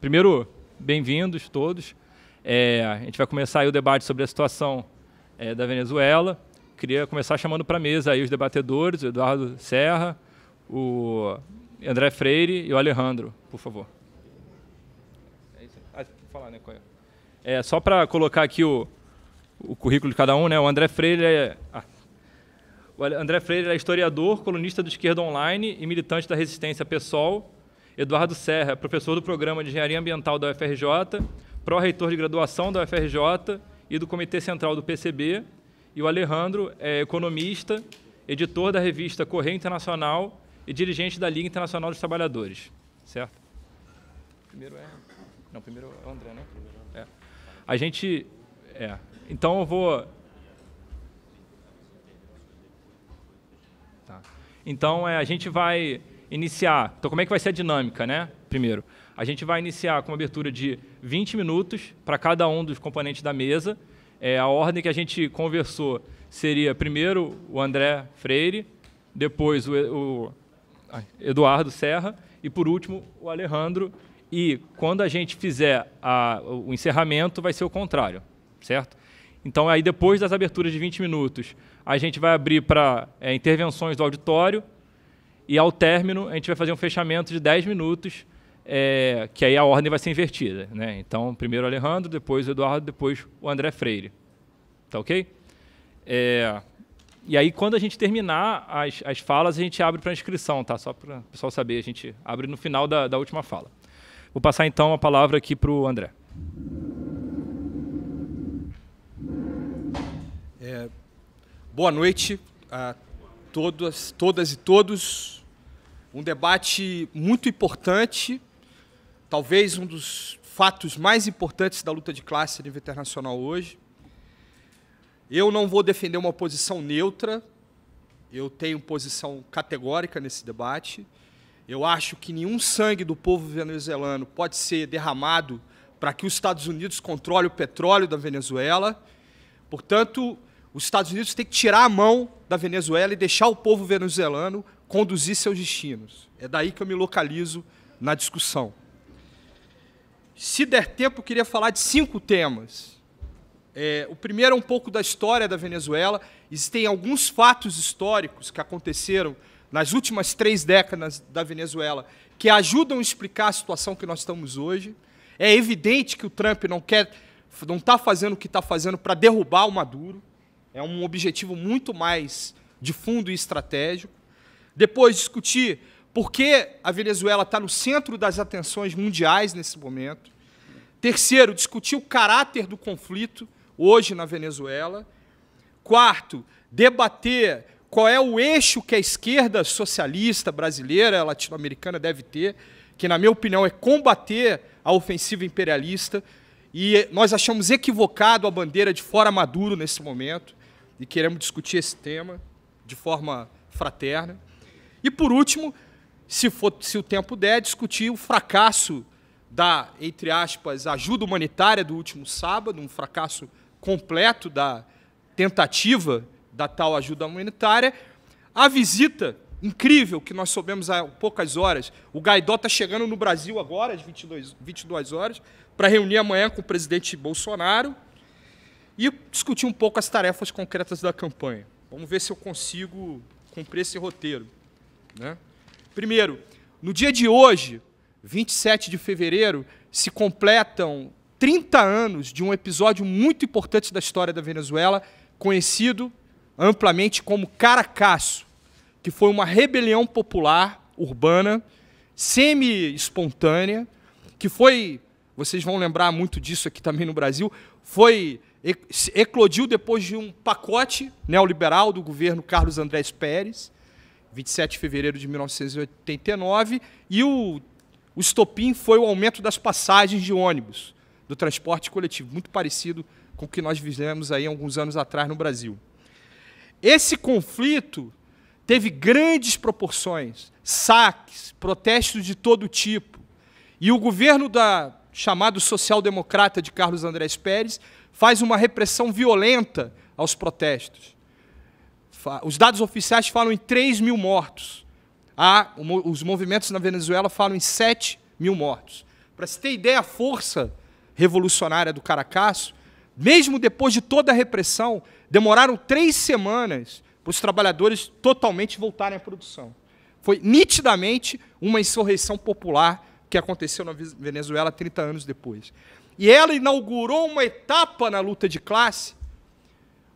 primeiro, bem-vindos todos. É, a gente vai começar o debate sobre a situação é, da Venezuela. Queria começar chamando para a mesa aí os debatedores, o Eduardo Serra, o André Freire e o Alejandro, por favor. É isso. Ah, falar, né, é? é, só para colocar aqui o, o currículo de cada um, né? O André Freire é. Ah. O André Freire é historiador, colunista do Esquerda Online e militante da resistência Pessoal. Eduardo Serra, professor do Programa de Engenharia Ambiental da UFRJ, pró-reitor de graduação da UFRJ e do Comitê Central do PCB, e o Alejandro é economista, editor da revista Correio Internacional e dirigente da Liga Internacional dos Trabalhadores, certo? Primeiro é... Não, primeiro é o André, né? É. A gente... É. Então eu vou... Tá. Então é, a gente vai iniciar. Então, como é que vai ser a dinâmica, né? Primeiro, a gente vai iniciar com uma abertura de 20 minutos para cada um dos componentes da mesa. É, a ordem que a gente conversou seria primeiro o André Freire, depois o, o Eduardo Serra e, por último, o Alejandro. E quando a gente fizer a, o encerramento, vai ser o contrário, certo? Então, aí depois das aberturas de 20 minutos, a gente vai abrir para é, intervenções do auditório, e ao término, a gente vai fazer um fechamento de 10 minutos, é, que aí a ordem vai ser invertida. Né? Então, primeiro o Alejandro, depois o Eduardo, depois o André Freire. Tá ok? É, e aí, quando a gente terminar as, as falas, a gente abre para inscrição, tá? Só para o pessoal saber, a gente abre no final da, da última fala. Vou passar então a palavra aqui para o André. É, boa noite a todas, todas e todos. Um debate muito importante, talvez um dos fatos mais importantes da luta de classe a nível internacional hoje. Eu não vou defender uma posição neutra, eu tenho posição categórica nesse debate. Eu acho que nenhum sangue do povo venezuelano pode ser derramado para que os Estados Unidos controle o petróleo da Venezuela. Portanto, os Estados Unidos têm que tirar a mão da Venezuela e deixar o povo venezuelano conduzir seus destinos. É daí que eu me localizo na discussão. Se der tempo, eu queria falar de cinco temas. É, o primeiro é um pouco da história da Venezuela. Existem alguns fatos históricos que aconteceram nas últimas três décadas da Venezuela que ajudam a explicar a situação que nós estamos hoje. É evidente que o Trump não quer, não está fazendo o que está fazendo para derrubar o Maduro. É um objetivo muito mais de fundo e estratégico. Depois, discutir por que a Venezuela está no centro das atenções mundiais nesse momento. Terceiro, discutir o caráter do conflito hoje na Venezuela. Quarto, debater qual é o eixo que a esquerda socialista brasileira, latino-americana deve ter, que na minha opinião é combater a ofensiva imperialista. E nós achamos equivocado a bandeira de fora Maduro nesse momento e queremos discutir esse tema de forma fraterna. E por último, se, for, se o tempo der, discutir o fracasso da, entre aspas, ajuda humanitária do último sábado, um fracasso completo da tentativa da tal ajuda humanitária, a visita incrível que nós soubemos há poucas horas. O Gaidó está chegando no Brasil agora, às 22, 22 horas, para reunir amanhã com o presidente Bolsonaro e discutir um pouco as tarefas concretas da campanha. Vamos ver se eu consigo cumprir esse roteiro. Né? Primeiro, no dia de hoje, 27 de fevereiro, se completam 30 anos de um episódio muito importante da história da Venezuela, conhecido amplamente como Caracasso, que foi uma rebelião popular urbana semi-espontânea, que foi, vocês vão lembrar muito disso aqui também no Brasil, foi eclodiu depois de um pacote neoliberal do governo Carlos Andrés Pérez, 27 de fevereiro de 1989, e o, o estopim foi o aumento das passagens de ônibus, do transporte coletivo, muito parecido com o que nós vivemos aí alguns anos atrás no Brasil. Esse conflito teve grandes proporções, saques, protestos de todo tipo, e o governo da chamado social-democrata de Carlos Andrés Pérez faz uma repressão violenta aos protestos os dados oficiais falam em 3 mil mortos. Há, os movimentos na Venezuela falam em 7 mil mortos. Para se ter ideia, a força revolucionária do Caracas, mesmo depois de toda a repressão, demoraram três semanas para os trabalhadores totalmente voltarem à produção. Foi nitidamente uma insurreição popular que aconteceu na Venezuela 30 anos depois. E ela inaugurou uma etapa na luta de classe,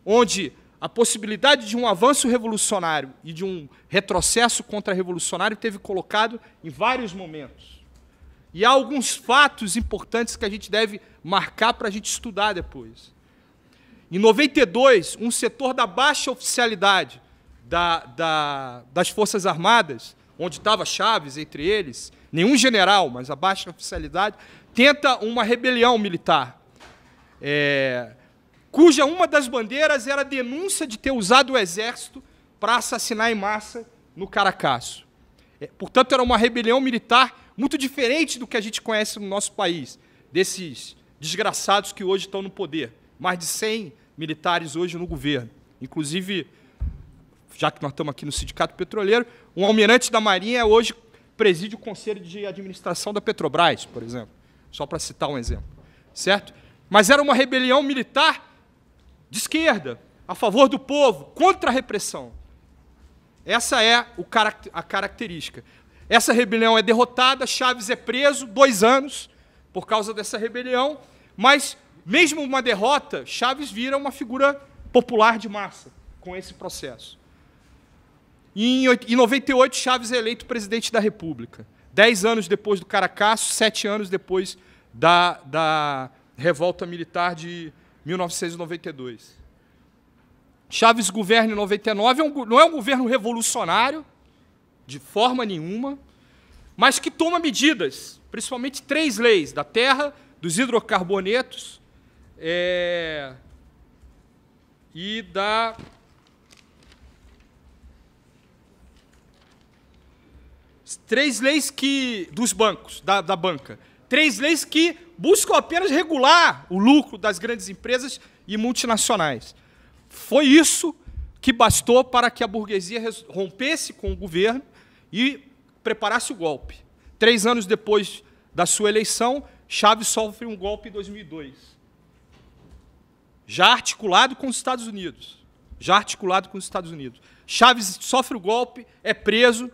onde a possibilidade de um avanço revolucionário e de um retrocesso contra-revolucionário teve colocado em vários momentos. E há alguns fatos importantes que a gente deve marcar para a gente estudar depois. Em 92, um setor da baixa oficialidade da, da, das Forças Armadas, onde estava Chaves entre eles, nenhum general, mas a baixa oficialidade, tenta uma rebelião militar. É, cuja uma das bandeiras era a denúncia de ter usado o exército para assassinar em massa no Caracasso. É, portanto, era uma rebelião militar muito diferente do que a gente conhece no nosso país, desses desgraçados que hoje estão no poder. Mais de 100 militares hoje no governo. Inclusive, já que nós estamos aqui no Sindicato Petroleiro, um almirante da Marinha hoje preside o Conselho de Administração da Petrobras, por exemplo. Só para citar um exemplo. Certo? Mas era uma rebelião militar de esquerda, a favor do povo, contra a repressão. Essa é a característica. Essa rebelião é derrotada, Chaves é preso, dois anos, por causa dessa rebelião, mas, mesmo uma derrota, Chaves vira uma figura popular de massa com esse processo. E em 98, Chaves é eleito presidente da República. Dez anos depois do Caracasso, sete anos depois da, da revolta militar de 1992. Chaves governa em 99, é não é um governo revolucionário, de forma nenhuma, mas que toma medidas, principalmente três leis, da terra, dos hidrocarbonetos é, e da três leis que dos bancos, da, da banca. Três leis que buscam apenas regular o lucro das grandes empresas e multinacionais. Foi isso que bastou para que a burguesia rompesse com o governo e preparasse o golpe. Três anos depois da sua eleição, Chaves sofre um golpe em 2002. Já articulado com os Estados Unidos. Já articulado com os Estados Unidos. Chaves sofre o golpe, é preso.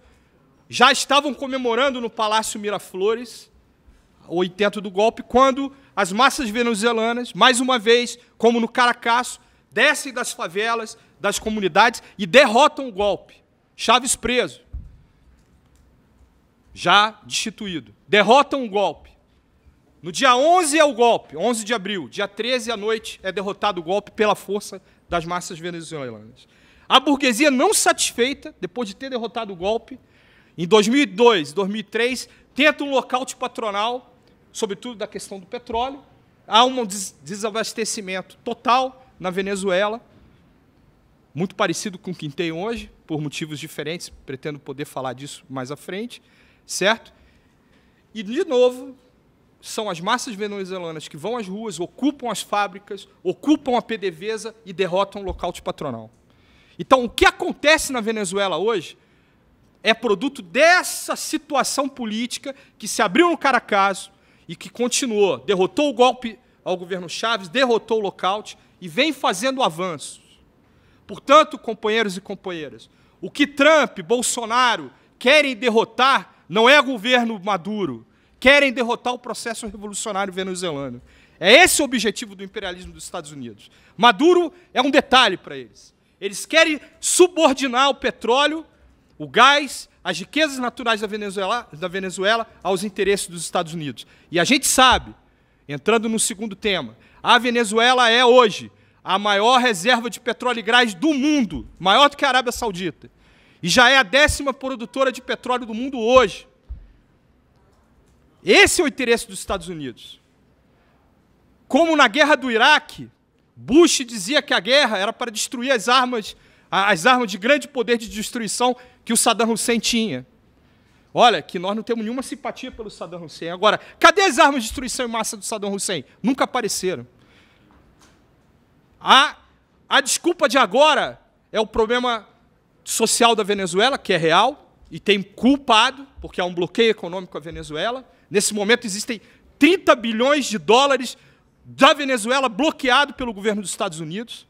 Já estavam comemorando no Palácio Miraflores 80 do golpe, quando as massas venezuelanas, mais uma vez, como no Caracasso, descem das favelas, das comunidades e derrotam o golpe. Chaves preso, já destituído. Derrotam o golpe. No dia 11 é o golpe, 11 de abril. Dia 13 à noite é derrotado o golpe pela força das massas venezuelanas. A burguesia, não satisfeita, depois de ter derrotado o golpe, em 2002, 2003, tenta um local de patronal sobretudo da questão do petróleo. Há um desabastecimento total na Venezuela, muito parecido com o que tem hoje, por motivos diferentes, pretendo poder falar disso mais à frente, certo? E, de novo, são as massas venezuelanas que vão às ruas, ocupam as fábricas, ocupam a PDVSA e derrotam o local de patronal. Então, o que acontece na Venezuela hoje é produto dessa situação política que se abriu no Caracas, e que continuou, derrotou o golpe ao governo Chaves, derrotou o lockout e vem fazendo avanços. Portanto, companheiros e companheiras, o que Trump, Bolsonaro querem derrotar não é o governo Maduro, querem derrotar o processo revolucionário venezuelano. É esse o objetivo do imperialismo dos Estados Unidos. Maduro é um detalhe para eles. Eles querem subordinar o petróleo, o gás as riquezas naturais da Venezuela, da Venezuela aos interesses dos Estados Unidos. E a gente sabe, entrando no segundo tema, a Venezuela é hoje a maior reserva de petróleo e gás do mundo, maior do que a Arábia Saudita. E já é a décima produtora de petróleo do mundo hoje. Esse é o interesse dos Estados Unidos. Como na guerra do Iraque, Bush dizia que a guerra era para destruir as armas as armas de grande poder de destruição que o Saddam Hussein tinha. Olha, que nós não temos nenhuma simpatia pelo Saddam Hussein. Agora, cadê as armas de destruição em massa do Saddam Hussein? Nunca apareceram. A, a desculpa de agora é o problema social da Venezuela, que é real, e tem culpado, porque há um bloqueio econômico à Venezuela. Nesse momento existem 30 bilhões de dólares da Venezuela bloqueado pelo governo dos Estados Unidos.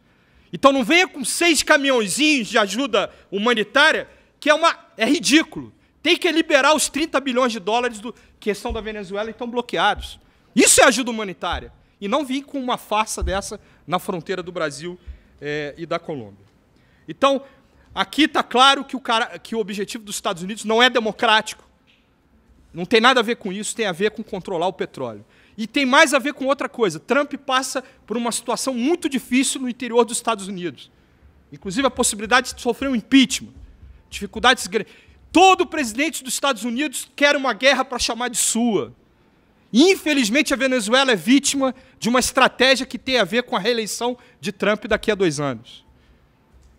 Então não venha com seis caminhãozinhos de ajuda humanitária, que é, uma, é ridículo. Tem que liberar os 30 bilhões de dólares do questão da Venezuela e estão bloqueados. Isso é ajuda humanitária. E não vim com uma farsa dessa na fronteira do Brasil é, e da Colômbia. Então, aqui está claro que o, cara, que o objetivo dos Estados Unidos não é democrático. Não tem nada a ver com isso, tem a ver com controlar o petróleo. E tem mais a ver com outra coisa. Trump passa por uma situação muito difícil no interior dos Estados Unidos. Inclusive a possibilidade de sofrer um impeachment. Dificuldades grandes. Todo presidente dos Estados Unidos quer uma guerra para chamar de sua. Infelizmente, a Venezuela é vítima de uma estratégia que tem a ver com a reeleição de Trump daqui a dois anos.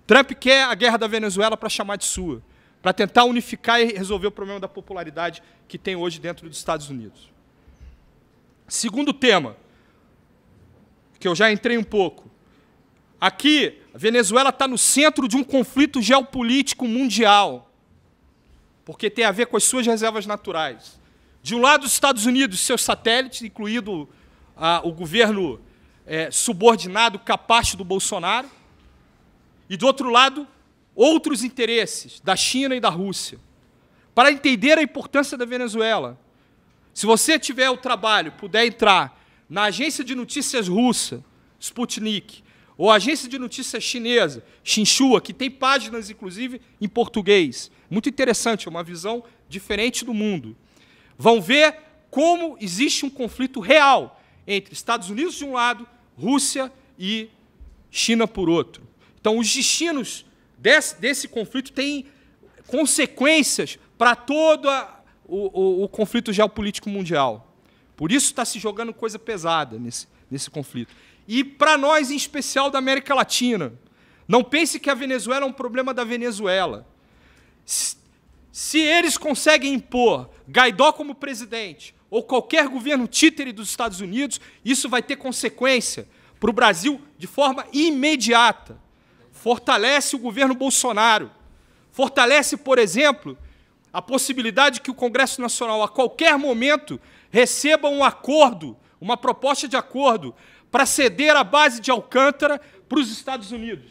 Trump quer a guerra da Venezuela para chamar de sua, para tentar unificar e resolver o problema da popularidade que tem hoje dentro dos Estados Unidos. Segundo tema, que eu já entrei um pouco. Aqui, a Venezuela está no centro de um conflito geopolítico mundial, porque tem a ver com as suas reservas naturais. De um lado, os Estados Unidos, seus satélites, incluído ah, o governo é, subordinado, capacho do Bolsonaro, e do outro lado, outros interesses da China e da Rússia. Para entender a importância da Venezuela, se você tiver o trabalho, puder entrar na agência de notícias russa, Sputnik, ou agência de notícias chinesa, Xinhua, que tem páginas, inclusive, em português. Muito interessante, é uma visão diferente do mundo. Vão ver como existe um conflito real entre Estados Unidos de um lado, Rússia e China por outro. Então, os destinos desse, desse conflito têm consequências para toda o, o, o conflito geopolítico mundial. Por isso está se jogando coisa pesada nesse, nesse conflito. E para nós, em especial da América Latina, não pense que a Venezuela é um problema da Venezuela. Se eles conseguem impor Gaidó como presidente ou qualquer governo títere dos Estados Unidos, isso vai ter consequência para o Brasil de forma imediata. Fortalece o governo Bolsonaro. Fortalece, por exemplo, a possibilidade que o Congresso Nacional, a qualquer momento, receba um acordo, uma proposta de acordo, para ceder a base de Alcântara para os Estados Unidos.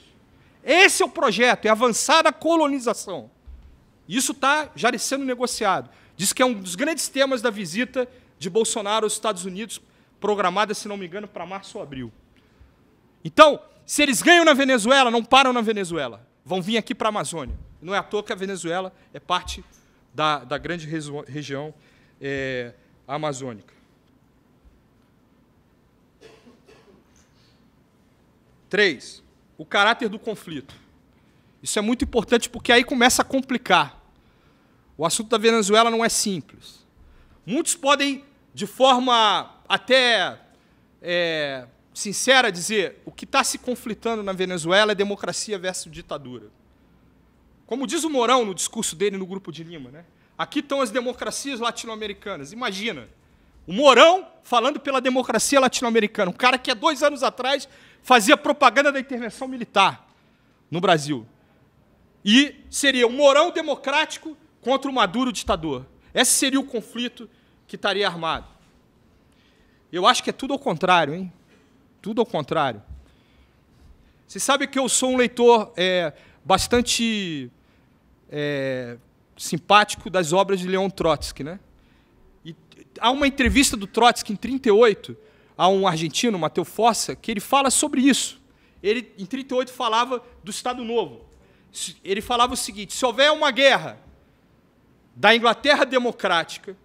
Esse é o projeto, é avançar a colonização. Isso está já sendo negociado. Diz que é um dos grandes temas da visita de Bolsonaro aos Estados Unidos, programada, se não me engano, para março ou abril. Então, se eles ganham na Venezuela, não param na Venezuela. Vão vir aqui para a Amazônia. Não é à toa que a Venezuela é parte da, da grande região é, amazônica. Três, o caráter do conflito. Isso é muito importante porque aí começa a complicar. O assunto da Venezuela não é simples. Muitos podem, de forma até é, sincera, dizer o que está se conflitando na Venezuela é democracia versus ditadura. Como diz o Morão no discurso dele no Grupo de Lima, né? Aqui estão as democracias latino-americanas. Imagina, o Morão falando pela democracia latino-americana. Um cara que há dois anos atrás fazia propaganda da intervenção militar no Brasil. E seria o Morão democrático contra o Maduro ditador. Esse seria o conflito que estaria armado. Eu acho que é tudo ao contrário, hein? Tudo ao contrário. Você sabe que eu sou um leitor é, bastante é, simpático das obras de Leon Trotsky. Né? E há uma entrevista do Trotsky em 38 a um argentino, Matteo Fossa, que ele fala sobre isso. Ele, em 38, falava do Estado Novo. Ele falava o seguinte, se houver uma guerra da Inglaterra democrática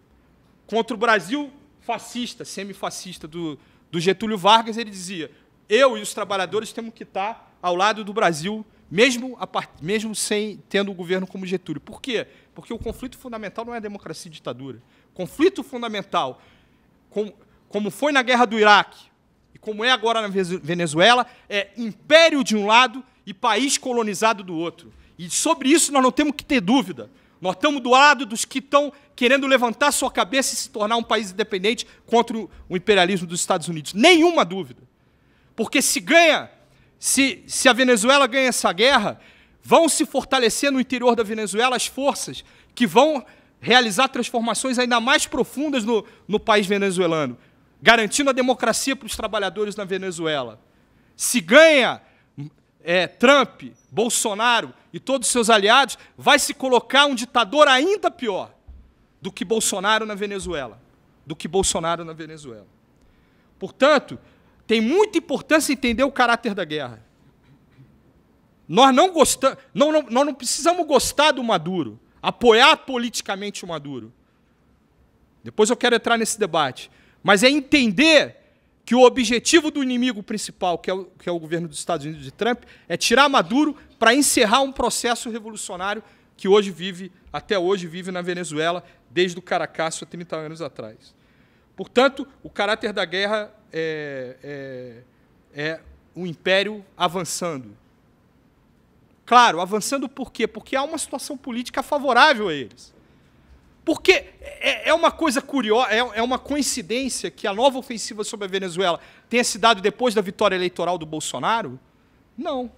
contra o Brasil fascista, semifascista do, do Getúlio Vargas, ele dizia: eu e os trabalhadores temos que estar ao lado do Brasil mesmo, a part... mesmo sem tendo o governo como Getúlio. Por quê? Porque o conflito fundamental não é a democracia e ditadura. Conflito fundamental, com... como foi na guerra do Iraque e como é agora na Venezuela, é império de um lado e país colonizado do outro. E sobre isso nós não temos que ter dúvida. Nós estamos do lado dos que estão querendo levantar sua cabeça e se tornar um país independente contra o imperialismo dos Estados Unidos. Nenhuma dúvida. Porque se ganha se, se a Venezuela ganha essa guerra, vão se fortalecer no interior da Venezuela as forças que vão realizar transformações ainda mais profundas no, no país venezuelano, garantindo a democracia para os trabalhadores na Venezuela. Se ganha é, Trump, Bolsonaro e todos os seus aliados, vai se colocar um ditador ainda pior do que Bolsonaro na Venezuela. Do que Bolsonaro na Venezuela. Portanto, tem muita importância entender o caráter da guerra. Nós não, gostamos, não, não, nós não precisamos gostar do Maduro, apoiar politicamente o Maduro. Depois eu quero entrar nesse debate. Mas é entender que o objetivo do inimigo principal, que é o, que é o governo dos Estados Unidos de Trump, é tirar Maduro para encerrar um processo revolucionário que hoje vive, até hoje vive na Venezuela, desde o Caracasso há 30 anos atrás. Portanto, o caráter da guerra é, é, é império avançando. Claro, avançando por quê? Porque há uma situação política favorável a eles. Porque é, é uma coisa curiosa, é, é, uma coincidência que a nova ofensiva sobre a Venezuela tenha se dado depois da vitória eleitoral do Bolsonaro? Não.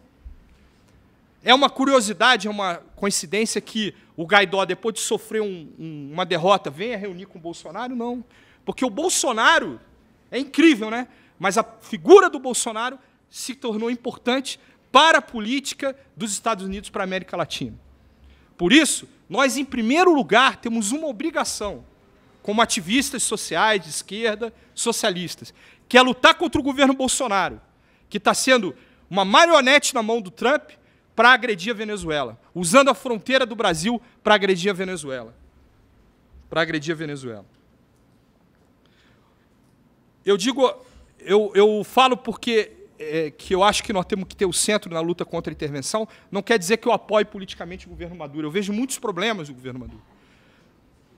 É uma curiosidade, é uma coincidência que o Gaidó, depois de sofrer um, um, uma derrota, venha reunir com o Bolsonaro? Não. Porque o Bolsonaro é incrível, né? Mas a figura do Bolsonaro se tornou importante para a política dos Estados Unidos para a América Latina. Por isso, nós, em primeiro lugar, temos uma obrigação, como ativistas sociais, de esquerda, socialistas, que é lutar contra o governo Bolsonaro, que está sendo uma marionete na mão do Trump para agredir a Venezuela, usando a fronteira do Brasil para agredir a Venezuela. Para agredir a Venezuela. Eu digo, eu, eu falo porque é, que eu acho que nós temos que ter o centro na luta contra a intervenção, não quer dizer que eu apoie politicamente o governo Maduro. Eu vejo muitos problemas do governo Maduro.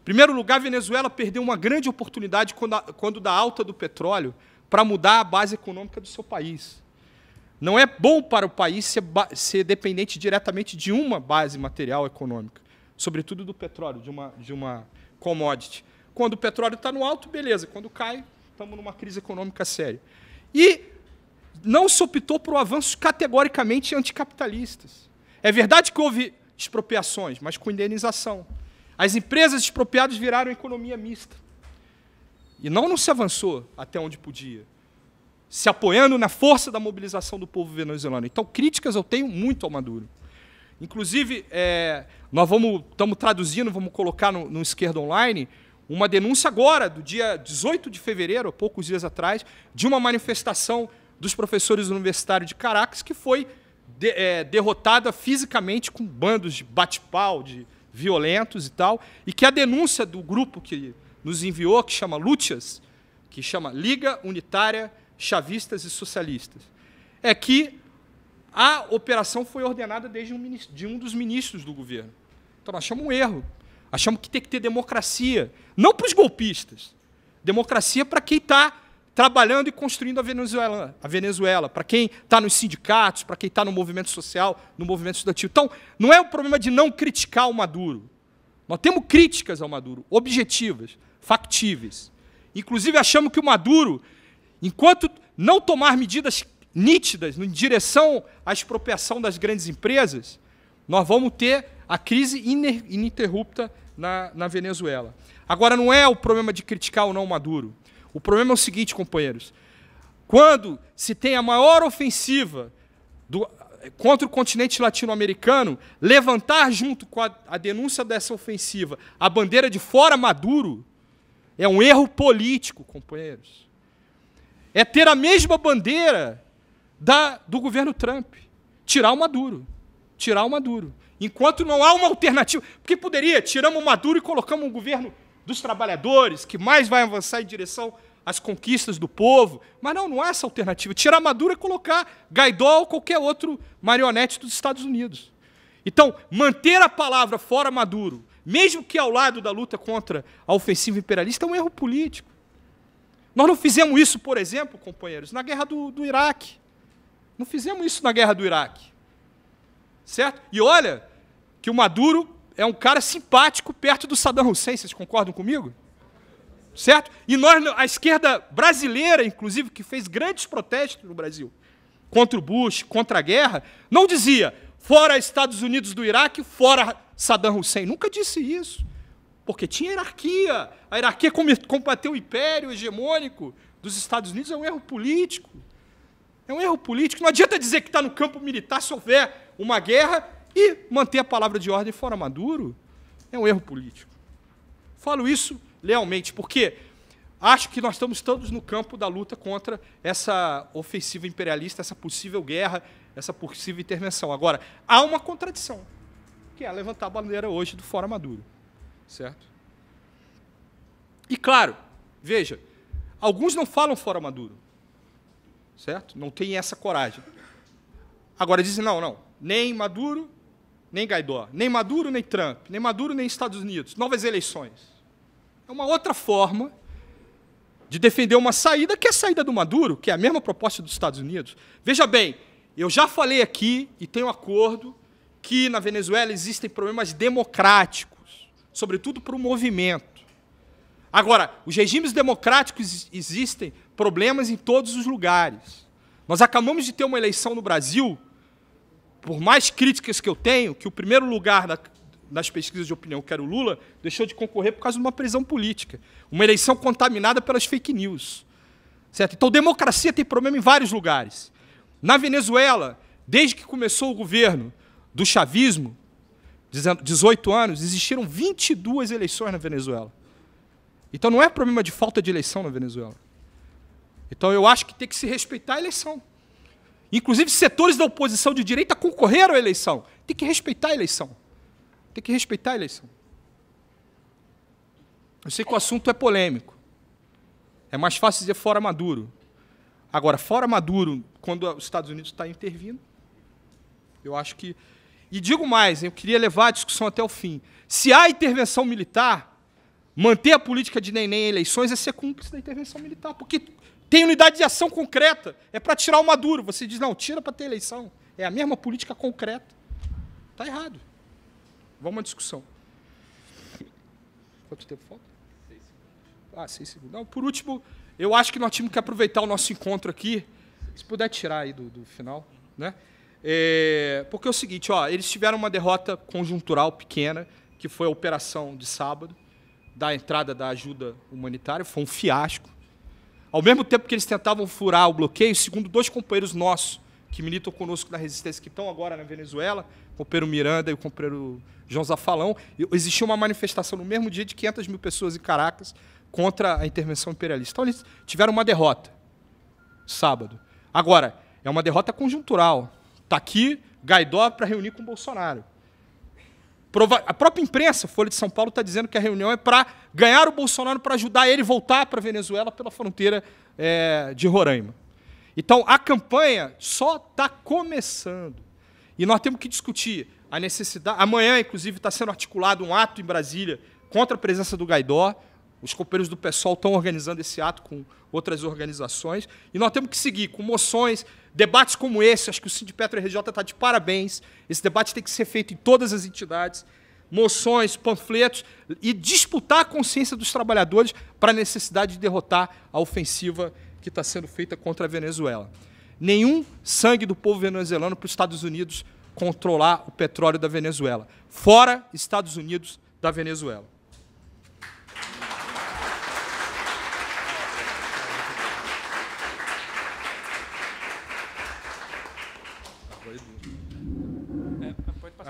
Em primeiro lugar, a Venezuela perdeu uma grande oportunidade quando, quando da alta do petróleo para mudar a base econômica do seu país. Não é bom para o país ser, ser, dependente diretamente de uma base material econômica, sobretudo do petróleo, de uma, de uma commodity. Quando o petróleo está no alto, beleza. Quando cai, estamos numa crise econômica séria. E não se optou por um avanço categoricamente anticapitalistas. É verdade que houve expropriações, mas com indenização. As empresas expropriadas viraram economia mista. E não, não se avançou até onde podia, se apoiando na força da mobilização do povo venezuelano. Então, críticas eu tenho muito ao Maduro. Inclusive, é, nós vamos estamos traduzindo, vamos colocar no, no Esquerda Online, uma denúncia agora, do dia 18 de fevereiro, poucos dias atrás, de uma manifestação dos professores do universitários de Caracas que foi de, é, derrotada fisicamente com bandos de bate-pau, de violentos e tal, e que a denúncia do grupo que nos enviou, que chama Lutias, que chama Liga Unitária Chavistas e Socialistas, é que a operação foi ordenada desde um, de um dos ministros do governo. Então, nós chamamos um erro. Achamos que tem que ter democracia, não para os golpistas, democracia para quem está trabalhando e construindo a Venezuela, a Venezuela para quem está nos sindicatos, para quem está no movimento social, no movimento estudantil. Então, não é o problema de não criticar o Maduro. Nós temos críticas ao Maduro, objetivas, factíveis. Inclusive, achamos que o Maduro, enquanto não tomar medidas nítidas em direção à expropriação das grandes empresas, nós vamos ter a crise ininterrupta na, na Venezuela. Agora, não é o problema de criticar ou não o Maduro. O problema é o seguinte, companheiros. Quando se tem a maior ofensiva do, contra o continente latino-americano, levantar junto com a, a denúncia dessa ofensiva a bandeira de fora Maduro é um erro político, companheiros. É ter a mesma bandeira da, do governo Trump. Tirar o Maduro. Tirar o Maduro. Enquanto não há uma alternativa, porque poderia, tiramos o Maduro e colocamos um governo dos trabalhadores, que mais vai avançar em direção às conquistas do povo. Mas não, não há essa alternativa. Tirar Maduro é colocar Gaidó ou qualquer outro marionete dos Estados Unidos. Então, manter a palavra fora Maduro, mesmo que ao lado da luta contra a ofensiva imperialista, é um erro político. Nós não fizemos isso, por exemplo, companheiros, na guerra do, do Iraque. Não fizemos isso na guerra do Iraque. Certo? E olha que o Maduro é um cara simpático perto do Saddam Hussein, vocês concordam comigo? Certo? E nós, a esquerda brasileira, inclusive, que fez grandes protestos no Brasil contra o Bush, contra a guerra, não dizia fora Estados Unidos do Iraque, fora Saddam Hussein. Nunca disse isso. Porque tinha hierarquia. A hierarquia combateu o império hegemônico dos Estados Unidos é um erro político. É um erro político. Não adianta dizer que está no campo militar se houver uma guerra e manter a palavra de ordem fora Maduro é um erro político. Falo isso lealmente, porque acho que nós estamos todos no campo da luta contra essa ofensiva imperialista, essa possível guerra, essa possível intervenção. Agora, há uma contradição, que é levantar a bandeira hoje do Fora Maduro. Certo? E claro, veja, alguns não falam Fora Maduro. Certo? Não tem essa coragem. Agora dizem, não, não, nem Maduro, nem Gaidó, nem Maduro, nem Trump, nem Maduro, nem Estados Unidos. Novas eleições. É uma outra forma de defender uma saída que é a saída do Maduro, que é a mesma proposta dos Estados Unidos. Veja bem, eu já falei aqui e tenho acordo que na Venezuela existem problemas democráticos, sobretudo para o movimento. Agora, os regimes democráticos existem problemas em todos os lugares. Nós acabamos de ter uma eleição no Brasil por mais críticas que eu tenho, que o primeiro lugar da, nas pesquisas de opinião, que era o Lula, deixou de concorrer por causa de uma prisão política. Uma eleição contaminada pelas fake news. Certo? Então, democracia tem problema em vários lugares. Na Venezuela, desde que começou o governo do chavismo, 18 anos, existiram 22 eleições na Venezuela. Então, não é problema de falta de eleição na Venezuela. Então, eu acho que tem que se respeitar a eleição. Inclusive, setores da oposição de direita concorreram à eleição. Tem que respeitar a eleição. Tem que respeitar a eleição. Eu sei que o assunto é polêmico. É mais fácil dizer fora Maduro. Agora, fora Maduro, quando os Estados Unidos está intervindo, eu acho que. E digo mais, eu queria levar a discussão até o fim. Se há intervenção militar, manter a política de neném em eleições é ser cúmplice da intervenção militar. Porque tem unidade de ação concreta. É para tirar o Maduro. Você diz, não, tira para ter eleição. É a mesma política concreta. Está errado. Vamos à discussão. Quanto tempo falta? Seis segundos. Ah, seis segundos. Não, por último, eu acho que nós tínhamos que aproveitar o nosso encontro aqui. Se puder tirar aí do, do final. Né? É, porque é o seguinte, ó, eles tiveram uma derrota conjuntural pequena, que foi a operação de sábado, da entrada da ajuda humanitária. Foi um fiasco ao mesmo tempo que eles tentavam furar o bloqueio, segundo dois companheiros nossos que militam conosco da resistência, que estão agora na Venezuela, o companheiro Miranda e o companheiro João Zafalão, existiu uma manifestação no mesmo dia de 500 mil pessoas em Caracas contra a intervenção imperialista. Então eles tiveram uma derrota, sábado. Agora, é uma derrota conjuntural. Está aqui Gaidó para reunir com Bolsonaro. A própria imprensa, Folha de São Paulo, está dizendo que a reunião é para ganhar o Bolsonaro para ajudar ele voltar para a Venezuela pela fronteira é, de Roraima. Então, a campanha só está começando. E nós temos que discutir a necessidade. Amanhã, inclusive, está sendo articulado um ato em Brasília contra a presença do Gaidó. Os companheiros do PSOL estão organizando esse ato com outras organizações. E nós temos que seguir com moções, Debates como esse, acho que o Sindipetro RJ está de parabéns. Esse debate tem que ser feito em todas as entidades. Moções, panfletos e disputar a consciência dos trabalhadores para a necessidade de derrotar a ofensiva que está sendo feita contra a Venezuela. Nenhum sangue do povo venezuelano para os Estados Unidos controlar o petróleo da Venezuela. Fora Estados Unidos da Venezuela.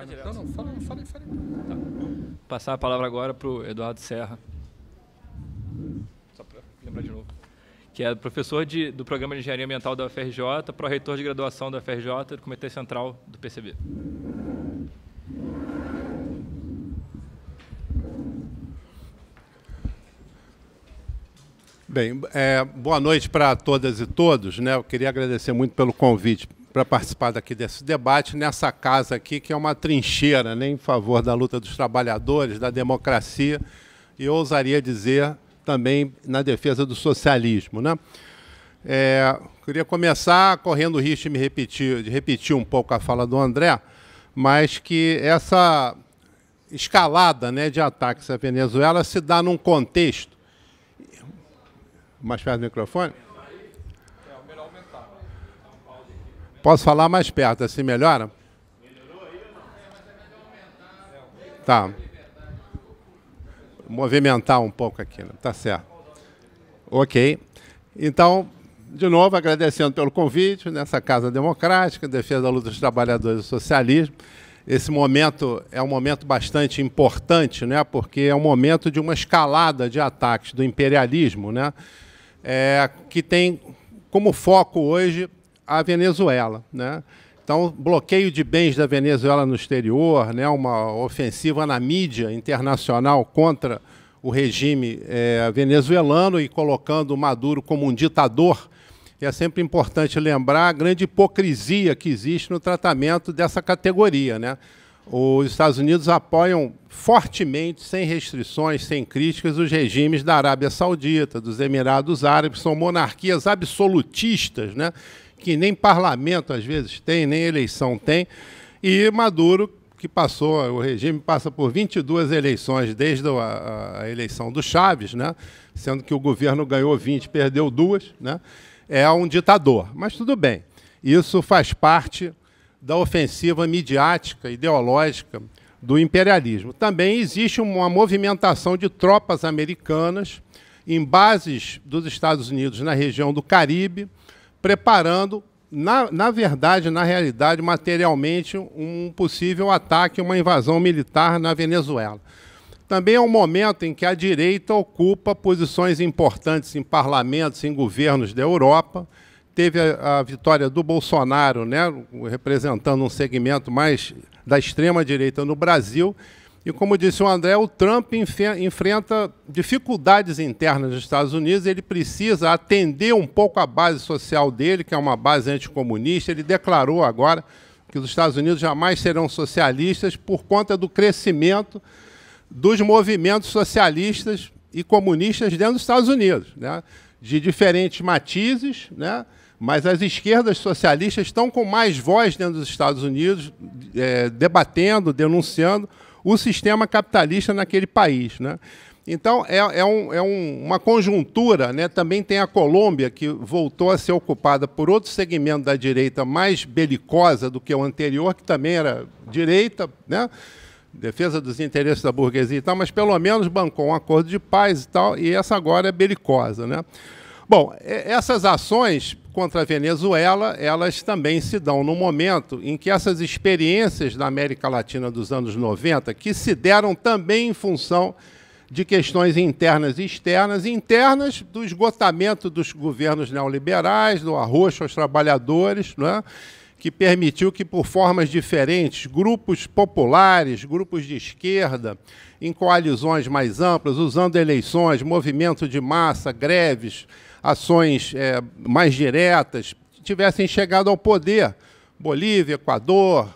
Ah, direto. Não, não, fala, fala, fala. Tá. Passar a palavra agora para o Eduardo Serra. Só para lembrar de novo. Que é professor de, do programa de engenharia ambiental da UFRJ, pró-reitor de graduação da UFRJ, do Comitê Central do PCB. Bem, é, boa noite para todas e todos. Né? Eu queria agradecer muito pelo convite para participar daqui desse debate nessa casa aqui, que é uma trincheira né, em favor da luta dos trabalhadores, da democracia e, ousaria dizer, também na defesa do socialismo. Né? É, queria começar correndo o risco de, me repetir, de repetir um pouco a fala do André, mas que essa escalada né, de ataques à Venezuela se dá num contexto. Mais perto do microfone? Posso falar mais perto, assim melhora? Melhorou aí, não? Tá. Movimentar um pouco aqui, né? tá certo. Ok. Então, de novo, agradecendo pelo convite nessa Casa Democrática, defesa da luta dos trabalhadores e socialismo. Esse momento é um momento bastante importante, né? porque é um momento de uma escalada de ataques do imperialismo, né? É, que tem como foco hoje a Venezuela. Né? Então, bloqueio de bens da Venezuela no exterior, né? uma ofensiva na mídia internacional contra o regime é, venezuelano e colocando Maduro como um ditador. E é sempre importante lembrar a grande hipocrisia que existe no tratamento dessa categoria. Né? Os Estados Unidos apoiam fortemente, sem restrições, sem críticas, os regimes da Arábia Saudita, dos Emirados Árabes, são monarquias absolutistas, né? que nem parlamento às vezes tem, nem eleição tem. E Maduro, que passou, o regime passa por 22 eleições desde a, a eleição do Chaves, né? sendo que o governo ganhou 20, perdeu duas, né? é um ditador. Mas tudo bem, isso faz parte da ofensiva midiática, ideológica do imperialismo. Também existe uma movimentação de tropas americanas em bases dos Estados Unidos na região do Caribe, preparando, na, na verdade, na realidade, materialmente, um possível ataque, uma invasão militar na Venezuela. Também é um momento em que a direita ocupa posições importantes em parlamentos, em governos da Europa. Teve a, a vitória do Bolsonaro, né, representando um segmento mais da extrema-direita no Brasil, e como disse o André, o Trump enfrenta dificuldades internas nos Estados Unidos, ele precisa atender um pouco a base social dele, que é uma base anticomunista. Ele declarou agora que os Estados Unidos jamais serão socialistas por conta do crescimento dos movimentos socialistas e comunistas dentro dos Estados Unidos, né? de diferentes matizes, né? mas as esquerdas socialistas estão com mais voz dentro dos Estados Unidos, é, debatendo, denunciando o sistema capitalista naquele país. Né? Então, é, é, um, é um, uma conjuntura. Né? Também tem a Colômbia, que voltou a ser ocupada por outro segmento da direita mais belicosa do que o anterior, que também era direita, né? defesa dos interesses da burguesia e tal, mas pelo menos bancou um acordo de paz e tal, e essa agora é belicosa. Né? Bom, essas ações contra a Venezuela, elas também se dão no momento em que essas experiências da América Latina dos anos 90, que se deram também em função de questões internas e externas, internas do esgotamento dos governos neoliberais, do arroxo aos trabalhadores, é? que permitiu que, por formas diferentes, grupos populares, grupos de esquerda, em coalizões mais amplas, usando eleições, movimento de massa, greves, ações é, mais diretas tivessem chegado ao poder. Bolívia, Equador,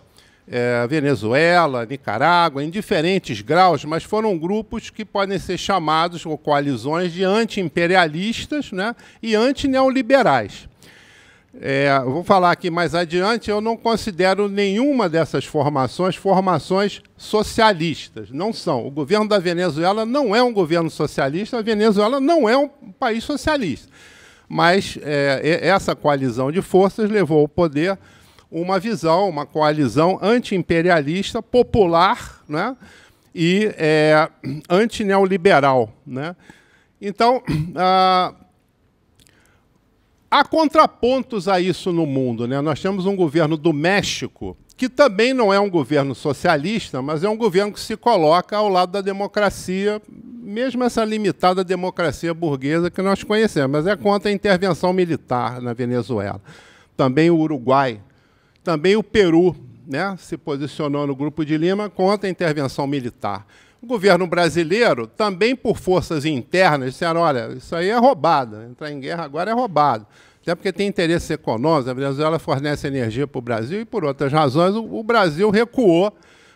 é, Venezuela, Nicarágua, em diferentes graus, mas foram grupos que podem ser chamados, ou coalizões, de anti-imperialistas né, e anti-neoliberais. É, vou falar aqui mais adiante, eu não considero nenhuma dessas formações formações socialistas. Não são. O governo da Venezuela não é um governo socialista, a Venezuela não é um país socialista. Mas é, essa coalizão de forças levou ao poder uma visão, uma coalizão antiimperialista, popular né, e é, neoliberal Né? Então, ah, Há contrapontos a isso no mundo. Né? Nós temos um governo do México, que também não é um governo socialista, mas é um governo que se coloca ao lado da democracia, mesmo essa limitada democracia burguesa que nós conhecemos, mas é contra a intervenção militar na Venezuela. Também o Uruguai, também o Peru, né, se posicionou no Grupo de Lima contra a intervenção militar. O governo brasileiro, também por forças internas, disseram: olha, isso aí é roubado entrar em guerra agora é roubado. Até porque tem interesses econômicos, a Venezuela fornece energia para o Brasil e, por outras razões, o Brasil recuou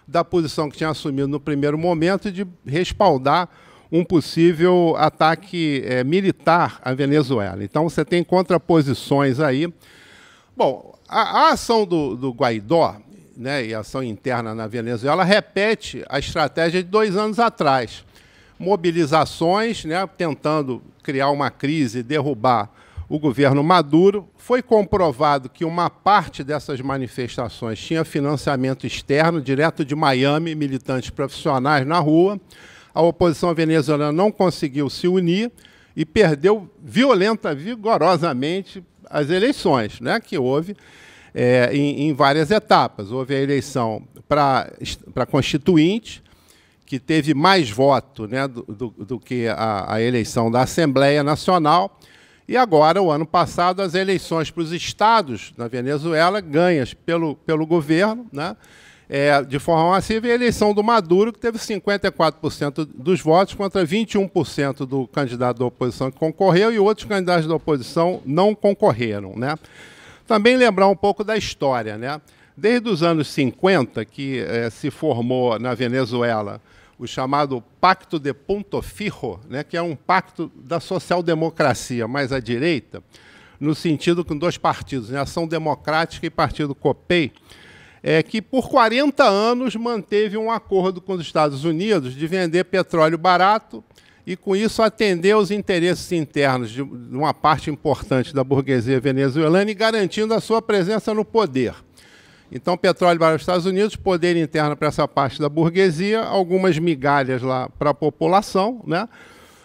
da posição que tinha assumido no primeiro momento de respaldar um possível ataque é, militar à Venezuela. Então você tem contraposições aí. Bom, a, a ação do, do Guaidó né, e ação interna na Venezuela repete a estratégia de dois anos atrás. Mobilizações, né, tentando criar uma crise, derrubar o governo Maduro. Foi comprovado que uma parte dessas manifestações tinha financiamento externo, direto de Miami, militantes profissionais na rua. A oposição venezuelana não conseguiu se unir e perdeu violenta, vigorosamente as eleições né, que houve é, em, em, várias etapas. Houve a eleição para constituinte, que teve mais voto né, do, do, do, que a, a eleição da Assembleia Nacional. E agora, o ano passado, as eleições para os estados na Venezuela, ganhas pelo, pelo governo, né? É, de forma massiva, e a eleição do Maduro, que teve 54% dos votos contra 21% do candidato da oposição que concorreu, e outros candidatos da oposição não concorreram. Né? Também lembrar um pouco da história, né? Desde os anos 50, que eh, se formou na Venezuela o chamado Pacto de Punto Fijo, né, que é um pacto da social-democracia mais à direita, no sentido com dois partidos, né, Ação Democrática e Partido COPEI, é, que por 40 anos manteve um acordo com os Estados Unidos de vender petróleo barato e, com isso, atender os interesses internos de uma parte importante da burguesia venezuelana e garantindo a sua presença no poder. Então, petróleo para os Estados Unidos, poder interno para essa parte da burguesia, algumas migalhas lá para a população, né?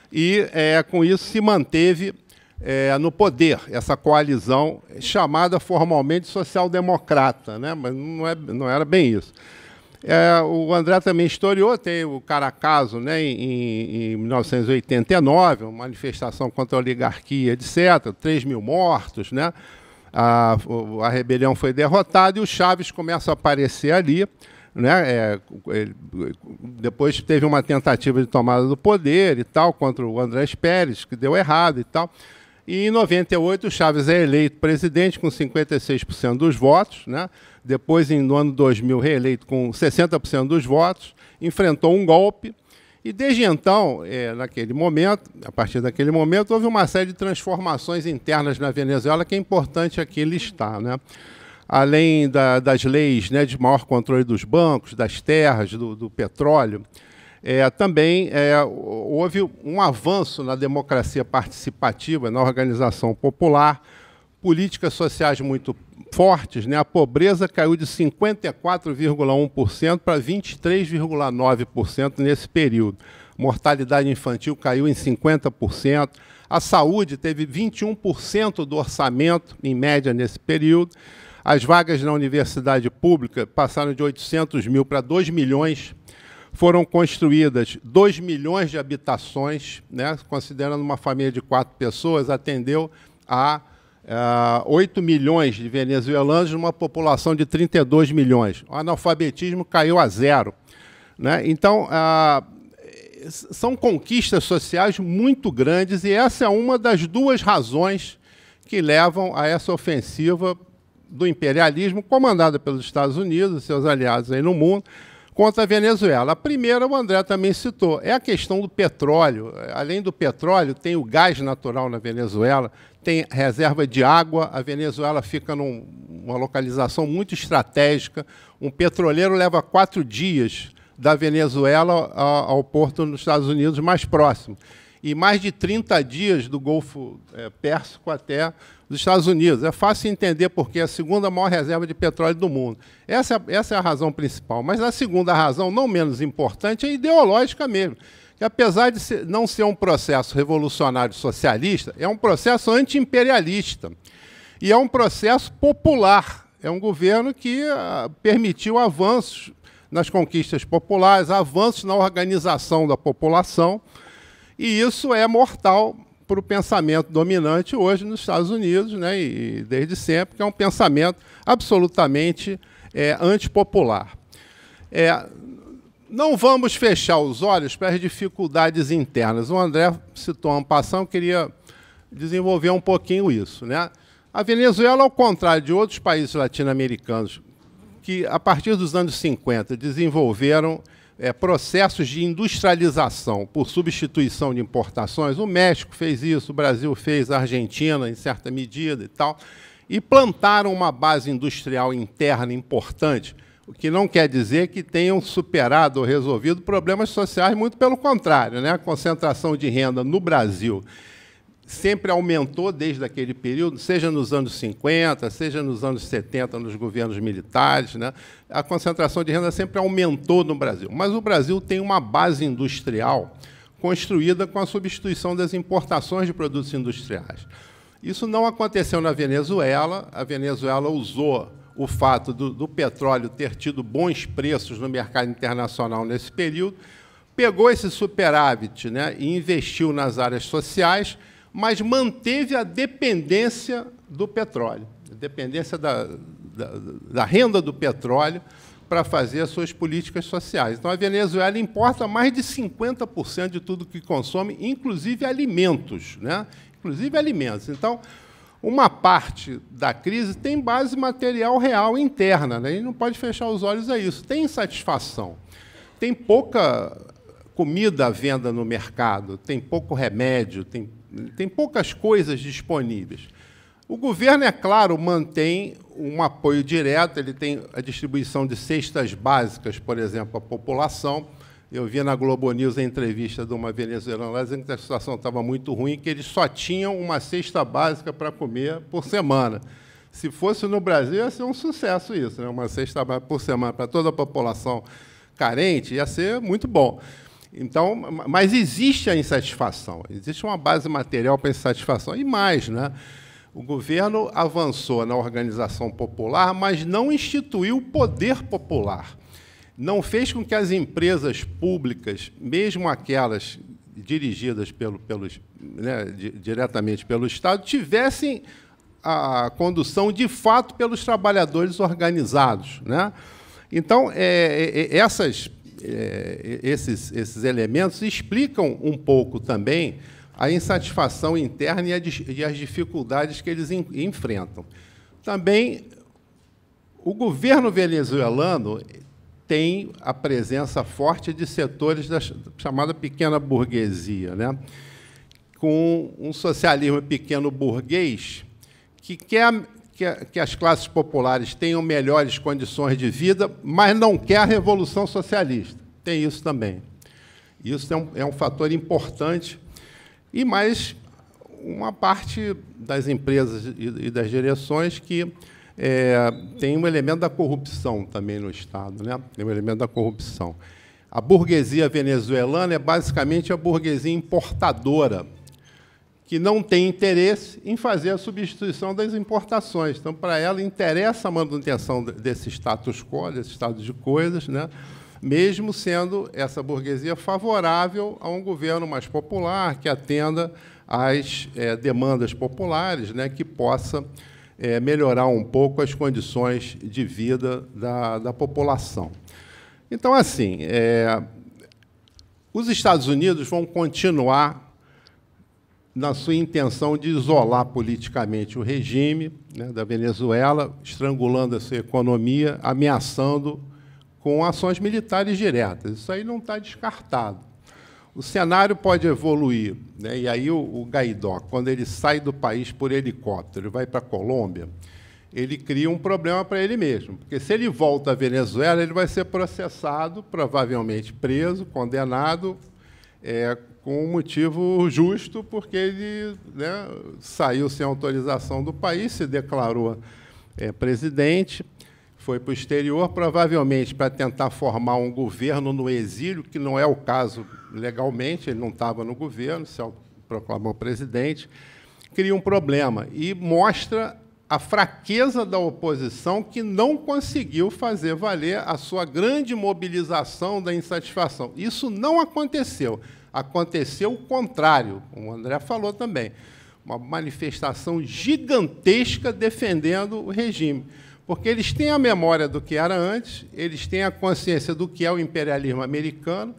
e é, com isso se manteve é, no poder, essa coalizão chamada formalmente social-democrata, né? mas não, é, não era bem isso. É, o André também historiou, tem o Caracaso né, em, em 1989, uma manifestação contra a oligarquia, etc. 3 mil mortos, né? A, a rebelião foi derrotada e o Chaves começa a aparecer ali. Né? É, ele, depois teve uma tentativa de tomada do poder e tal, contra o Andrés Pérez, que deu errado e tal. E em 98, Chaves é eleito presidente com 56% dos votos, né? depois, no ano 2000, reeleito com 60% dos votos, enfrentou um golpe. E desde então, é, naquele momento, a partir daquele momento, houve uma série de transformações internas na Venezuela que é importante aqui listar. Né? Além da, das leis né, de maior controle dos bancos, das terras, do, do petróleo, é, também é, houve um avanço na democracia participativa, na organização popular, políticas sociais muito fortes. Né? A pobreza caiu de 54,1% para 23,9% nesse período. Mortalidade infantil caiu em 50%. A saúde teve 21% do orçamento, em média, nesse período. As vagas na universidade pública passaram de 800 mil para 2 milhões foram construídas 2 milhões de habitações, né? considerando uma família de quatro pessoas, atendeu a uh, eh, 8 milhões de venezuelanos numa população de 32 milhões. O analfabetismo caiu a zero. Né? Então, são conquistas sociais muito grandes e essa é uma das duas razões que levam a essa ofensiva do imperialismo comandada pelos Estados Unidos e seus aliados aí no mundo, contra a Venezuela. A primeira, o André também citou, é a questão do petróleo. Além do petróleo, tem o gás natural na Venezuela, tem reserva de água, a Venezuela fica numa localização muito estratégica. Um petroleiro leva quatro dias da Venezuela ao porto nos Estados Unidos mais próximo. E mais de 30 dias do Golfo eh, Pérsico até dos Estados Unidos. É fácil entender porque é a segunda maior reserva de petróleo do mundo. Essa, essa é a razão principal. Mas a segunda razão, não menos importante, é ideológica mesmo. Que apesar de ser, não ser um processo revolucionário socialista, é um processo antiimperialista. E é um processo popular. É um governo que ah, permitiu avanços nas conquistas populares, avanços na organização da população. E isso é mortal para o pensamento dominante hoje nos Estados Unidos, né, e desde sempre, que é um pensamento absolutamente é, antipopular. É, não vamos fechar os olhos para as dificuldades internas. O André citou uma passão, queria desenvolver um pouquinho isso. Né? A Venezuela, ao contrário de outros países latino-americanos, que a partir dos anos 50 desenvolveram é, processos de industrialização por substituição de importações. O México fez isso, o Brasil fez, a Argentina, em certa medida e tal. E plantaram uma base industrial interna importante, o que não quer dizer que tenham superado ou resolvido problemas sociais, muito pelo contrário. Né? A concentração de renda no Brasil sempre aumentou desde aquele período, seja nos anos 50, seja nos anos 70, nos governos militares, né? a concentração de renda sempre aumentou no Brasil. Mas o Brasil tem uma base industrial construída com a substituição das importações de produtos industriais. Isso não aconteceu na Venezuela. A Venezuela usou o fato do, do petróleo ter tido bons preços no mercado internacional nesse período, pegou esse superávit né, e investiu nas áreas sociais mas manteve a dependência do petróleo, a dependência da, da, da renda do petróleo para fazer as suas políticas sociais. Então, a Venezuela importa mais de 50% de tudo que consome, inclusive alimentos, né? inclusive alimentos. Então, uma parte da crise tem base material real interna, né? a gente não pode fechar os olhos a isso. Tem insatisfação, tem pouca comida à venda no mercado, tem pouco remédio, tem tem poucas coisas disponíveis. O governo, é claro, mantém um apoio direto, ele tem a distribuição de cestas básicas, por exemplo, à população. Eu vi na Globo News a entrevista de uma venezuelana dizendo que a situação estava muito ruim, que eles só tinham uma cesta básica para comer por semana. Se fosse no Brasil, ia ser um sucesso isso, né? uma cesta por semana para toda a população carente, ia ser muito bom. Então, mas existe a insatisfação, existe uma base material para a insatisfação. E mais, né? o governo avançou na organização popular, mas não instituiu o poder popular. Não fez com que as empresas públicas, mesmo aquelas dirigidas pelo, pelos, né, diretamente pelo Estado, tivessem a condução de fato pelos trabalhadores organizados. Né? Então, é, é, é essas é, esses, esses elementos explicam um pouco também a insatisfação interna e, a, e as dificuldades que eles in, enfrentam. Também o governo venezuelano tem a presença forte de setores da chamada pequena burguesia, né? com um socialismo pequeno burguês que quer que, que as classes populares tenham melhores condições de vida, mas não quer a revolução socialista. Tem isso também. Isso é um, é um fator importante. E mais uma parte das empresas e, e das direções que é, tem um elemento da corrupção também no Estado, né? Tem um elemento da corrupção. A burguesia venezuelana é basicamente a burguesia importadora que não tem interesse em fazer a substituição das importações. Então, para ela, interessa a manutenção desse status quo, desse estado de coisas, né? mesmo sendo essa burguesia favorável a um governo mais popular, que atenda às é, demandas populares, né? que possa é, melhorar um pouco as condições de vida da, da população. Então, assim, é, os Estados Unidos vão continuar na sua intenção de isolar politicamente o regime né, da Venezuela, estrangulando essa economia, ameaçando com ações militares diretas. Isso aí não está descartado. O cenário pode evoluir, né, e aí o, o Gaidó, quando ele sai do país por helicóptero, vai para a Colômbia, ele cria um problema para ele mesmo, porque se ele volta à Venezuela, ele vai ser processado, provavelmente preso, condenado, é, com um motivo justo, porque ele né, saiu sem autorização do país, se declarou é, presidente, foi para o exterior, provavelmente para tentar formar um governo no exílio, que não é o caso legalmente, ele não estava no governo, se proclamou presidente, cria um problema e mostra a fraqueza da oposição que não conseguiu fazer valer a sua grande mobilização da insatisfação. Isso não aconteceu. Aconteceu o contrário, como o André falou também. Uma manifestação gigantesca defendendo o regime. Porque eles têm a memória do que era antes, eles têm a consciência do que é o imperialismo americano,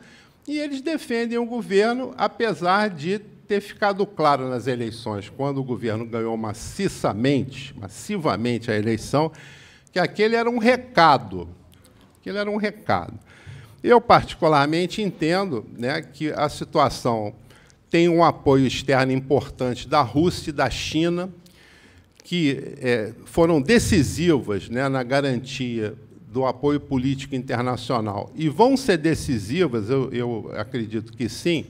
e eles defendem o governo, apesar de ter ficado claro nas eleições, quando o governo ganhou maciçamente, massivamente a eleição, que aquele era um recado. Aquele era um recado. Eu, particularmente, entendo né, que a situação tem um apoio externo importante da Rússia e da China, que é, foram decisivas né, na garantia do apoio político internacional e vão ser decisivas, eu, eu, acredito que sim,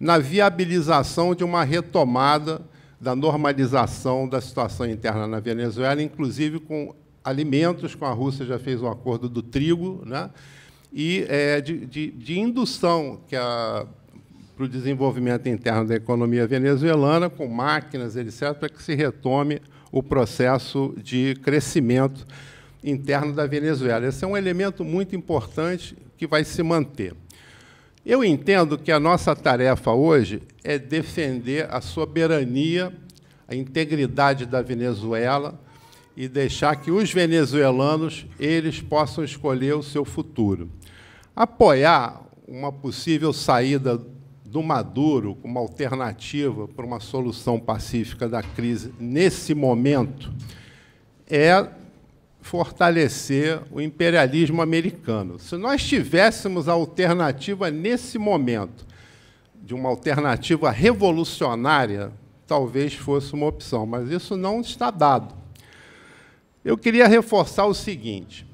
na viabilização de uma retomada da normalização da situação interna na Venezuela, inclusive com alimentos, com a Rússia já fez um acordo do trigo, né? e é, de, de, de, indução que a, para o desenvolvimento interno da economia venezuelana, com máquinas, etc., para que se retome o processo de crescimento interno da Venezuela. Esse é um elemento muito importante que vai se manter. Eu entendo que a nossa tarefa hoje é defender a soberania, a integridade da Venezuela e deixar que os venezuelanos eles possam escolher o seu futuro apoiar uma possível saída do Maduro como alternativa para uma solução pacífica da crise nesse momento é fortalecer o imperialismo americano. Se nós tivéssemos a alternativa nesse momento de uma alternativa revolucionária, talvez fosse uma opção, mas isso não está dado. Eu queria reforçar o seguinte: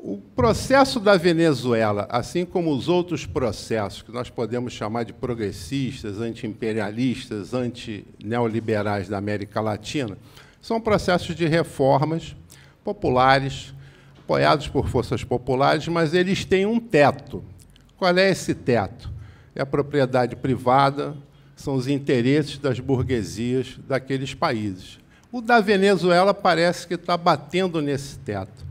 o processo da Venezuela, assim como os outros processos que nós podemos chamar de progressistas, antiimperialistas, anti-neoliberais da América Latina, são processos de reformas populares, apoiados por forças populares, mas eles têm um teto. Qual é esse teto? É a propriedade privada, são os interesses das burguesias daqueles países. O da Venezuela parece que está batendo nesse teto.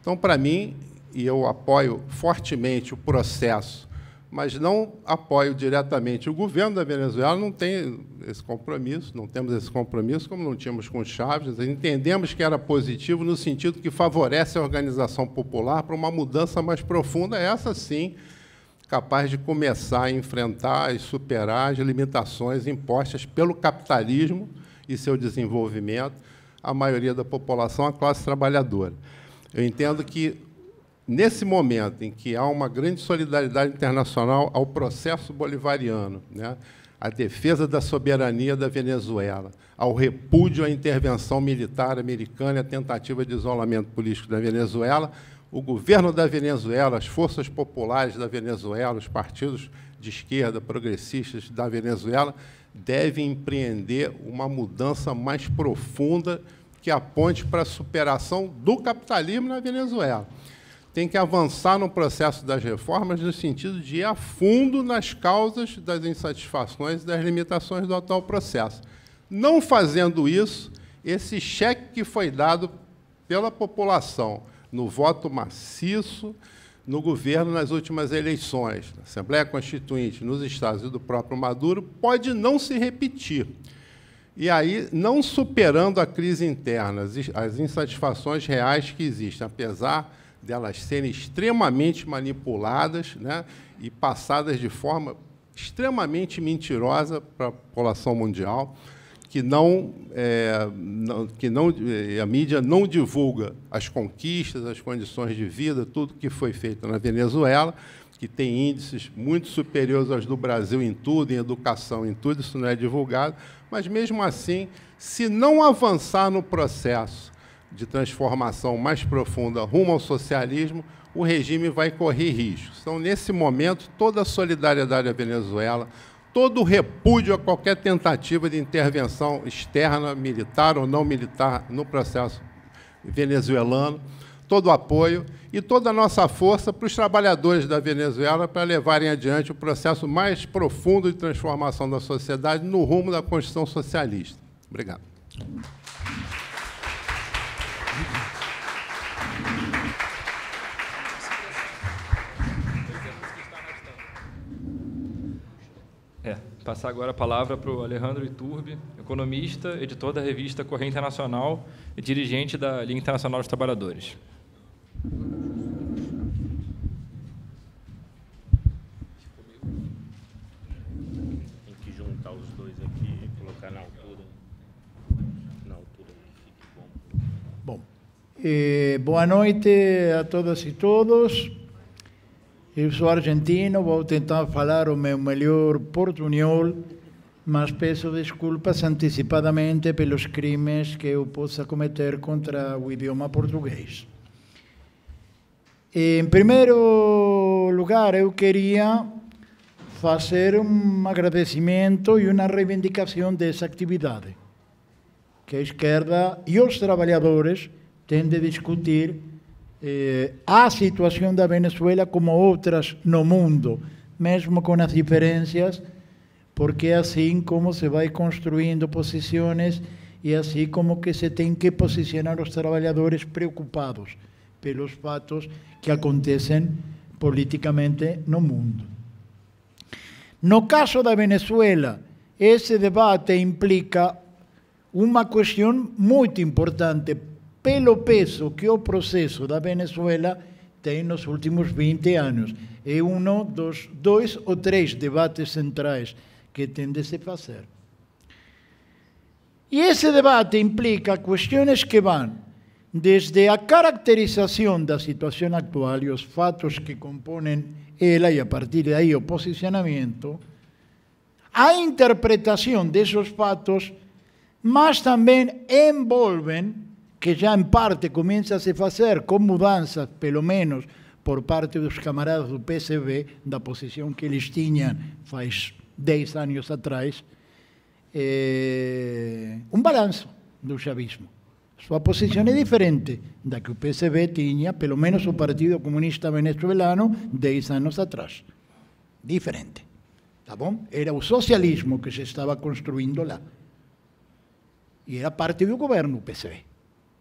Então, para mim, e eu apoio fortemente o processo, mas não apoio diretamente o governo da Venezuela, não tem esse compromisso, não temos esse compromisso, como não tínhamos com Chaves. Entendemos que era positivo no sentido que favorece a organização popular para uma mudança mais profunda, essa sim, capaz de começar a enfrentar e superar as limitações impostas pelo capitalismo e seu desenvolvimento à maioria da população, à classe trabalhadora. Eu entendo que, nesse momento em que há uma grande solidariedade internacional ao processo bolivariano, né, à defesa da soberania da Venezuela, ao repúdio à intervenção militar americana e à tentativa de isolamento político da Venezuela, o governo da Venezuela, as forças populares da Venezuela, os partidos de esquerda progressistas da Venezuela devem empreender uma mudança mais profunda que é aponte para a superação do capitalismo na Venezuela. Tem que avançar no processo das reformas no sentido de ir a fundo nas causas das insatisfações e das limitações do atual processo. Não fazendo isso, esse cheque que foi dado pela população no voto maciço no governo nas últimas eleições, na Assembleia Constituinte, nos Estados e do próprio Maduro, pode não se repetir. E aí, não superando a crise interna, as insatisfações reais que existem, apesar delas serem extremamente manipuladas né, e passadas de forma extremamente mentirosa para a população mundial, que não, é, não que não é, a mídia não divulga as conquistas, as condições de vida, tudo que foi feito na Venezuela, que tem índices muito superiores aos do Brasil em tudo, em educação, em tudo, isso não é divulgado, mas mesmo assim, se não avançar no processo de transformação mais profunda rumo ao socialismo, o regime vai correr riscos. Então, nesse momento, toda a solidariedade à Venezuela, todo o repúdio a qualquer tentativa de intervenção externa, militar ou não militar, no processo venezuelano, todo o apoio e toda a nossa força para os trabalhadores da Venezuela para levarem adiante o processo mais profundo de transformação da sociedade no rumo da Constituição Socialista. Obrigado. É, passar agora a palavra para o Alejandro Iturbe, economista, editor da revista Corrente Internacional e dirigente da Liga Internacional dos Trabalhadores. Tem que juntar os dois aqui e colocar na altura. Na altura fique bom. Bom, eh, boa noite a todas e todos. Eu sou argentino, vou tentar falar o meu melhor portunhol, mas peço desculpas antecipadamente pelos crimes que eu possa cometer contra o idioma português. En primeiro lugar, eu queria fazer un agradecimento e unha reivindicación desa actividade que a esquerda e os traballadores ten de discutir eh, a situación da Venezuela como outras no mundo, mesmo con as diferencias, porque é assim como se vai construindo posiciones e assim como que se tem que posicionar os trabalhadores preocupados pelos fatos que acontecem politicamente no mundo. No caso da Venezuela, esse debate implica uma questão muito importante pelo peso que o processo da Venezuela tem nos últimos 20 anos. É um dos dois ou três debates centrais que tem de se fazer. E esse debate implica questões que vão Desde a caracterización la situación actual e os fatos que componen ela y a partir de ahí o posicionamiento, a interpretación de esos fatos, más también envolven, que ya en parte comienza a se facer con mudanzas, pelo menos por parte de los camaradas do PSB, la posición que eles tenían hace 10 años atrás, eh, un balanço do chavismo. Sua posição é diferente da que o PCB tinha, pelo menos o Partido Comunista Venezuelano, 10 anos atrás. Diferente. Tá bom? Era o socialismo que se estava construindo lá. E era parte do governo o PCB.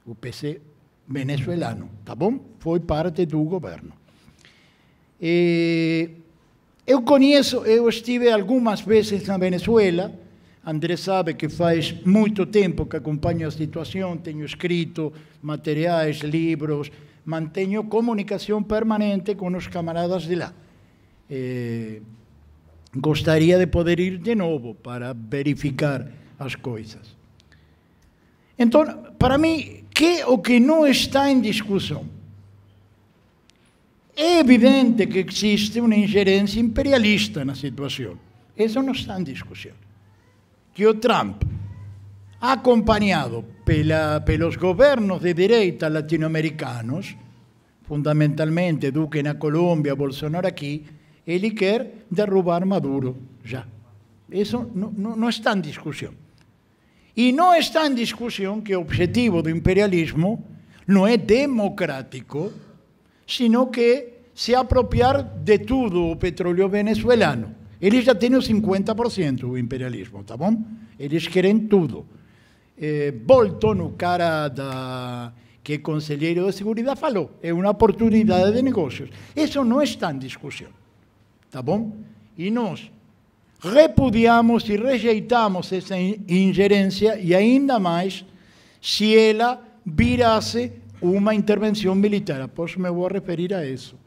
O PC venezuelano, tá bom? Foi parte do governo. E eh, eu conheço, eu estive algumas vezes na Venezuela, André sabe que faz muito tempo que acompanho a situação, tenho escrito materiais, livros, mantenho comunicação permanente com os camaradas de lá. Eh, gostaria de poder ir de novo para verificar as coisas. Então, para mim, que o que não está em discussão? É evidente que existe uma ingerência imperialista na situação. Isso não está em discussão. que Trump ha acompañado por los gobiernos de derecha latinoamericanos, fundamentalmente Duque en Colombia, Bolsonaro aquí, el quer derrubar Maduro ya. Eso no, está en discusión. Y no está en discusión que el objetivo del imperialismo no es democrático, sino que se apropiar de todo el petróleo venezolano. Eles já têm o 50% do imperialismo, tá bom? Eles querem tudo. É, Bolton, o cara da que é conselheiro de Seguridade, falou. É uma oportunidade de negócios. Isso não está em discussão. Tá bom? E nós repudiamos e rejeitamos essa ingerência, e ainda mais se ela virasse uma intervenção militar. Após me vou referir a isso.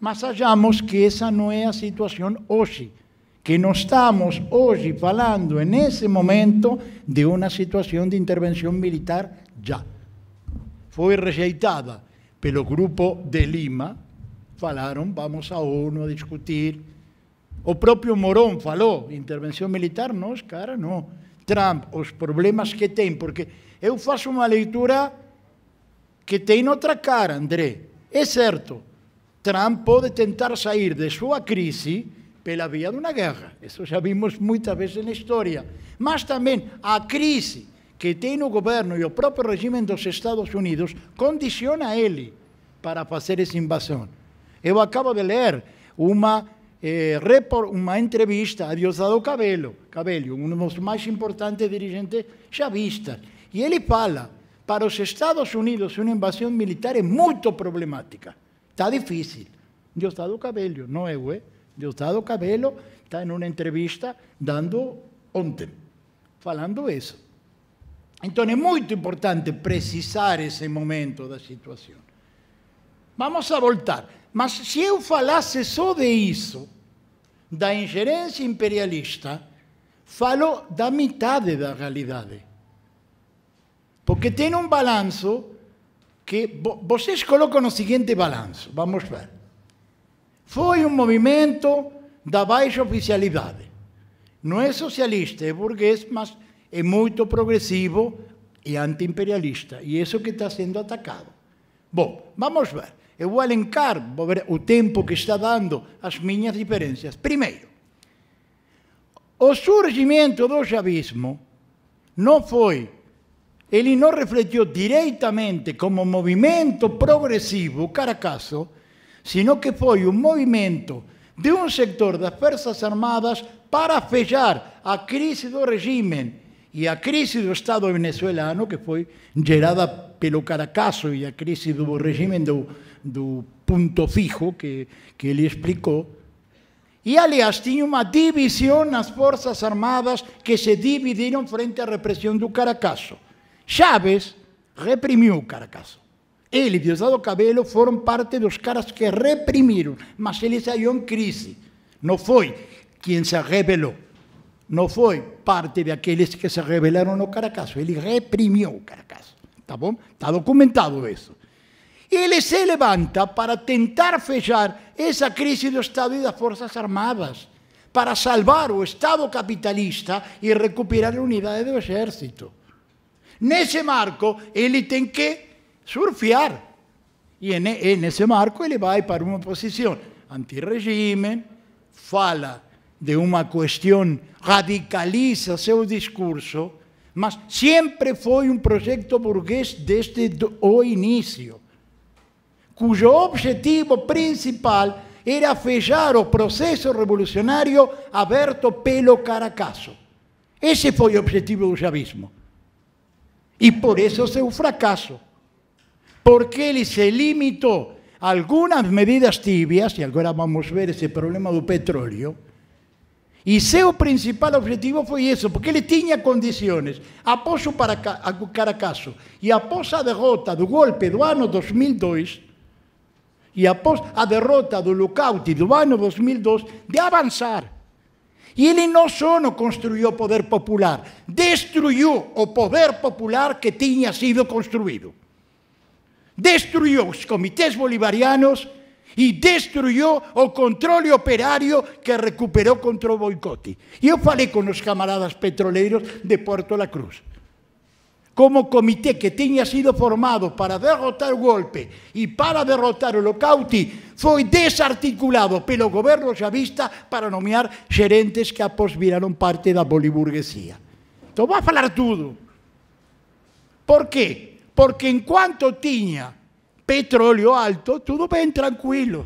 Mas achamos que essa não é a situação hoje, que não estamos hoje falando, nesse momento, de uma situação de intervenção militar já. Foi rejeitada pelo grupo de Lima, falaram, vamos a ONU discutir. O próprio Morón falou, intervenção militar, não, cara, não. Trump, os problemas que tem, porque eu faço uma leitura que tem outra cara, André. É certo, Trump pode tentar sair de sua crise pela via de uma guerra. Isso já vimos muitas vezes na história. Mas também a crise que tem o governo e o próprio regime dos Estados Unidos condiciona ele para fazer essa invasão. Eu acabo de ler uma eh, uma entrevista a Diosdado Cabello, Cabello, um dos mais importantes dirigentes chavistas. E ele fala, para os Estados Unidos uma invasão militar é muito problemática. Está difícil. Diosdado Cabello, não eu, é? Eh? Diosdado Cabello está em uma entrevista dando ontem, falando isso. Então é muito importante precisar esse momento da situação. Vamos a voltar. Mas se eu falasse só de isso, da ingerência imperialista, falo da metade da realidade. Porque tem um balanço que vocês colocam o seguinte balanço, vamos ver. Foi um movimento da baixa oficialidade. Não é socialista, é burguês, mas é muito progressivo e antiimperialista. E isso que está sendo atacado. Bom, vamos ver. Eu vou alencar vou ver o tempo que está dando as minhas diferenças. Primeiro, o surgimento do chavismo não foi él no reflejó directamente como movimiento progresivo Caracaso, sino que fue un movimiento de un sector las Fuerzas Armadas para fechar a crisis del régimen y a crisis del Estado venezolano, que fue gerada pelo Caracaso y a crisis do regime do, punto fijo que, que explicó, y E, aliás, una división en las Fuerzas Armadas que se dividieron frente la represión do Caracaso. Chávez reprimió Caracas. Él y Diosdado Cabello fueron parte de los caras que reprimieron. mas se halló en crisis. No fue quien se rebeló. no fue parte de aquellos que se rebelaron en Caracas. él reprimió Caracas. Está documentado eso. Él se levanta para tentar fechar esa crisis del Estado de las Fuerzas Armadas, para salvar o Estado capitalista y recuperar la unidad del ejército. En ese marco, él tiene que surfear. y en e, ese marco, a va para una posición anti fala de una cuestión, radicaliza su discurso, mas siempre fue un proyecto burgués desde el inicio, cuyo objetivo principal era fechar o proceso revolucionario abierto pelo Caracaso. Ese fue el objetivo del chavismo. Y por eso es un fracaso. Porque él se limitó a algunas medidas tibias, y ahora vamos a ver ese problema del petróleo, y su principal objetivo fue eso, porque él tenía condiciones. Após para Caracaso y após a derrota del golpe del año 2002, y após a derrota del lockout del año 2002, de avanzar. E ele non só construiu o poder popular, destruiu o poder popular que tiña sido construído. Destruiu os comités bolivarianos e destruiu o controle operario que recuperou contra o boicote. E eu falei con os camaradas petroleiros de Puerto La Cruz como comité que tiña sido formado para derrotar o golpe e para derrotar o locauti foi desarticulado pelo goberno xavista para nomear xerentes que após viraron parte da boliburguesía. Entón, vai falar tudo. Por qué? Porque en cuanto tiña petróleo alto, tudo ben tranquilo.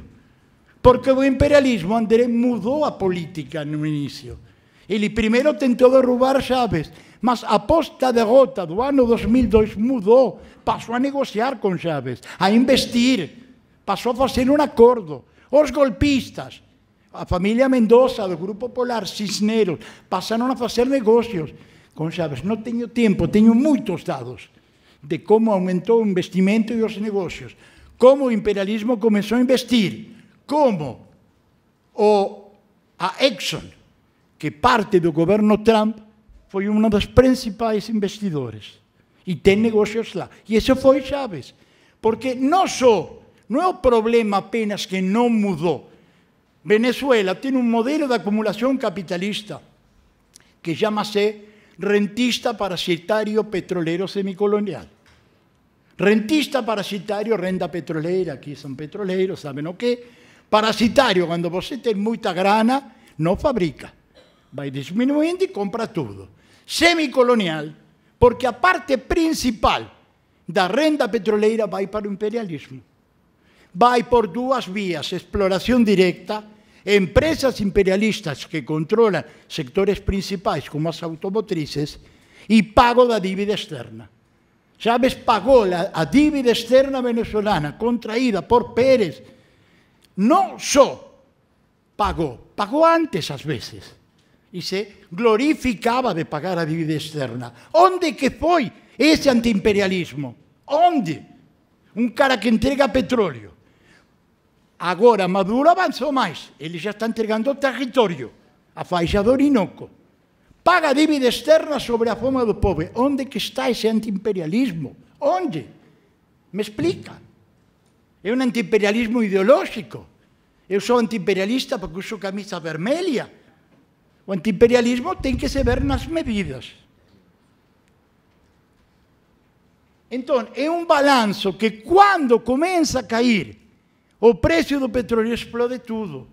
Porque o imperialismo André mudou a política no inicio. Ele primeiro tentou derrubar Chávez, Mas a posta derrota do ano 2002, mudou, passou a negociar com Chávez, a investir, passou a fazer um acordo. Os golpistas, a família Mendoza do Grupo Polar, Cisneros, passaram a fazer negócios com Chávez. Não tenho tempo, tenho muitos dados de como aumentou o investimento e os negócios, como o imperialismo começou a investir, como o, a Exxon, que parte do governo Trump, foi um dos principais investidores e tem negócios lá. E isso foi Chaves, porque não só, não é o problema apenas que não mudou. Venezuela tem um modelo de acumulação capitalista que chama-se rentista parasitário petrolero semicolonial. Rentista parasitário, renda petroleira, aqui são petroleiros, sabem o quê? Parasitário, quando você tem muita grana, não fabrica. Vai diminuindo e compra tudo. semicolonial, porque a parte principal da renda petroleira vai para o imperialismo. Vai por dúas vías, exploración directa, empresas imperialistas que controlan sectores principais como as automotrices e pago da dívida externa. Chávez pagou a dívida externa venezolana contraída por Pérez. Non só pagou, pagou antes ás veces se glorificava de pagar a dívida externa. Onde que foi esse antiimperialismo? Onde? Um cara que entrega petróleo. Agora, Maduro avançou mais. Ele já está entregando território, a faixa do Orinoco. Paga dívida externa sobre a fome do pobre. Onde que está esse antiimperialismo? Onde? Me explica. É um antiimperialismo ideológico. Eu sou antiimperialista porque uso camisa vermelha o anti-imperialismo tem que se ver nas medidas. Então, é um balanço que quando começa a cair, o preço do petróleo explode tudo.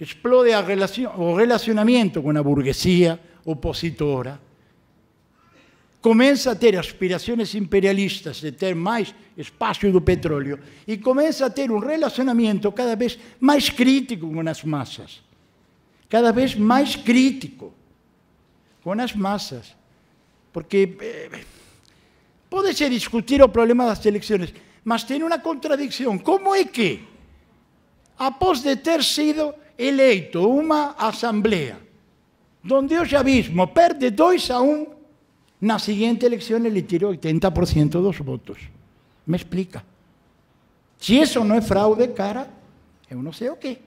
Explode relacion, o relacionamento com a burguesia opositora. Começa a ter aspirações imperialistas de ter mais espaço do petróleo e começa a ter um relacionamento cada vez mais crítico com as massas. cada vez más crítico con las masas, Porque eh, puede ser discutir el problema de las elecciones, mas tiene una contradicción. ¿Cómo es que, após de haber sido eleito una asamblea, donde hoy mismo perde 2 a 1, en la siguiente elección ele el 80% los votos. Me explica. Si eso no es fraude, cara, yo no sé o qué?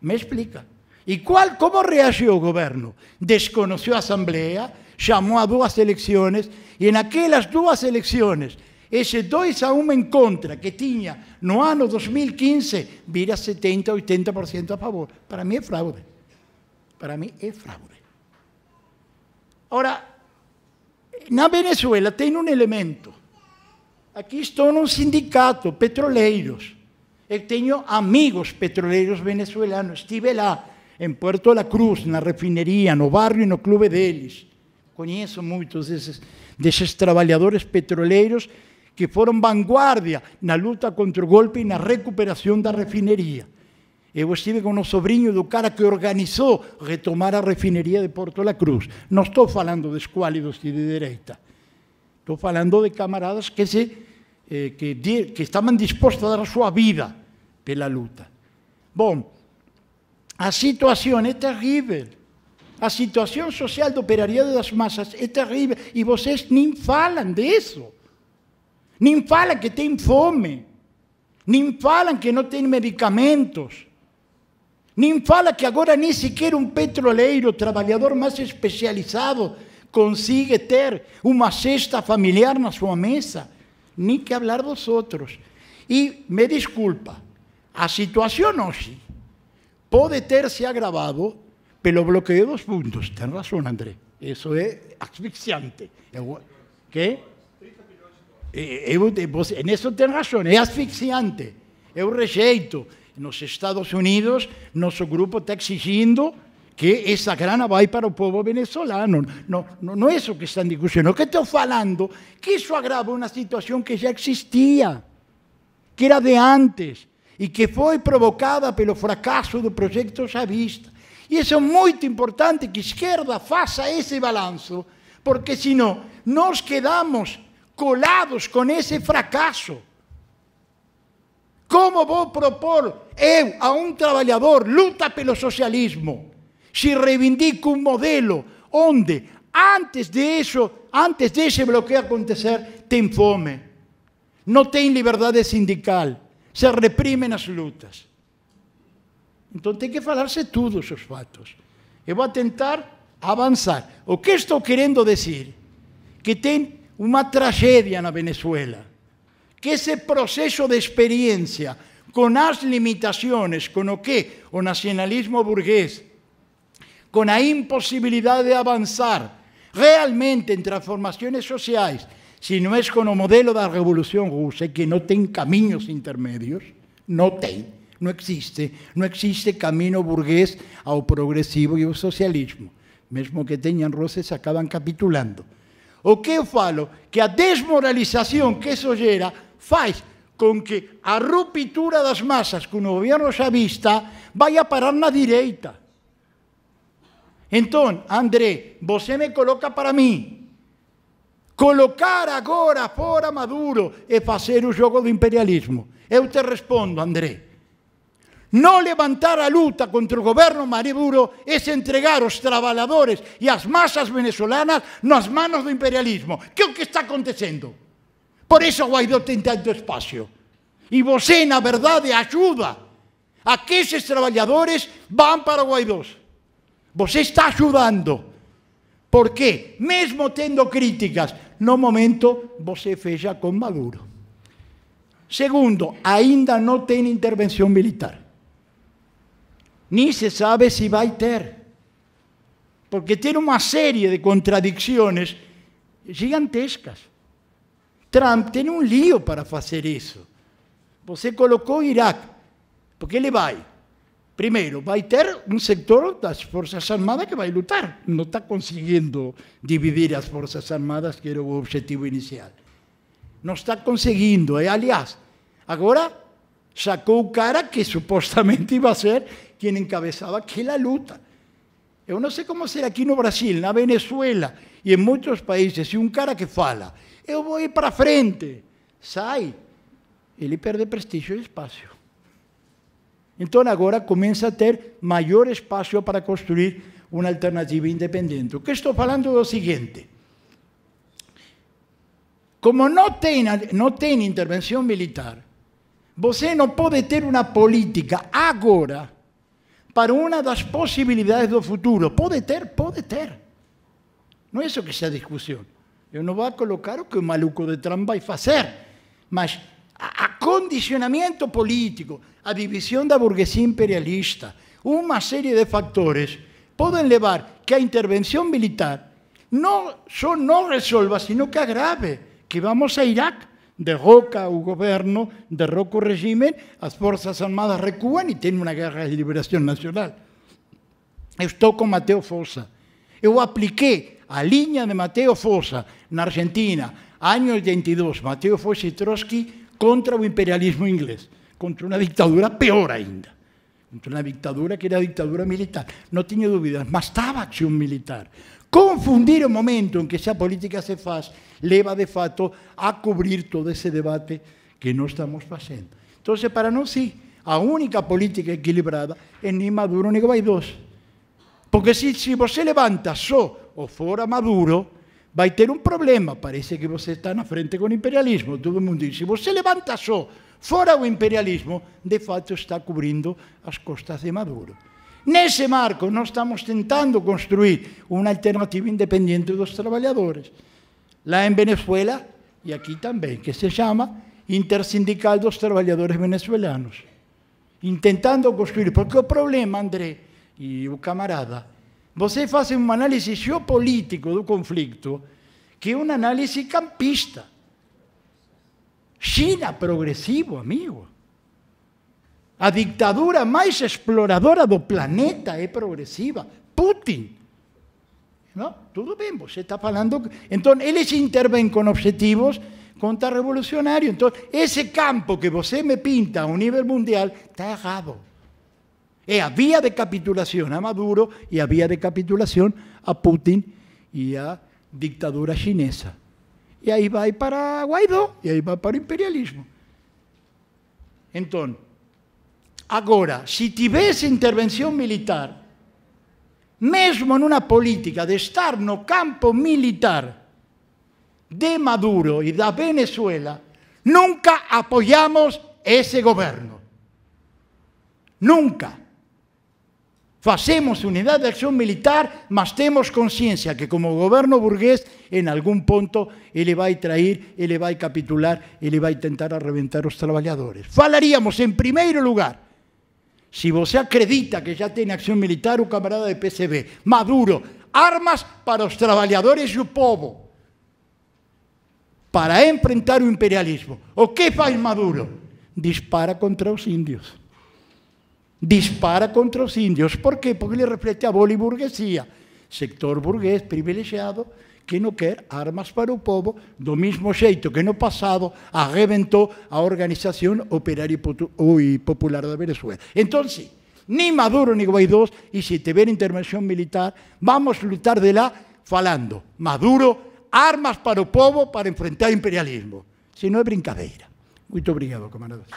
Me explica. ¿Y cuál, cómo reaccionó el gobierno? Desconoció a asamblea, llamó a dos elecciones y en aquellas dos elecciones, ese 2 a 1 en contra que tenía no año 2015, vira 70, 80% a favor. Para mí es fraude. Para mí es fraude. Ahora, en Venezuela tengo un elemento. Aquí estoy en un sindicato, petroleiros. Tengo amigos petroleros venezolanos. Estuve lá. em Puerto La Cruz, na refineria, no barrio e no clube deles. Conheço muitos desses, trabalhadores petroleiros que foram vanguarda na luta contra o golpe e na recuperação da refineria. Eu estive com o sobrinho do cara que organizou retomar a refineria de Porto La Cruz. Não estou falando de esquálidos e de direita. Estou falando de camaradas que, se, eh, que, que estavam dispostos a dar a sua vida pela luta. Bom, a situação é terrível. A situação social do operariado das massas é terrível. E vocês nem falam disso. Nem falam que tem fome. Nem falam que não tem medicamentos. Nem falam que agora nem sequer um petroleiro, trabalhador mais especializado, consiga ter uma cesta familiar na sua mesa. Nem que falar dos outros. E me desculpa, a situação hoje Pode ter agravado pero bloqueé dos puntos. ten razón, André. eso es asfixiante. ¿Qué? Eh, eh, en eso ten razón. Es asfixiante. es asfixiante. Eu En los Estados Unidos, nuestro grupo está exigiendo que esa grana vai para o povo venezolano. No no, no que está en discusión. O que estou falando que eso agrava una situación que ya existía, que era de antes y que fue provocada pelo fracaso do projeto chavista. Y e isso é muito importante que a esquerda faça esse balanço, porque no, nos quedamos colados con ese fracaso. Como vou propor a um trabalhador luta pelo socialismo si reivindico un modelo onde antes de eso, antes de ese bloqueio acontecer, tem fome, não tem liberdade sindical, se reprimen las lutas. Entonces hay que falarse todos esos fatos. E voy a tentar avanzar. O ¿Qué estoy queriendo decir? Que tiene una tragedia en Venezuela. Que ese proceso de experiencia... ...con las limitaciones, con o que o nacionalismo burgués. Con la imposibilidad de avanzar... realmente en transformaciones sociales... Si no es con el modelo de la Revolución Rusa, que no tiene caminos intermedios, no tiene, no existe, no existe camino burgués al progresivo y al socialismo. Mesmo que tengan roces, acaban capitulando. O que eu falo? Que a desmoralización que eso gera faz con que a ruptura das masas con o goberno vista vá a parar na direita. então André, você me coloca para mí Colocar agora fora Maduro é fazer o jogo do imperialismo. Eu te respondo, André. Não levantar a luta contra o governo Maduro é entregar os trabalhadores e as massas venezolanas nas manos do imperialismo, que é o que está acontecendo. Por isso Guaidó tem tanto espaço. E você, na verdade, ajuda a que esses trabalhadores vão para Guaidó. Você está ajudando. por quê mesmo tendo críticas, no momento você fecha com Maduro. Segundo, ainda não tem intervenção militar. Nem se sabe se vai ter. Porque tem uma série de contradições gigantescas. Trump tem um lío para fazer isso. Você colocou o Iraque, porque ele vai Primero, va a ter un sector de las Fuerzas Armadas que va a luchar. No está consiguiendo dividir las Fuerzas Armadas, que era el objetivo inicial. No está consiguiendo. Aliás, ahora sacó un cara que supuestamente iba a ser quien que la lucha. Yo no sé cómo será aquí no Brasil, en Venezuela y en muchos países. y un cara que fala, yo voy para frente, sai, él pierde prestigio y espacio. Então agora começa a ter maior espaço para construir uma alternativa independente. O que estou falando é o seguinte: como não tem, não tem intervenção militar, você não pode ter uma política agora para uma das possibilidades do futuro. Pode ter, pode ter. Não é isso que está a discussão. Eu não vou colocar o que o maluco de Trump vai fazer, mas a condicionamento político, a de da burguesía imperialista, una serie de factores pueden levar que a intervención militar no só sino que agrave, que vamos a Irak, derroca o gobierno, derroca o régimen, las fuerzas Armadas recuban y tienen una guerra de liberación nacional. Estoy con Mateo Fosa. Eu apliqué a línea de Mateo Fosa en Argentina, año 22, Mateo Fosa y Trotsky, contra el imperialismo inglés contra una dictadura peor ainda, contra una dictadura que era dictadura militar. No tiene dudas... ...más estaba acción militar. Confundir el momento en que esa política se faz leva de facto a cubrir todo ese debate que no estamos haciendo... Entonces, para no sí, a única política equilibrada ...es ni Maduro ni Guaidó... Porque si vos se levanta só o fuera Maduro, va a tener un problema, parece que vos está la frente con imperialismo, todo el mundo vos se levanta só fora o imperialismo, de fato está cobrindo as costas de Maduro. Nesse marco, nós estamos tentando construir uma alternativa independente dos trabalhadores. Lá em Venezuela, e aqui também, que se chama Intersindical dos Trabalhadores Venezuelanos. Intentando construir, porque o problema, André e o camarada, vocês fazem um análise geopolítica do conflito, que é uma análise campista. China progresivo, amigo. A dictadura más exploradora do planeta es progresiva. Putin. No? Tudo bem, você está falando... Entonces, eles interven con objetivos contrarrevolucionarios. Entonces, ese campo que você me pinta a un nivel mundial está errado. Eh, había de capitulación a Maduro y había de capitulación a Putin y a dictadura chinesa. Y ahí va para Guaidó, y ahí va para imperialismo. Entonces, ahora, si tivese intervención militar, mesmo una política de estar no campo militar de Maduro y e de Venezuela, nunca apoyamos ese gobierno. Nunca. Facemos unidad de acción militar, mas tenemos conciencia que como gobierno burgués en algún punto ele vai trair, ele vai capitular, ele vai tentar arrebentar os traballadores. Falaríamos en primeiro lugar Si você acredita que já tem acción militar, o camarada de PCB, Maduro, armas para os trabalhadores e o povo, para enfrentar o imperialismo. ¿O que faz Maduro? Dispara contra os indios. Dispara contra os indios. ¿Por qué? Porque le reflete a boli burguesía, sector burgués privilegiado, que non quer armas para o povo, do mismo xeito que no pasado arrebentou a Organización Operaria e Popular da Venezuela. Entón, ni Maduro ni Guaidó, e se te ver intervención militar, vamos a lutar de lá falando, Maduro, armas para o povo para enfrentar o imperialismo. Se non é brincadeira. Muito obrigado, camaradas.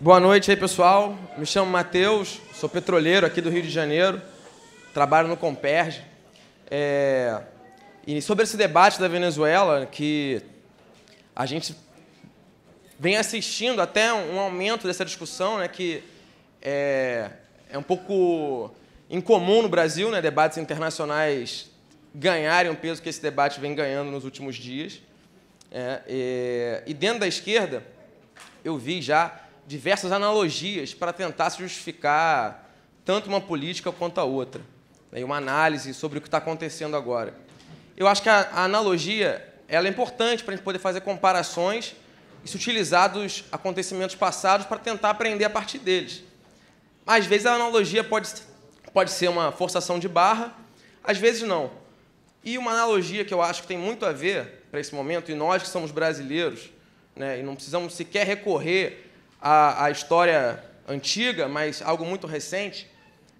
Boa noite aí, pessoal. Me chamo Matheus, sou petroleiro aqui do Rio de Janeiro, trabalho no Comperj. É... E sobre esse debate da Venezuela, que a gente vem assistindo até um aumento dessa discussão, né, que é, é um pouco incomum no Brasil, né, debates internacionais ganharem o peso que esse debate vem ganhando nos últimos dias. É, e, dentro da esquerda, eu vi já diversas analogias para tentar se justificar tanto uma política quanto a outra, né, e uma análise sobre o que está acontecendo agora. Eu acho que a, a analogia ela é importante para a gente poder fazer comparações e se utilizar dos acontecimentos passados para tentar aprender a partir deles. Às vezes a analogia pode, pode ser uma forçação de barra, às vezes não. E uma analogia que eu acho que tem muito a ver para esse momento, e nós que somos brasileiros, né, e não precisamos sequer recorrer a história antiga, mas algo muito recente,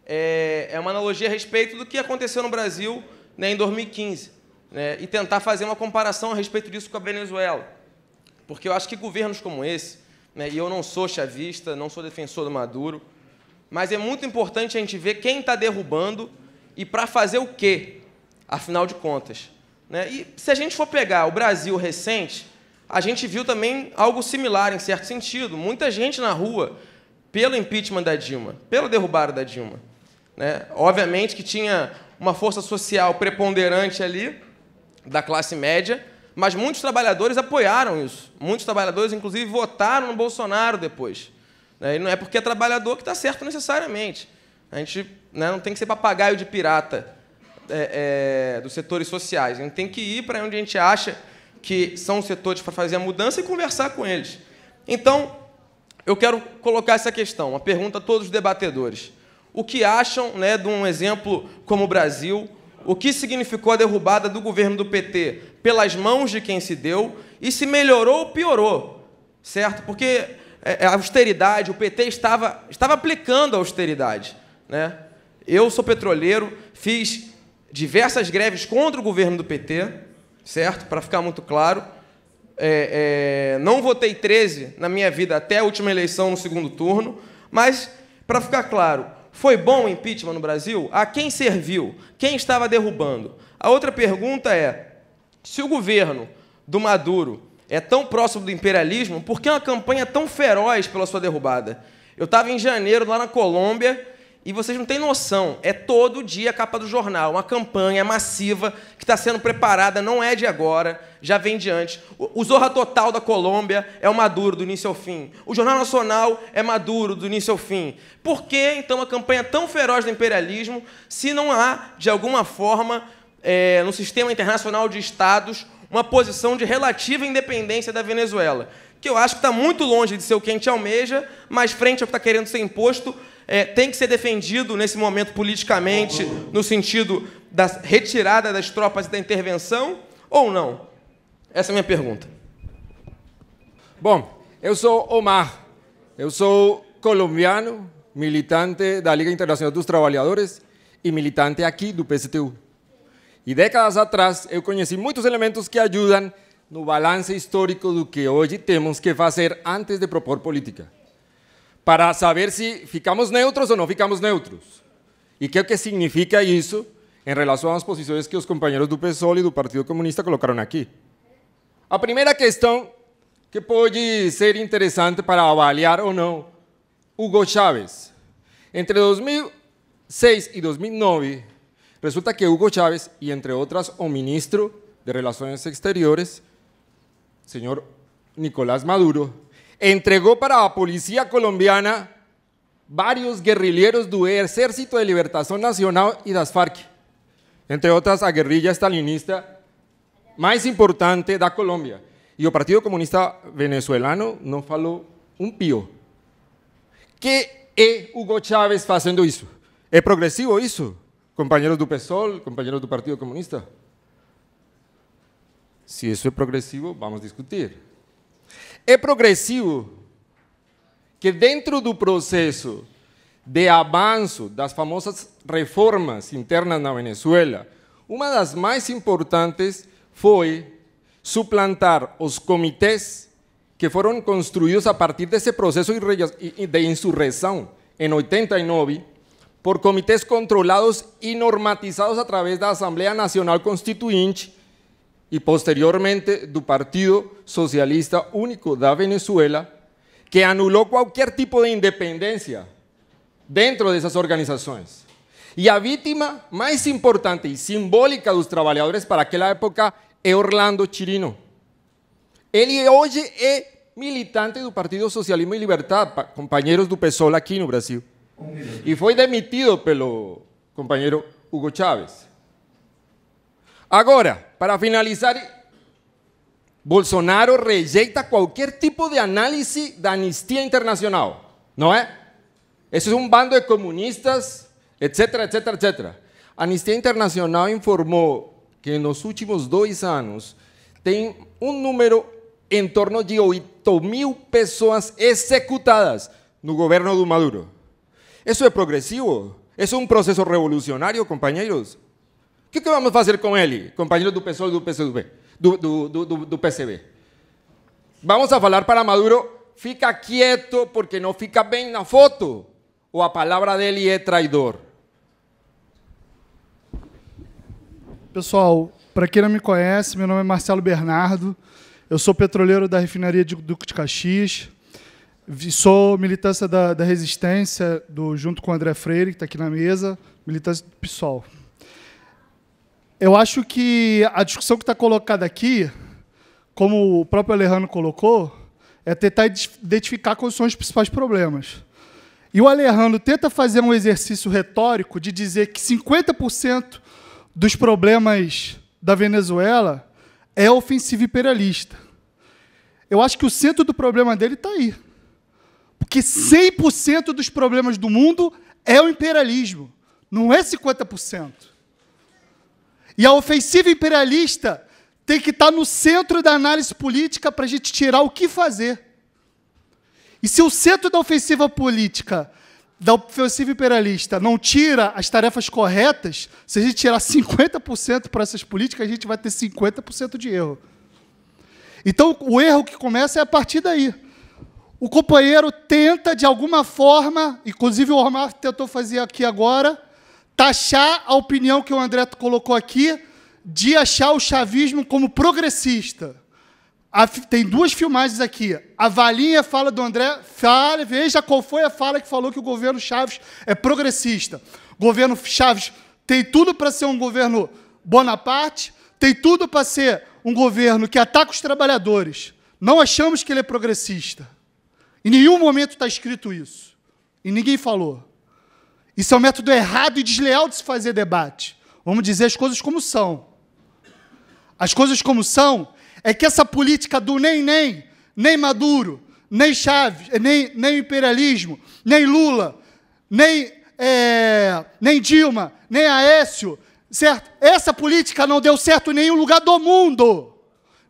é, é, uma analogia a respeito do que aconteceu no Brasil né, em 2015, né, e tentar fazer uma comparação a respeito disso com a Venezuela. Porque eu acho que governos como esse, né, e eu não sou chavista, não sou defensor do Maduro, mas é muito importante a gente ver quem está derrubando e para fazer o quê, afinal de contas. Né? E se a gente for pegar o Brasil recente, a gente viu também algo similar, em certo sentido. Muita gente na rua pelo impeachment da Dilma, pela derrubada da Dilma. Né? Obviamente que tinha uma força social preponderante ali, da classe média, mas muitos trabalhadores apoiaram isso. Muitos trabalhadores, inclusive, votaram no Bolsonaro depois. Né? E não é porque é trabalhador que está certo necessariamente. A gente né, não tem que ser papagaio de pirata é, é, dos setores sociais. A gente tem que ir para onde a gente acha que são setores para fazer a mudança e conversar com eles. Então, eu quero colocar essa questão, uma pergunta a todos os debatedores. O que acham né, de um exemplo como o Brasil? O que significou a derrubada do governo do PT pelas mãos de quem se deu? E se melhorou ou piorou? Certo? Porque é, é, a austeridade, o PT estava, estava aplicando a austeridade. Né? Eu sou petroleiro, fiz diversas greves contra o governo do PT, certo? Para ficar muito claro. É, é, não votei 13 na minha vida até a última eleição no segundo turno, mas, para ficar claro, foi bom o impeachment no Brasil? A quem serviu? Quem estava derrubando? A outra pergunta é: se o governo do Maduro é tão próximo do imperialismo, por que uma campanha tão feroz pela sua derrubada? Eu estava em janeiro lá na Colômbia e vocês não têm noção, é todo dia a capa do jornal, uma campanha massiva que está sendo preparada, não é de agora, já vem diante. O Zorra Total da Colômbia é o Maduro, do início ao fim. O Jornal Nacional é Maduro, do início ao fim. Por que, então, a campanha tão feroz do imperialismo se não há, de alguma forma, é, no sistema internacional de estados, uma posição de relativa independência da Venezuela? Que eu acho que está muito longe de ser o que a gente almeja, mas frente ao que está querendo ser imposto, é, tem que ser defendido nesse momento politicamente, no sentido da retirada das tropas e da intervenção, ou não? Essa é a minha pergunta. Bom, eu sou Omar, eu sou colombiano, militante da Liga Internacional dos Trabalhadores e militante aqui do PSTU. E décadas atrás eu conheci muitos elementos que ajudam no balanço histórico do que hoje temos que fazer antes de propor política. para saber si ficamos neutros o no ficamos neutros. y qué es lo que significa en relación a las posiciones que los compañeros del PSOL y del Partido Comunista colocaron aquí. A primera cuestión que puede ser interesante para avaliar o no, Hugo Chávez. Entre 2006 y 2009, resulta que Hugo Chávez y entre otras, o ministro de Relaciones Exteriores, señor Nicolás Maduro, entregó para la policía colombiana varios guerrilleros del Ejército de Libertación Nacional y las FARC, entre otras a guerrilla estalinista más importante de Colombia. Y el Partido Comunista venezolano no faló un pío. ¿Qué es Hugo Chávez haciendo eso? ¿Es progresivo eso, compañeros del PSOL, compañeros del Partido Comunista? Si eso es progresivo, vamos a discutir. é progressivo, que dentro do processo de avanço das famosas reformas internas na Venezuela, uma das mais importantes foi suplantar os comitês que foram construídos a partir desse processo de insurreição em 89 por comitês controlados e normatizados através da Assembleia Nacional Constituinte y posteriormente del Partido Socialista Único de Venezuela, que anuló cualquier tipo de independencia dentro de esas organizaciones. Y la víctima más importante y simbólica de los trabajadores para aquella época es Orlando Chirino. Él hoy es militante del Partido Socialismo y Libertad, compañeros do PSOL aquí en Brasil. y fue demitido pelo compañero Hugo Chávez. Ahora. Para finalizar, Bolsonaro rejeita cualquier tipo de análisis de Amnistía Internacional, ¿no es? Eso es un bando de comunistas, etcétera, etcétera, etcétera. Amnistía Internacional informó que en los últimos dos años tiene un número en torno de 8 mil ejecutadas en el gobierno de Maduro. Eso es progresivo, es un proceso revolucionario, compañeros. O que, que vamos fazer com ele, companheiro do PSOL, do do, do, do, do PCB? Vamos a falar para Maduro, fica quieto porque não fica bem na foto, ou a palavra dele é traidor? Pessoal, para quem não me conhece, meu nome é Marcelo Bernardo, eu sou petroleiro da refinaria de Duque de Caxias, sou militância da, da Resistência, do, junto com o André Freire, que está aqui na mesa, militância do PSOL. Eu acho que a discussão que está colocada aqui, como o próprio Alejandro colocou, é tentar identificar quais são os principais problemas. E o Alejandro tenta fazer um exercício retórico de dizer que 50% dos problemas da Venezuela é ofensiva imperialista. Eu acho que o centro do problema dele está aí. Porque 100% dos problemas do mundo é o imperialismo, não é 50%. E a ofensiva imperialista tem que estar no centro da análise política para a gente tirar o que fazer. E se o centro da ofensiva política, da ofensiva imperialista, não tira as tarefas corretas, se a gente tirar 50% para essas políticas, a gente vai ter 50% de erro. Então, o erro que começa é a partir daí. O companheiro tenta, de alguma forma, inclusive o Omar tentou fazer aqui agora, taxar a opinião que o André colocou aqui de achar o chavismo como progressista. A, tem duas filmagens aqui. A Valinha fala do André, fala, veja qual foi a fala que falou que o governo Chaves é progressista. O governo Chaves tem tudo para ser um governo Bonaparte, tem tudo para ser um governo que ataca os trabalhadores. Não achamos que ele é progressista. Em nenhum momento está escrito isso. E ninguém falou. Isso é um método errado e desleal de se fazer debate. Vamos dizer as coisas como são. As coisas como são é que essa política do nem nem, nem Maduro, nem Chaves, nem, nem imperialismo, nem Lula, nem, é, nem Dilma, nem Aécio, certo? Essa política não deu certo em nenhum lugar do mundo.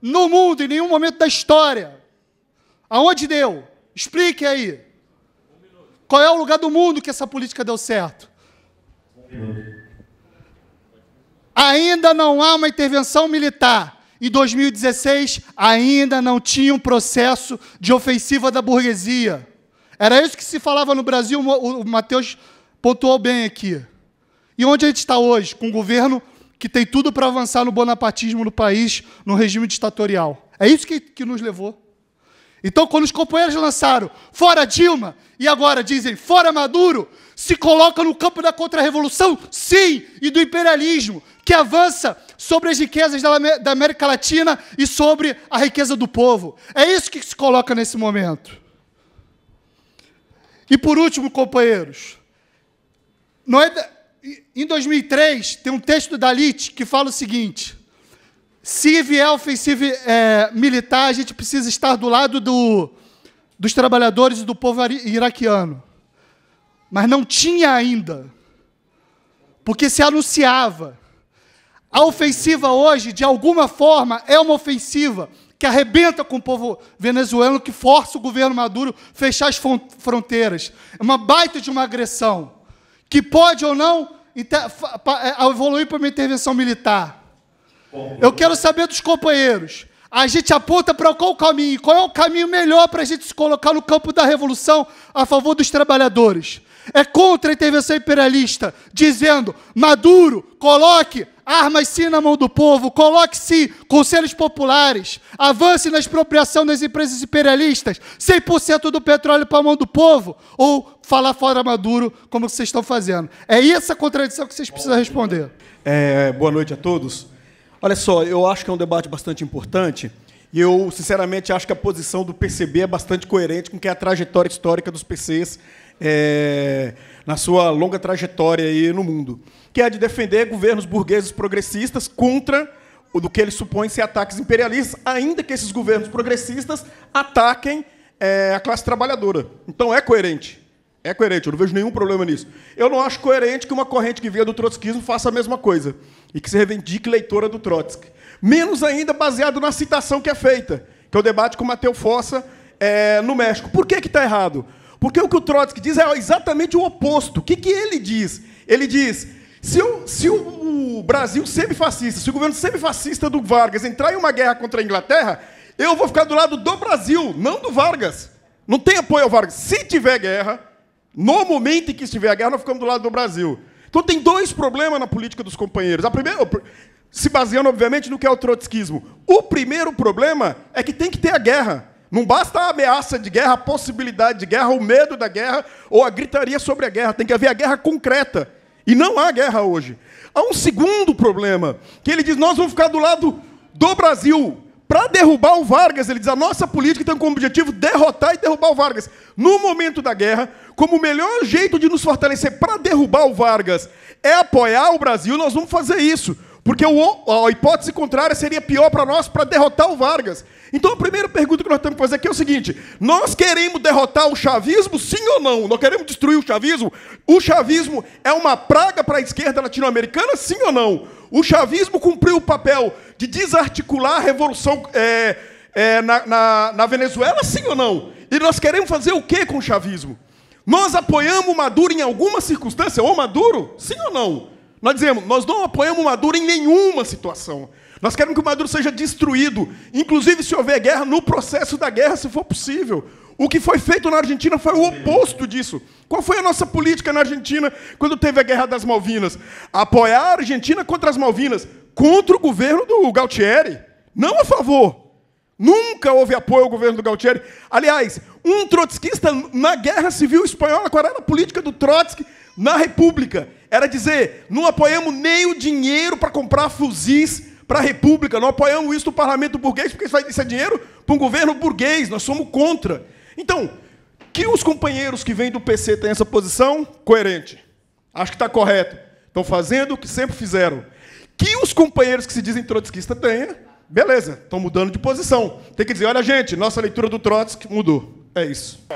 No mundo, em nenhum momento da história. Aonde deu? Explique aí. Qual é o lugar do mundo que essa política deu certo? Ainda não há uma intervenção militar. Em 2016, ainda não tinha um processo de ofensiva da burguesia. Era isso que se falava no Brasil, o Matheus pontuou bem aqui. E onde a gente está hoje? Com um governo que tem tudo para avançar no bonapartismo no país, no regime ditatorial. É isso que, que nos levou. Então, quando os companheiros lançaram fora Dilma e agora dizem fora Maduro, se coloca no campo da contra-revolução, sim, e do imperialismo, que avança sobre as riquezas da América Latina e sobre a riqueza do povo. É isso que se coloca nesse momento. E por último, companheiros, em 2003, tem um texto da Litt que fala o seguinte: se vier ofensiva é, militar, a gente precisa estar do lado do, dos trabalhadores e do povo iraquiano. Mas não tinha ainda, porque se anunciava. A ofensiva hoje, de alguma forma, é uma ofensiva que arrebenta com o povo venezuelano, que força o governo Maduro a fechar as fronteiras. É uma baita de uma agressão, que pode ou não é, evoluir para uma intervenção militar. Eu quero saber dos companheiros. A gente aponta para qual caminho? Qual é o caminho melhor para a gente se colocar no campo da revolução a favor dos trabalhadores? É contra a intervenção imperialista, dizendo: Maduro, coloque armas sim na mão do povo, coloque sim conselhos populares, avance na expropriação das empresas imperialistas, 100% do petróleo para a mão do povo, ou falar fora Maduro, como vocês estão fazendo. É essa contradição que vocês precisam responder. É, boa noite a todos. Olha só, eu acho que é um debate bastante importante. E eu, sinceramente, acho que a posição do PCB é bastante coerente com que é a trajetória histórica dos PCs é, na sua longa trajetória aí no mundo, que é de defender governos burgueses progressistas contra o do que eles supõem ser ataques imperialistas, ainda que esses governos progressistas ataquem é, a classe trabalhadora. Então é coerente. É coerente, eu não vejo nenhum problema nisso. Eu não acho coerente que uma corrente que vinha do trotskismo faça a mesma coisa e que se reivindique leitora do Trotsky. Menos ainda baseado na citação que é feita, que é o debate com Mateu Fossa é, no México. Por que está errado? Porque o que o Trotsky diz é exatamente o oposto. O que, que ele diz? Ele diz: se, eu, se o, o Brasil semifascista, se o governo semifascista do Vargas entrar em uma guerra contra a Inglaterra, eu vou ficar do lado do Brasil, não do Vargas. Não tem apoio ao Vargas. Se tiver guerra, no momento em que estiver a guerra, nós ficamos do lado do Brasil. Então tem dois problemas na política dos companheiros. A primeira, se baseando, obviamente, no que é o trotskismo. O primeiro problema é que tem que ter a guerra. Não basta a ameaça de guerra, a possibilidade de guerra, o medo da guerra ou a gritaria sobre a guerra. Tem que haver a guerra concreta. E não há guerra hoje. Há um segundo problema, que ele diz: nós vamos ficar do lado do Brasil para derrubar o Vargas, ele diz: a nossa política tem como objetivo derrotar e derrubar o Vargas. No momento da guerra, como o melhor jeito de nos fortalecer para derrubar o Vargas é apoiar o Brasil, nós vamos fazer isso. Porque o, a hipótese contrária seria pior para nós para derrotar o Vargas. Então a primeira pergunta que nós temos que fazer aqui é o seguinte: nós queremos derrotar o chavismo, sim ou não? Nós queremos destruir o chavismo? O chavismo é uma praga para a esquerda latino-americana, sim ou não? O chavismo cumpriu o papel de desarticular a revolução é, é, na, na, na Venezuela, sim ou não? E nós queremos fazer o que com o chavismo? Nós apoiamos o Maduro em alguma circunstância, ou Maduro? Sim ou não? Nós dizemos, nós não apoiamos Maduro em nenhuma situação. Nós queremos que o Maduro seja destruído, inclusive se houver guerra, no processo da guerra, se for possível. O que foi feito na Argentina foi o oposto disso. Qual foi a nossa política na Argentina quando teve a Guerra das Malvinas? Apoiar a Argentina contra as Malvinas, contra o governo do Galtieri, não a favor. Nunca houve apoio ao governo do Galtieri. Aliás, um trotskista na Guerra Civil Espanhola, qual era a política do Trotsky na República? era dizer: não apoiamos nem o dinheiro para comprar fuzis para a República, não apoiamos isso do parlamento burguês, porque isso é dinheiro para um governo burguês, nós somos contra. Então, que os companheiros que vêm do PC têm essa posição? Coerente. Acho que está correto. Estão fazendo o que sempre fizeram. Que os companheiros que se dizem trotskistas tenham, beleza, estão mudando de posição. Tem que dizer, olha, gente, nossa leitura do Trotsky mudou. É isso.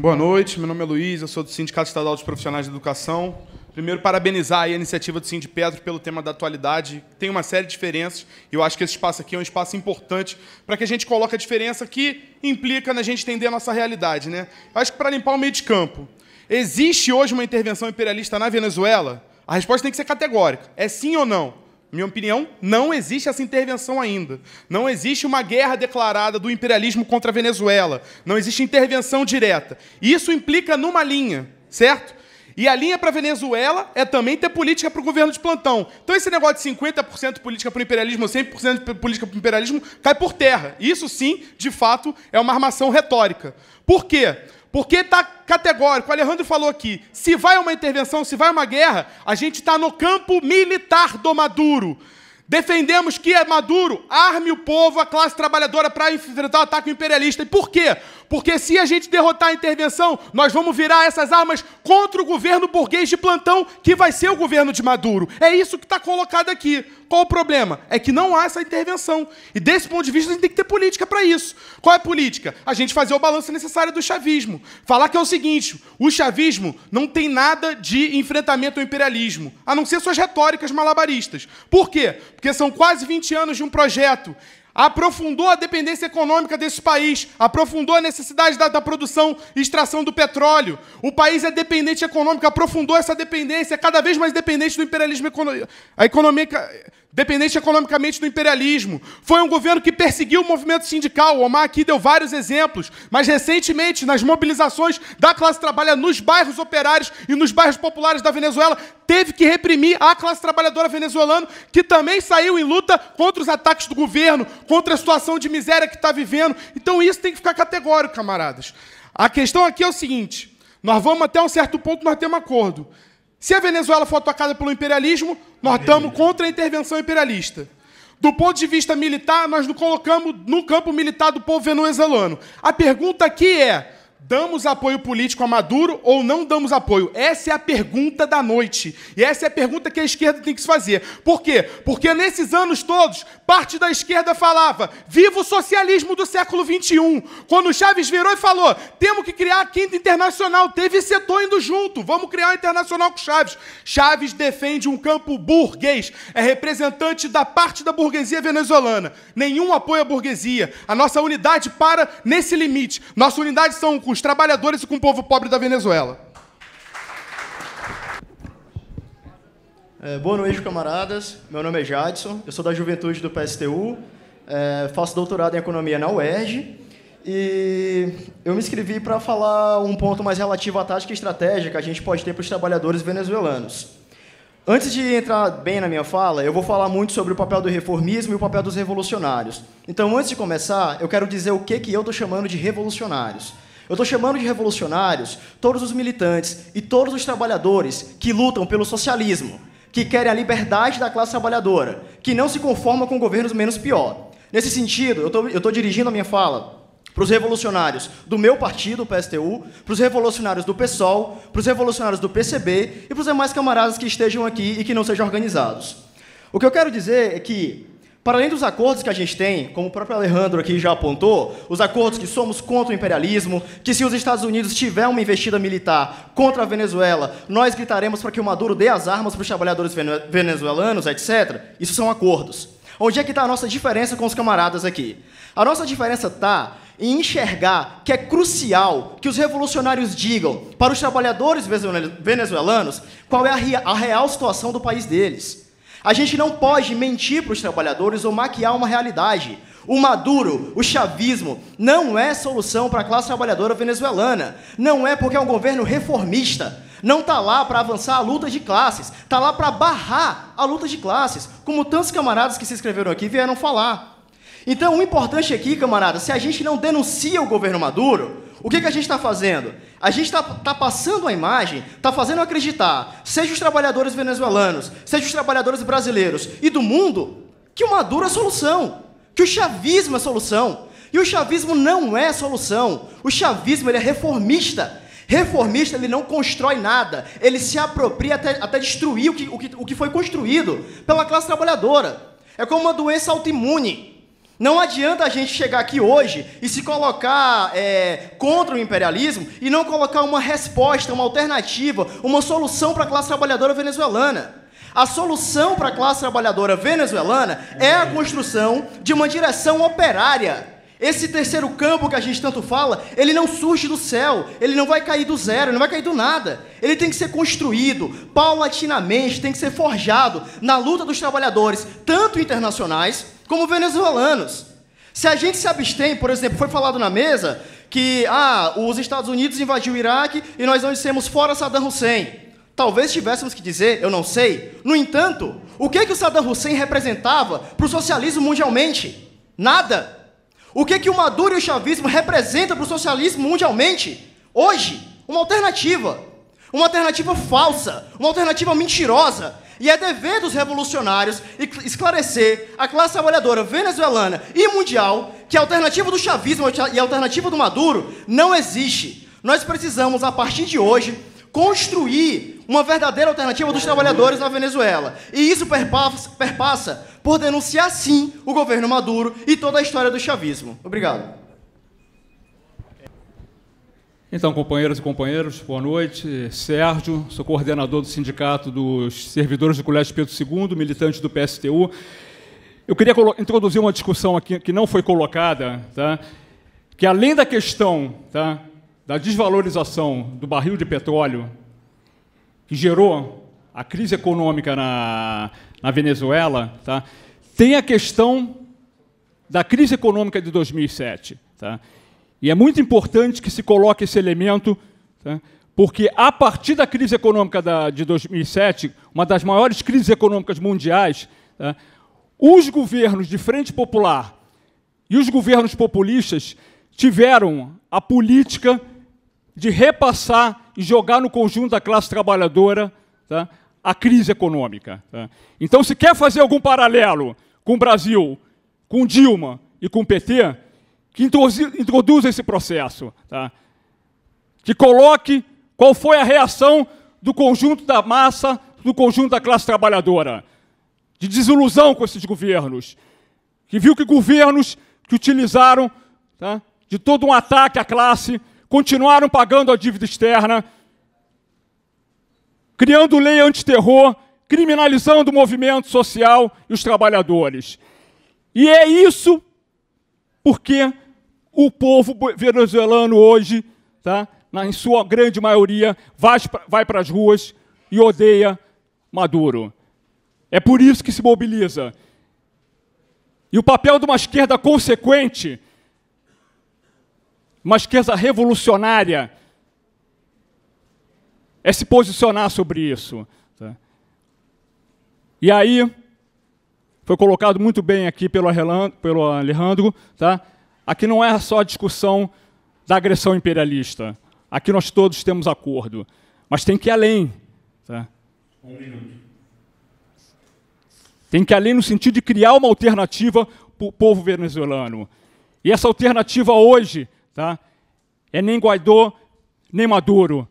Boa noite, meu nome é Luiz, eu sou do Sindicato Estadual dos Profissionais de Educação. Primeiro, parabenizar a iniciativa do Cindy Pedro pelo tema da atualidade. Tem uma série de diferenças e eu acho que esse espaço aqui é um espaço importante para que a gente coloque a diferença que implica na gente entender a nossa realidade. Né? Eu acho que para limpar o meio de campo, existe hoje uma intervenção imperialista na Venezuela? A resposta tem que ser categórica. É sim ou não? minha opinião, não existe essa intervenção ainda. Não existe uma guerra declarada do imperialismo contra a Venezuela. Não existe intervenção direta. Isso implica numa linha, certo? E a linha para a Venezuela é também ter política para o governo de plantão. Então esse negócio de 50% política para o imperialismo, 100% de política para o imperialismo, cai por terra. Isso sim, de fato, é uma armação retórica. Por quê? Porque porque está categórico, o Alejandro falou aqui, se vai uma intervenção, se vai uma guerra, a gente está no campo militar do Maduro. Defendemos que é Maduro arme o povo, a classe trabalhadora, para enfrentar o ataque imperialista. E por quê? Porque se a gente derrotar a intervenção, nós vamos virar essas armas contra o governo burguês de plantão, que vai ser o governo de Maduro. É isso que está colocado aqui. Qual o problema? É que não há essa intervenção. E desse ponto de vista, a gente tem que ter política para isso. Qual é a política? A gente fazer o balanço necessário do chavismo. Falar que é o seguinte: o chavismo não tem nada de enfrentamento ao imperialismo, a não ser suas retóricas malabaristas. Por quê? Porque são quase 20 anos de um projeto aprofundou a dependência econômica desse país, aprofundou a necessidade da, da produção e extração do petróleo. O país é dependente econômico, aprofundou essa dependência, é cada vez mais dependente do imperialismo econômico. A economia dependente economicamente do imperialismo. Foi um governo que perseguiu o movimento sindical. O Omar aqui deu vários exemplos, mas recentemente, nas mobilizações da classe trabalhadora nos bairros operários e nos bairros populares da Venezuela, teve que reprimir a classe trabalhadora venezuelana, que também saiu em luta contra os ataques do governo, contra a situação de miséria que está vivendo. Então isso tem que ficar categórico, camaradas. A questão aqui é o seguinte: nós vamos até um certo ponto, nós temos acordo. Se a Venezuela for atacada pelo imperialismo, nós estamos contra a intervenção imperialista. Do ponto de vista militar, nós nos colocamos no campo militar do povo venezuelano. A pergunta aqui é: Damos apoio político a Maduro ou não damos apoio? Essa é a pergunta da noite. E essa é a pergunta que a esquerda tem que se fazer. Por quê? Porque nesses anos todos, parte da esquerda falava: viva o socialismo do século XXI. Quando Chaves virou e falou: temos que criar a quinta internacional, teve setor indo junto, vamos criar a internacional com Chaves. Chaves defende um campo burguês, é representante da parte da burguesia venezuelana. Nenhum apoio à burguesia. A nossa unidade para nesse limite. Nossa unidade são com os trabalhadores e com o povo pobre da Venezuela. É, boa noite, camaradas. Meu nome é Jadson, eu sou da juventude do PSTU, é, faço doutorado em economia na UERJ e eu me inscrevi para falar um ponto mais relativo à tática estratégica que a gente pode ter para os trabalhadores venezuelanos. Antes de entrar bem na minha fala, eu vou falar muito sobre o papel do reformismo e o papel dos revolucionários. Então, antes de começar, eu quero dizer o que, que eu estou chamando de revolucionários. Eu estou chamando de revolucionários todos os militantes e todos os trabalhadores que lutam pelo socialismo, que querem a liberdade da classe trabalhadora, que não se conformam com governos menos pior. Nesse sentido, eu estou dirigindo a minha fala para os revolucionários do meu partido, o PSTU, para os revolucionários do PSOL, para os revolucionários do PCB e para os demais camaradas que estejam aqui e que não sejam organizados. O que eu quero dizer é que para além dos acordos que a gente tem, como o próprio Alejandro aqui já apontou, os acordos que somos contra o imperialismo, que se os Estados Unidos tiver uma investida militar contra a Venezuela, nós gritaremos para que o Maduro dê as armas para os trabalhadores venezuelanos, etc. Isso são acordos. Onde é que está a nossa diferença com os camaradas aqui? A nossa diferença está em enxergar que é crucial que os revolucionários digam para os trabalhadores venezuelanos qual é a real situação do país deles. A gente não pode mentir para os trabalhadores ou maquiar uma realidade. O Maduro, o chavismo, não é solução para a classe trabalhadora venezuelana. Não é porque é um governo reformista. Não está lá para avançar a luta de classes. Está lá para barrar a luta de classes, como tantos camaradas que se inscreveram aqui vieram falar. Então, o importante aqui, camarada, se a gente não denuncia o governo Maduro, o que, que a gente está fazendo? A gente está tá passando a imagem, está fazendo acreditar, seja os trabalhadores venezuelanos, seja os trabalhadores brasileiros e do mundo, que o Maduro é solução, que o chavismo é solução. E o chavismo não é solução. O chavismo ele é reformista. Reformista ele não constrói nada, ele se apropria até, até destruir o que, o, que, o que foi construído pela classe trabalhadora. É como uma doença autoimune. Não adianta a gente chegar aqui hoje e se colocar é, contra o imperialismo e não colocar uma resposta, uma alternativa, uma solução para a classe trabalhadora venezuelana. A solução para a classe trabalhadora venezuelana é a construção de uma direção operária esse terceiro campo que a gente tanto fala, ele não surge do céu, ele não vai cair do zero, ele não vai cair do nada. Ele tem que ser construído paulatinamente, tem que ser forjado na luta dos trabalhadores, tanto internacionais como venezuelanos. Se a gente se abstém, por exemplo, foi falado na mesa que ah, os Estados Unidos invadiu o Iraque e nós não dissemos fora Saddam Hussein. Talvez tivéssemos que dizer, eu não sei. No entanto, o que, que o Saddam Hussein representava para o socialismo mundialmente? Nada. O que, é que o Maduro e o chavismo representam para o socialismo mundialmente? Hoje, uma alternativa. Uma alternativa falsa, uma alternativa mentirosa. E é dever dos revolucionários esclarecer à classe trabalhadora venezuelana e mundial que a alternativa do chavismo e a alternativa do Maduro não existe. Nós precisamos, a partir de hoje, construir uma verdadeira alternativa dos trabalhadores na Venezuela. E isso perpassa, perpassa por denunciar, sim, o governo Maduro e toda a história do chavismo. Obrigado. Então, companheiras e companheiros, boa noite. Sérgio, sou coordenador do Sindicato dos Servidores do Colégio Pedro II, militante do PSTU. Eu queria introduzir uma discussão aqui que não foi colocada, tá? que além da questão tá, da desvalorização do barril de petróleo, que gerou a crise econômica na, na Venezuela, tá? tem a questão da crise econômica de 2007. Tá? E é muito importante que se coloque esse elemento, tá? porque a partir da crise econômica da, de 2007, uma das maiores crises econômicas mundiais, tá? os governos de frente popular e os governos populistas tiveram a política de repassar e jogar no conjunto da classe trabalhadora tá, a crise econômica. Tá. Então, se quer fazer algum paralelo com o Brasil, com Dilma e com o PT, que introduza esse processo, tá, que coloque qual foi a reação do conjunto da massa, do conjunto da classe trabalhadora, de desilusão com esses governos, que viu que governos que utilizaram tá, de todo um ataque à classe continuaram pagando a dívida externa, criando lei antiterror, criminalizando o movimento social e os trabalhadores. E é isso porque o povo venezuelano hoje, tá, na, em sua grande maioria, vai, vai para as ruas e odeia Maduro. É por isso que se mobiliza. E o papel de uma esquerda consequente uma esquerda revolucionária, é se posicionar sobre isso. Tá? E aí, foi colocado muito bem aqui pelo Alejandro, tá? aqui não é só a discussão da agressão imperialista. Aqui nós todos temos acordo. Mas tem que ir além. Tá? Um minuto. Tem que ir além no sentido de criar uma alternativa para o povo venezuelano. E essa alternativa hoje tá? É nem Guaidó, nem Maduro.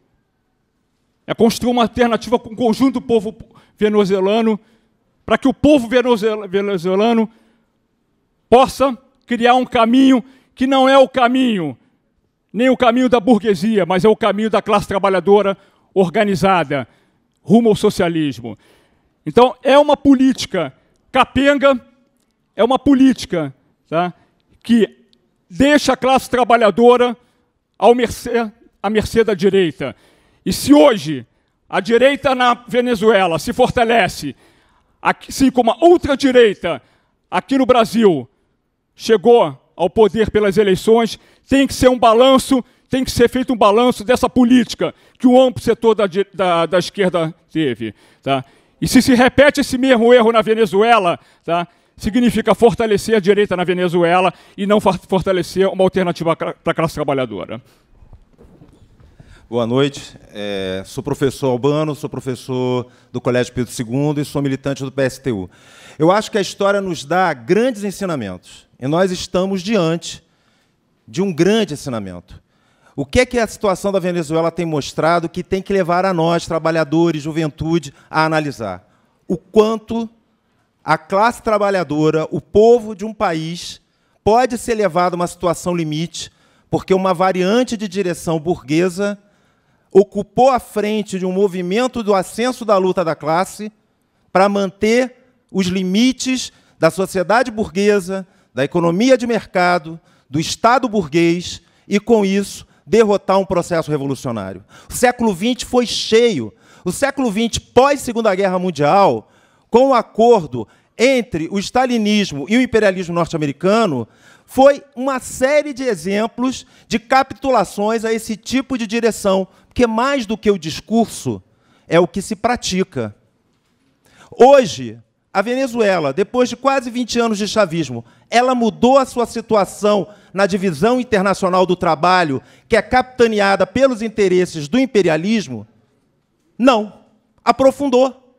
É construir uma alternativa com o conjunto do povo venezuelano, para que o povo venezuelano possa criar um caminho que não é o caminho, nem o caminho da burguesia, mas é o caminho da classe trabalhadora organizada, rumo ao socialismo. Então, é uma política capenga, é uma política tá, que deixa a classe trabalhadora ao mercê, à mercê da direita. E se hoje a direita na Venezuela se fortalece, assim como a ultradireita aqui no Brasil chegou ao poder pelas eleições, tem que ser um balanço, tem que ser feito um balanço dessa política que o amplo setor da, da, da esquerda teve. Tá? E se se repete esse mesmo erro na Venezuela, tá? significa fortalecer a direita na Venezuela e não fortalecer uma alternativa para a classe trabalhadora. Boa noite. É, sou professor Albano, sou professor do Colégio Pedro II e sou militante do PSTU. Eu acho que a história nos dá grandes ensinamentos e nós estamos diante de um grande ensinamento. O que é que a situação da Venezuela tem mostrado que tem que levar a nós, trabalhadores, juventude, a analisar? O quanto a classe trabalhadora, o povo de um país, pode ser levado a uma situação limite, porque uma variante de direção burguesa ocupou a frente de um movimento do ascenso da luta da classe para manter os limites da sociedade burguesa, da economia de mercado, do Estado burguês e, com isso, derrotar um processo revolucionário. O século XX foi cheio. O século XX, pós-Segunda Guerra Mundial, com o um acordo entre o stalinismo e o imperialismo norte-americano foi uma série de exemplos de capitulações a esse tipo de direção, porque mais do que o discurso é o que se pratica. Hoje, a Venezuela, depois de quase 20 anos de chavismo, ela mudou a sua situação na divisão internacional do trabalho, que é capitaneada pelos interesses do imperialismo? Não. Aprofundou.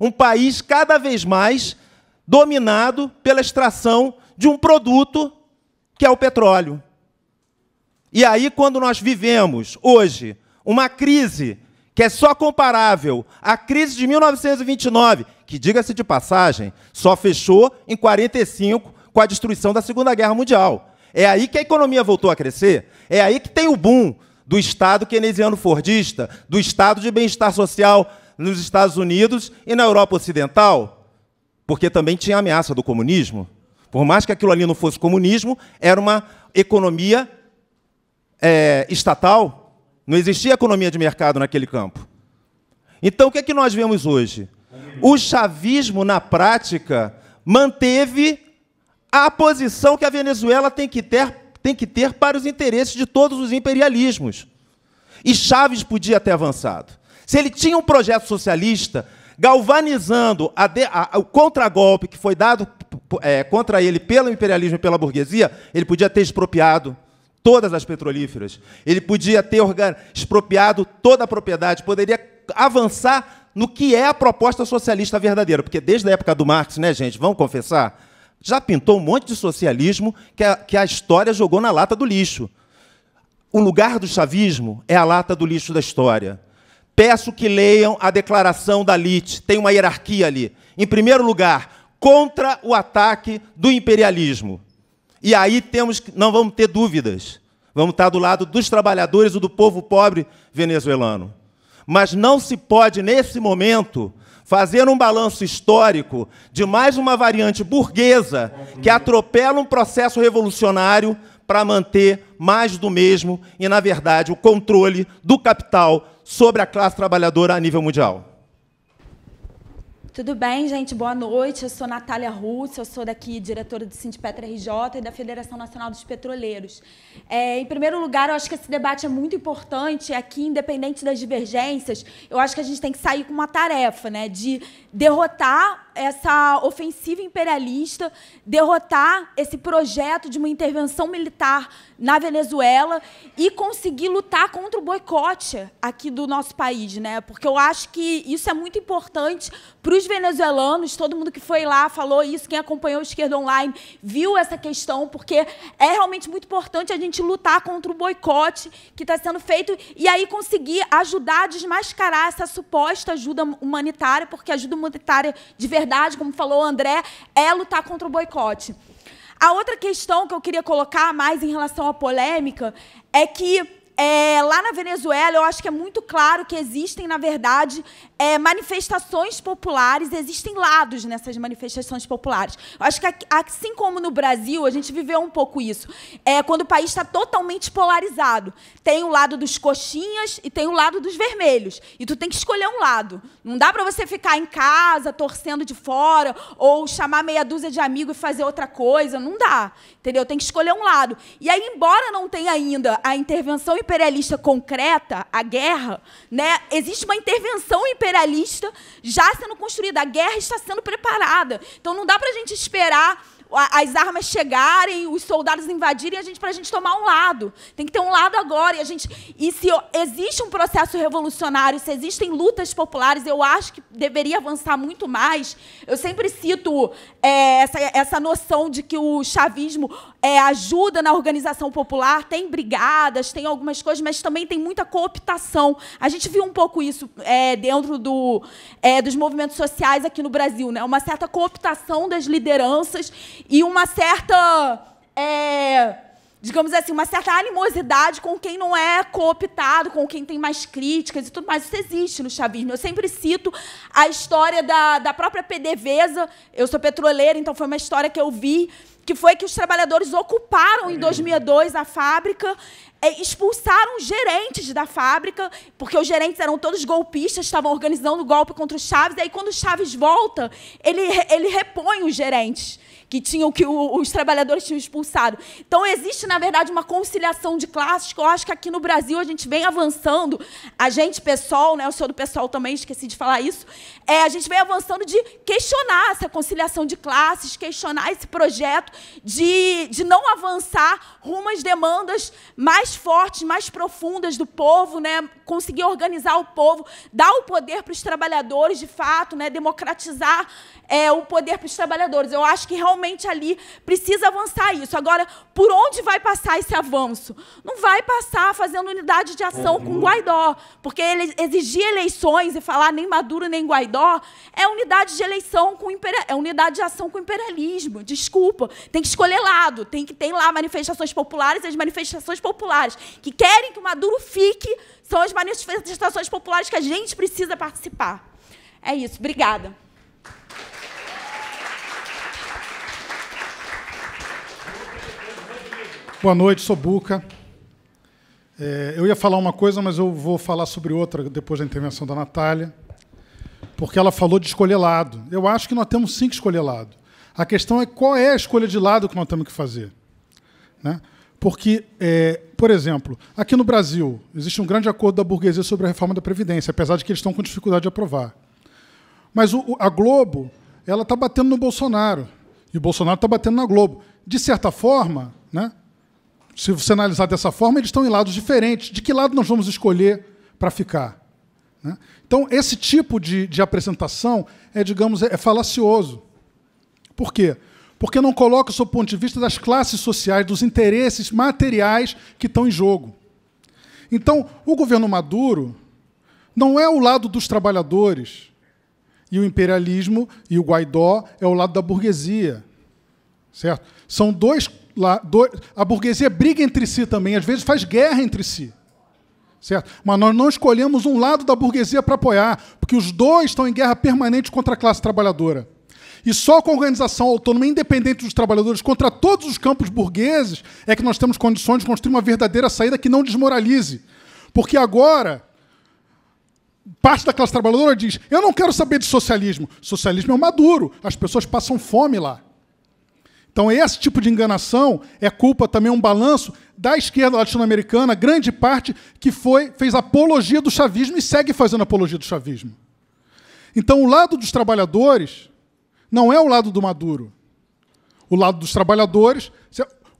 Um país cada vez mais dominado pela extração de um produto que é o petróleo. E aí, quando nós vivemos hoje uma crise que é só comparável à crise de 1929, que, diga-se de passagem, só fechou em 45 com a destruição da Segunda Guerra Mundial. É aí que a economia voltou a crescer, é aí que tem o boom do Estado keynesiano fordista, do Estado de bem-estar social nos Estados Unidos e na Europa Ocidental porque também tinha a ameaça do comunismo. Por mais que aquilo ali não fosse comunismo, era uma economia é, estatal. Não existia economia de mercado naquele campo. Então, o que é que nós vemos hoje? O chavismo, na prática, manteve a posição que a Venezuela tem que ter, tem que ter para os interesses de todos os imperialismos. E Chaves podia ter avançado. Se ele tinha um projeto socialista, galvanizando a de, a, o contragolpe que foi dado é, contra ele pelo imperialismo e pela burguesia, ele podia ter expropriado todas as petrolíferas, ele podia ter expropriado toda a propriedade, poderia avançar no que é a proposta socialista verdadeira, porque desde a época do Marx, né, gente, vamos confessar, já pintou um monte de socialismo que a, que a história jogou na lata do lixo. O lugar do chavismo é a lata do lixo da história peço que leiam a declaração da LIT. Tem uma hierarquia ali. Em primeiro lugar, contra o ataque do imperialismo. E aí temos não vamos ter dúvidas. Vamos estar do lado dos trabalhadores e do povo pobre venezuelano. Mas não se pode, nesse momento, fazer um balanço histórico de mais uma variante burguesa que atropela um processo revolucionário para manter mais do mesmo e, na verdade, o controle do capital sobre a classe trabalhadora a nível mundial. Tudo bem, gente? Boa noite. Eu sou Natália Russo, eu sou daqui diretora do Sindipetra RJ e da Federação Nacional dos Petroleiros. É, em primeiro lugar, eu acho que esse debate é muito importante aqui, independente das divergências. Eu acho que a gente tem que sair com uma tarefa, né, de derrotar essa ofensiva imperialista, derrotar esse projeto de uma intervenção militar na Venezuela e conseguir lutar contra o boicote aqui do nosso país, né? Porque eu acho que isso é muito importante para os venezuelanos. Todo mundo que foi lá falou isso, quem acompanhou o Esquerda Online viu essa questão, porque é realmente muito importante a gente lutar contra o boicote que está sendo feito e aí conseguir ajudar a desmascarar essa suposta ajuda humanitária, porque ajuda monetária de verdade, como falou o André, é lutar contra o boicote. A outra questão que eu queria colocar mais em relação à polêmica é que é, lá na Venezuela, eu acho que é muito claro que existem, na verdade, é, manifestações populares, existem lados nessas manifestações populares. Acho que, assim como no Brasil, a gente viveu um pouco isso. É, quando o país está totalmente polarizado. Tem o lado dos coxinhas e tem o lado dos vermelhos. E tu tem que escolher um lado. Não dá para você ficar em casa, torcendo de fora, ou chamar meia dúzia de amigos e fazer outra coisa. Não dá. Entendeu? Tem que escolher um lado. E aí, embora não tenha ainda a intervenção imperialista concreta, a guerra, né, existe uma intervenção imperialista imperialista já sendo construída, a guerra está sendo preparada. Então não dá para a gente esperar as armas chegarem, os soldados invadirem a gente para a gente tomar um lado. Tem que ter um lado agora e a gente e se existe um processo revolucionário, se existem lutas populares, eu acho que deveria avançar muito mais. Eu sempre cito é, essa, essa noção de que o chavismo é, ajuda na organização popular, tem brigadas, tem algumas coisas, mas também tem muita cooptação. A gente viu um pouco isso é, dentro do, é, dos movimentos sociais aqui no Brasil, né? Uma certa cooptação das lideranças e uma certa é, digamos assim, uma certa animosidade com quem não é cooptado, com quem tem mais críticas e tudo mais. Isso existe no chavismo. Eu sempre cito a história da, da própria PDVSA. Eu sou petroleira, então foi uma história que eu vi que foi que os trabalhadores ocuparam em 2002 é. a fábrica, é, expulsaram os gerentes da fábrica, porque os gerentes eram todos golpistas, estavam organizando o golpe contra o Chaves, e aí quando o Chaves volta, ele, ele repõe os gerentes que tinham que os trabalhadores tinham expulsado. Então existe na verdade uma conciliação de classes que eu acho que aqui no Brasil a gente vem avançando. A gente pessoal, né, o senhor do pessoal também esqueci de falar isso. É, a gente vem avançando de questionar essa conciliação de classes, questionar esse projeto de, de não avançar rumo às demandas mais fortes, mais profundas do povo, né, conseguir organizar o povo, dar o poder para os trabalhadores, de fato, né, democratizar é, o poder para os trabalhadores. Eu acho que realmente ali precisa avançar isso. Agora, por onde vai passar esse avanço? Não vai passar fazendo unidade de ação uhum. com Guaidó, porque ele exigir eleições e falar nem Maduro nem Guaidó é unidade de eleição com imperial, é unidade de ação com imperialismo. Desculpa, tem que escolher lado, tem que tem lá manifestações populares e as manifestações populares que querem que o Maduro fique são as manifestações populares que a gente precisa participar. É isso. Obrigada. Boa noite, sou Buca. É, eu ia falar uma coisa, mas eu vou falar sobre outra depois da intervenção da Natália, porque ela falou de escolher lado. Eu acho que nós temos sim que escolher lado. A questão é qual é a escolha de lado que nós temos que fazer. Né? Porque, é, por exemplo, aqui no Brasil, existe um grande acordo da burguesia sobre a reforma da Previdência, apesar de que eles estão com dificuldade de aprovar. Mas o, a Globo ela está batendo no Bolsonaro. E o Bolsonaro está batendo na Globo. De certa forma, né, se você analisar dessa forma, eles estão em lados diferentes. De que lado nós vamos escolher para ficar? Né? Então, esse tipo de, de apresentação é, digamos, é, é falacioso. Por quê? porque não coloca o seu ponto de vista das classes sociais, dos interesses materiais que estão em jogo. Então, o governo Maduro não é o lado dos trabalhadores, e o imperialismo e o Guaidó é o lado da burguesia. Certo? São dois, dois a burguesia briga entre si também, às vezes faz guerra entre si. Certo? Mas nós não escolhemos um lado da burguesia para apoiar, porque os dois estão em guerra permanente contra a classe trabalhadora. E só com a organização autônoma independente dos trabalhadores contra todos os campos burgueses é que nós temos condições de construir uma verdadeira saída que não desmoralize. Porque agora, parte da classe trabalhadora diz: eu não quero saber de socialismo. Socialismo é maduro, as pessoas passam fome lá. Então, esse tipo de enganação é culpa também, um balanço da esquerda latino-americana, grande parte que foi, fez apologia do chavismo e segue fazendo apologia do chavismo. Então, o lado dos trabalhadores não é o lado do Maduro. O lado dos trabalhadores.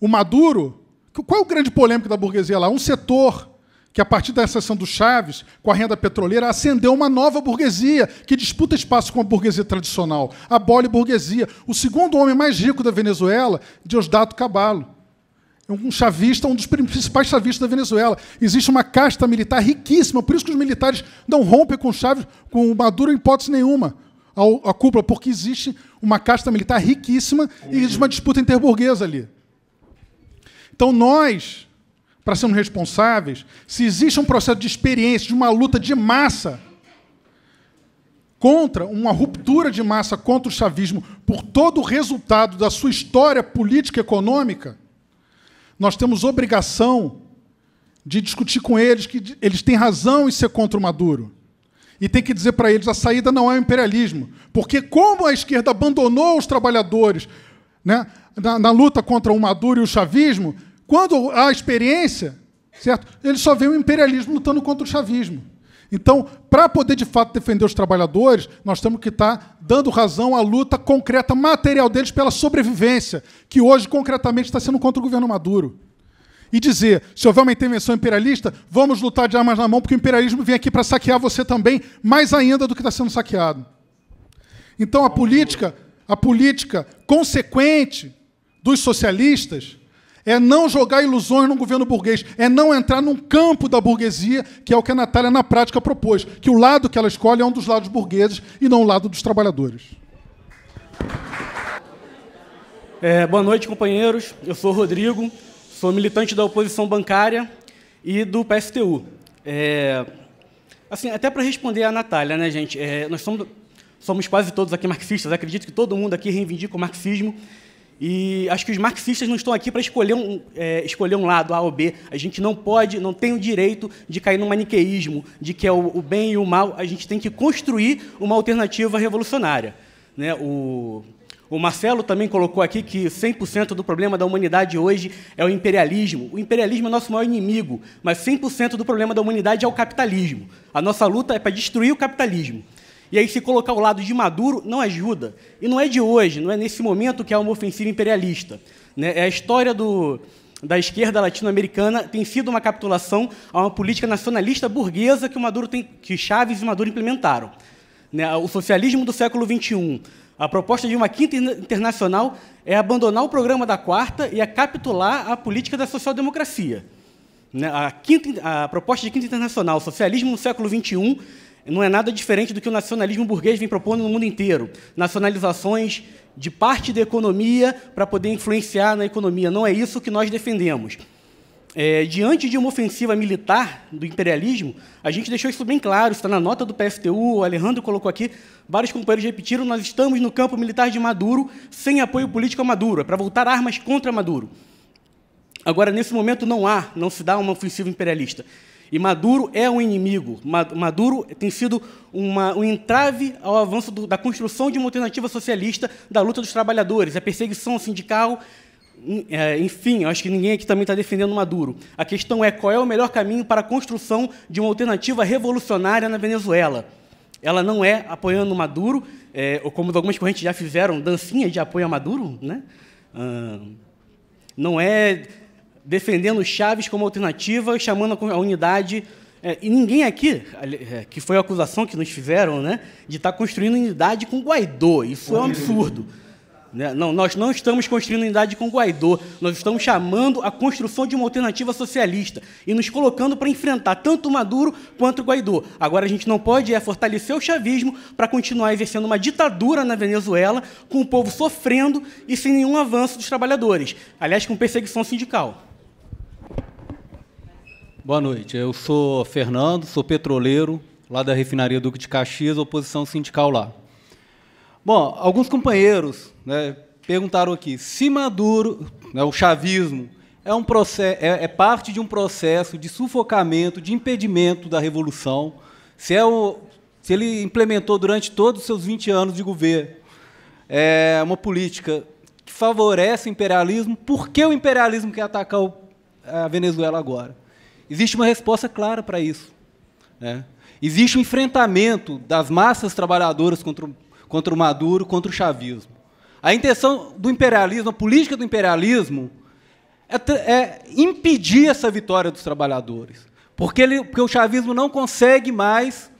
O Maduro. Qual é o grande polêmico da burguesia lá? Um setor que, a partir da ascensão do Chaves, com a renda petroleira, acendeu uma nova burguesia que disputa espaço com a burguesia tradicional, a bole burguesia. O segundo homem mais rico da Venezuela, Deusdado Cabalo. É um chavista, um dos principais chavistas da Venezuela. Existe uma casta militar riquíssima, por isso que os militares não rompem com Chaves, com o Maduro em hipótese nenhuma ao, à cúpula, porque existe uma casta militar riquíssima e existe uma disputa interburguesa ali. Então, nós, para sermos responsáveis, se existe um processo de experiência, de uma luta de massa contra, uma ruptura de massa contra o chavismo por todo o resultado da sua história política e econômica, nós temos obrigação de discutir com eles que eles têm razão em ser contra o Maduro e tem que dizer para eles: a saída não é o imperialismo. Porque, como a esquerda abandonou os trabalhadores né, na, na luta contra o Maduro e o chavismo, quando há experiência, certo? eles só veem o imperialismo lutando contra o chavismo. Então, para poder de fato defender os trabalhadores, nós temos que estar tá dando razão à luta concreta, material deles pela sobrevivência, que hoje concretamente está sendo contra o governo Maduro e dizer: se houver uma intervenção imperialista, vamos lutar de armas na mão, porque o imperialismo vem aqui para saquear você também, mais ainda do que está sendo saqueado. Então a política, a política consequente dos socialistas é não jogar ilusões no governo burguês, é não entrar num campo da burguesia, que é o que a Natália na prática propôs, que o lado que ela escolhe é um dos lados burgueses e não o lado dos trabalhadores. É, boa noite, companheiros. Eu sou o Rodrigo, Sou militante da oposição bancária e do PSTU. É, assim, até para responder à Natália, né, gente? É, nós somos, somos quase todos aqui marxistas. Acredito que todo mundo aqui reivindica o marxismo. E acho que os marxistas não estão aqui para escolher um, é, escolher um lado, A ou B. A gente não pode, não tem o direito de cair no maniqueísmo, de que é o, o bem e o mal. A gente tem que construir uma alternativa revolucionária. Né? O, o Marcelo também colocou aqui que 100% do problema da humanidade hoje é o imperialismo. O imperialismo é nosso maior inimigo, mas 100% do problema da humanidade é o capitalismo. A nossa luta é para destruir o capitalismo. E aí, se colocar ao lado de Maduro, não ajuda. E não é de hoje, não é nesse momento que há uma ofensiva imperialista. Né? É a história do, da esquerda latino-americana tem sido uma capitulação a uma política nacionalista burguesa que, o Maduro tem, que Chaves e Maduro implementaram. Né? O socialismo do século XXI a proposta de uma quinta internacional é abandonar o programa da quarta e acapitular é capitular a política da social-democracia. Né, a, quinta, a proposta de quinta internacional, socialismo no século XXI, não é nada diferente do que o nacionalismo burguês vem propondo no mundo inteiro. Nacionalizações de parte da economia para poder influenciar na economia. Não é isso que nós defendemos é, diante de uma ofensiva militar do imperialismo, a gente deixou isso bem claro, está na nota do PSTU, o Alejandro colocou aqui, vários companheiros repetiram, nós estamos no campo militar de Maduro, sem apoio político a Maduro, é para voltar armas contra Maduro. Agora, nesse momento, não há, não se dá uma ofensiva imperialista. E Maduro é um inimigo. Maduro tem sido uma, um entrave ao avanço do, da construção de uma alternativa socialista da luta dos trabalhadores, a perseguição sindical, Hum, é, enfim, acho que ninguém aqui também está defendendo Maduro. A questão é qual é o melhor caminho para a construção de uma alternativa revolucionária na Venezuela. Ela não é apoiando Maduro, é, ou como algumas correntes já fizeram, dancinha de apoio a Maduro, né? não é defendendo Chaves como alternativa, chamando a unidade. É, e ninguém aqui, é, que foi a acusação que nos fizeram, né, de estar tá construindo unidade com Guaidó. Isso é um absurdo. Né? Não, nós não estamos construindo unidade com Guaidó, nós estamos chamando a construção de uma alternativa socialista e nos colocando para enfrentar tanto Maduro quanto o Guaidó. Agora a gente não pode é fortalecer o chavismo para continuar exercendo uma ditadura na Venezuela, com o povo sofrendo e sem nenhum avanço dos trabalhadores, aliás, com perseguição sindical. Boa noite, eu sou Fernando, sou petroleiro, lá da refinaria Duque de Caxias, oposição sindical lá. Bom, alguns companheiros né, perguntaram aqui se Maduro, né, o chavismo, é, um é, é, parte de um processo de sufocamento, de impedimento da revolução, se, é o, se ele implementou durante todos os seus 20 anos de governo é uma política que favorece o imperialismo, por que o imperialismo quer atacar o, a Venezuela agora? Existe uma resposta clara para isso. Né? Existe um enfrentamento das massas trabalhadoras contra o contra o Maduro, contra o chavismo. A intenção do imperialismo, a política do imperialismo, é, é impedir essa vitória dos trabalhadores. Porque, ele, porque o chavismo não consegue mais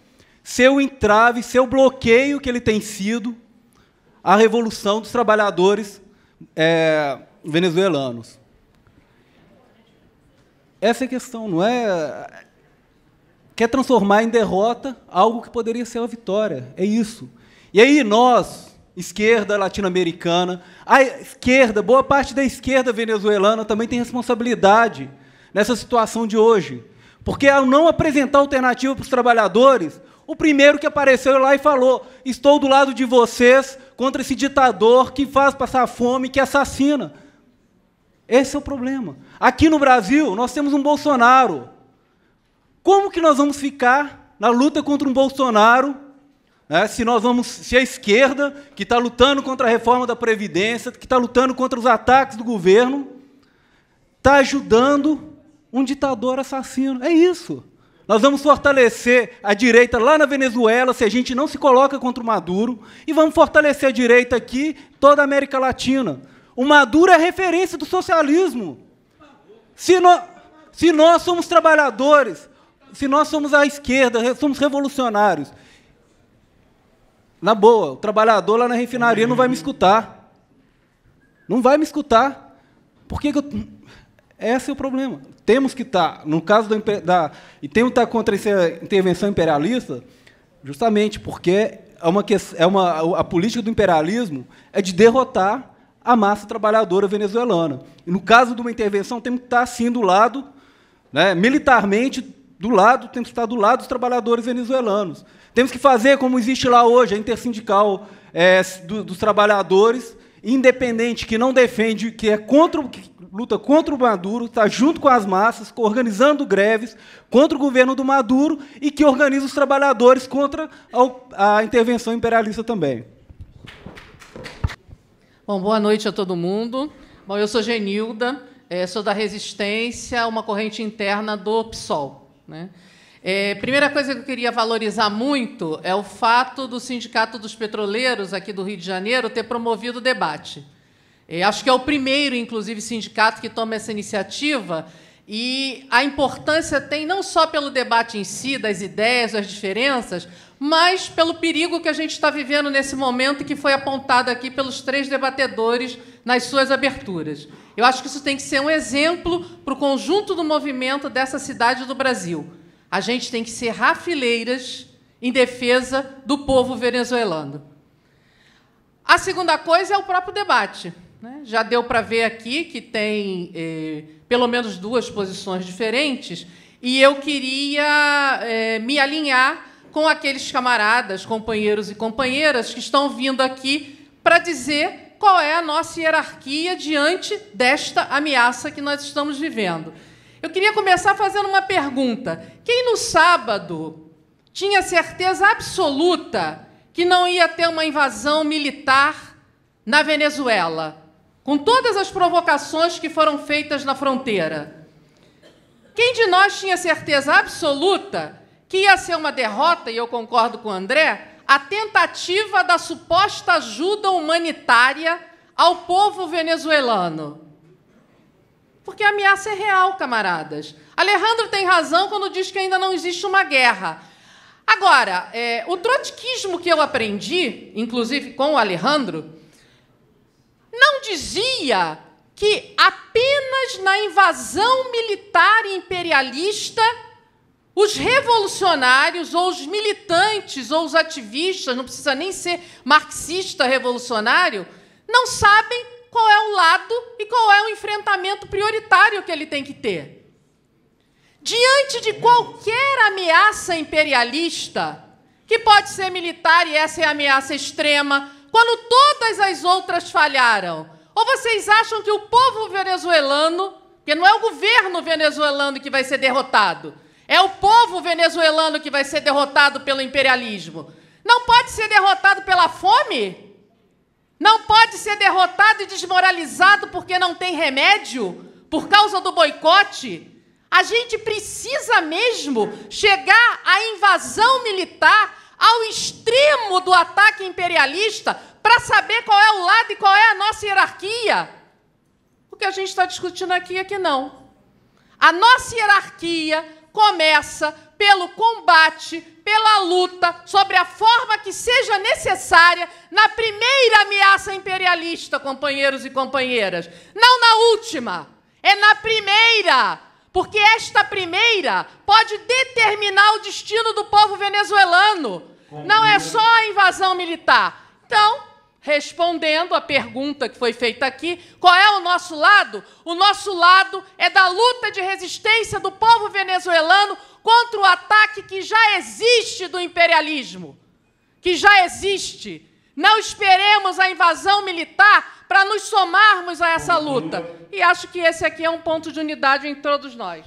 ser o entrave, ser o bloqueio que ele tem sido à revolução dos trabalhadores é, venezuelanos. Essa é a questão, não é? Quer transformar em derrota algo que poderia ser uma vitória. É isso. E aí nós, esquerda latino-americana, a esquerda, boa parte da esquerda venezuelana também tem responsabilidade nessa situação de hoje. Porque ao não apresentar alternativa para os trabalhadores, o primeiro que apareceu lá e falou: Estou do lado de vocês contra esse ditador que faz passar fome, que assassina. Esse é o problema. Aqui no Brasil, nós temos um Bolsonaro. Como que nós vamos ficar na luta contra um Bolsonaro né? se nós vamos, se a esquerda, que está lutando contra a reforma da Previdência, que está lutando contra os ataques do governo, está ajudando um ditador assassino. É isso. Nós vamos fortalecer a direita lá na Venezuela se a gente não se coloca contra o Maduro, e vamos fortalecer a direita aqui, toda a América Latina. O Maduro é referência do socialismo. Se, no, se nós somos trabalhadores, se nós somos a esquerda, somos revolucionários, na boa, o trabalhador lá na refinaria não vai me escutar. Não vai me escutar. Por que, que eu. Esse é o problema. Temos que estar, tá, no caso da, da. E temos que estar tá contra essa intervenção imperialista, justamente porque é uma, é uma, a política do imperialismo é de derrotar a massa trabalhadora venezuelana. E no caso de uma intervenção, temos que estar, tá, assim do lado, né, militarmente, do lado, temos que estar do lado dos trabalhadores venezuelanos. Temos que fazer como existe lá hoje, a intersindical é, do, dos trabalhadores, independente, que não defende, que é contra, luta contra o Maduro, está junto com as massas, organizando greves contra o governo do Maduro e que organiza os trabalhadores contra a, a intervenção imperialista também. Bom, boa noite a todo mundo. Bom, eu sou Genilda, é, sou da Resistência, uma corrente interna do PSOL. Né? É, primeira coisa que eu queria valorizar muito é o fato do Sindicato dos Petroleiros aqui do Rio de Janeiro ter promovido o debate. É, acho que é o primeiro, inclusive, sindicato que toma essa iniciativa. E a importância tem não só pelo debate em si, das ideias, das diferenças, mas pelo perigo que a gente está vivendo nesse momento e que foi apontado aqui pelos três debatedores nas suas aberturas. Eu acho que isso tem que ser um exemplo para o conjunto do movimento dessa cidade do Brasil. A gente tem que ser fileiras em defesa do povo venezuelano. A segunda coisa é o próprio debate. Né? Já deu para ver aqui que tem eh, pelo menos duas posições diferentes, e eu queria eh, me alinhar com aqueles camaradas, companheiros e companheiras que estão vindo aqui para dizer qual é a nossa hierarquia diante desta ameaça que nós estamos vivendo. Eu queria começar fazendo uma pergunta. Quem no sábado tinha certeza absoluta que não ia ter uma invasão militar na Venezuela, com todas as provocações que foram feitas na fronteira? Quem de nós tinha certeza absoluta que ia ser uma derrota, e eu concordo com o André, a tentativa da suposta ajuda humanitária ao povo venezuelano? Porque a ameaça é real, camaradas. Alejandro tem razão quando diz que ainda não existe uma guerra. Agora, é, o trotskismo que eu aprendi, inclusive com o Alejandro, não dizia que apenas na invasão militar e imperialista os revolucionários ou os militantes ou os ativistas, não precisa nem ser marxista revolucionário, não sabem qual é o lado e qual é o enfrentamento prioritário que ele tem que ter. Diante de qualquer ameaça imperialista, que pode ser militar e essa é a ameaça extrema, quando todas as outras falharam, ou vocês acham que o povo venezuelano, que não é o governo venezuelano que vai ser derrotado, é o povo venezuelano que vai ser derrotado pelo imperialismo, não pode ser derrotado pela fome? Não pode ser derrotado e desmoralizado porque não tem remédio, por causa do boicote. A gente precisa mesmo chegar à invasão militar, ao extremo do ataque imperialista, para saber qual é o lado e qual é a nossa hierarquia. O que a gente está discutindo aqui é que não. A nossa hierarquia começa pelo combate, pela luta, sobre a forma que seja necessária, na primeira ameaça imperialista, companheiros e companheiras. Não na última, é na primeira. Porque esta primeira pode determinar o destino do povo venezuelano. Não é só a invasão militar. Então, respondendo à pergunta que foi feita aqui, qual é o nosso lado? O nosso lado é da luta de resistência do povo venezuelano contra o ataque que já existe do imperialismo, que já existe. Não esperemos a invasão militar para nos somarmos a essa luta. E acho que esse aqui é um ponto de unidade em todos nós.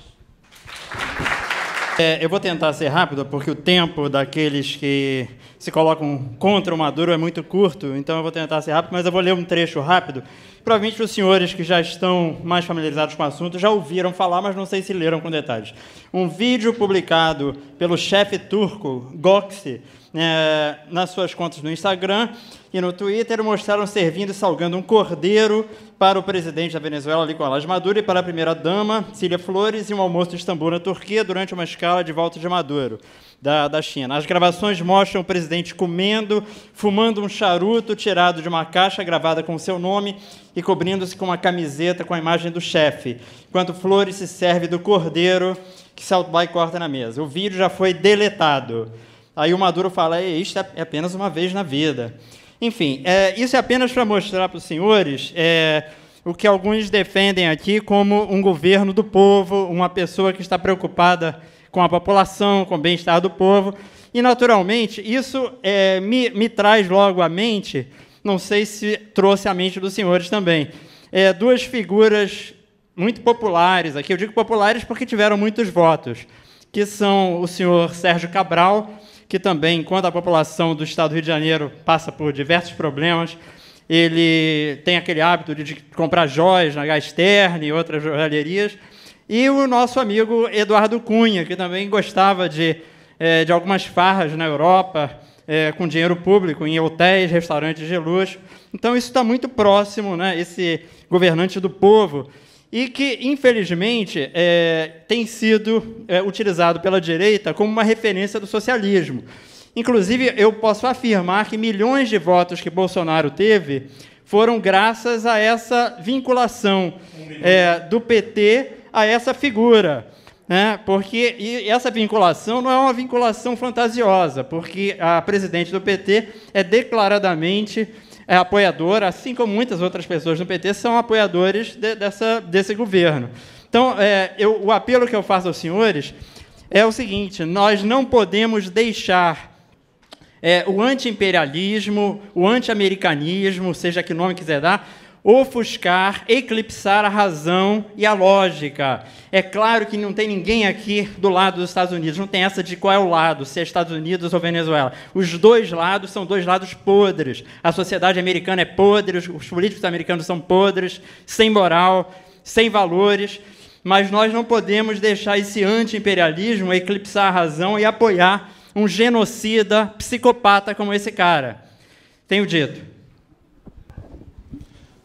É, eu vou tentar ser rápido, porque o tempo daqueles que se colocam contra o Maduro é muito curto, então eu vou tentar ser rápido, mas eu vou ler um trecho rápido. Provavelmente os senhores que já estão mais familiarizados com o assunto já ouviram falar, mas não sei se leram com detalhes. Um vídeo publicado pelo chefe turco Goxi eh, nas suas contas no Instagram e no Twitter mostraram servindo salgando um cordeiro para o presidente da Venezuela, Nicolás Maduro, e para a primeira-dama, Cília Flores, e um almoço de Istambul, na Turquia, durante uma escala de volta de Maduro, da, da China. As gravações mostram o presidente comendo, fumando um charuto tirado de uma caixa gravada com o seu nome e cobrindo-se com uma camiseta com a imagem do chefe, enquanto Flores se serve do cordeiro que South e corta na mesa. O vídeo já foi deletado. Aí o Maduro fala: é, Isto é apenas uma vez na vida. Enfim, é, isso é apenas para mostrar para os senhores é, o que alguns defendem aqui como um governo do povo, uma pessoa que está preocupada com a população, com o bem-estar do povo. E, naturalmente, isso é, me, me, traz logo à mente, não sei se trouxe à mente dos senhores também, é, duas figuras muito populares aqui. Eu digo populares porque tiveram muitos votos, que são o senhor Sérgio Cabral que também, enquanto a população do estado do Rio de Janeiro passa por diversos problemas, ele tem aquele hábito de comprar joias na Gasterne e outras joalherias. E o nosso amigo Eduardo Cunha, que também gostava de, eh, de algumas farras na Europa, eh, com dinheiro público, em hotéis, restaurantes de luxo. Então, isso está muito próximo, né? esse governante do povo e que, infelizmente, é, tem sido é, utilizado pela direita como uma referência do socialismo. Inclusive, eu posso afirmar que milhões de votos que Bolsonaro teve foram graças a essa vinculação é, do PT a essa figura. Né? Porque essa vinculação não é uma vinculação fantasiosa, porque a presidente do PT é declaradamente é apoiadora, assim como muitas outras pessoas no PT são apoiadores de, dessa, desse governo. Então, é, eu, o apelo que eu faço aos senhores é o seguinte: nós não podemos deixar é, o anti-imperialismo, o anti-americanismo, seja que nome quiser dar, ofuscar, eclipsar a razão e a lógica. É claro que não tem ninguém aqui do lado dos Estados Unidos, não tem essa de qual é o lado, se é Estados Unidos ou Venezuela. Os dois lados são dois lados podres. A sociedade americana é podre, os políticos americanos são podres, sem moral, sem valores. Mas nós não podemos deixar esse anti-imperialismo eclipsar a razão e apoiar um genocida, psicopata como esse cara. Tenho dito.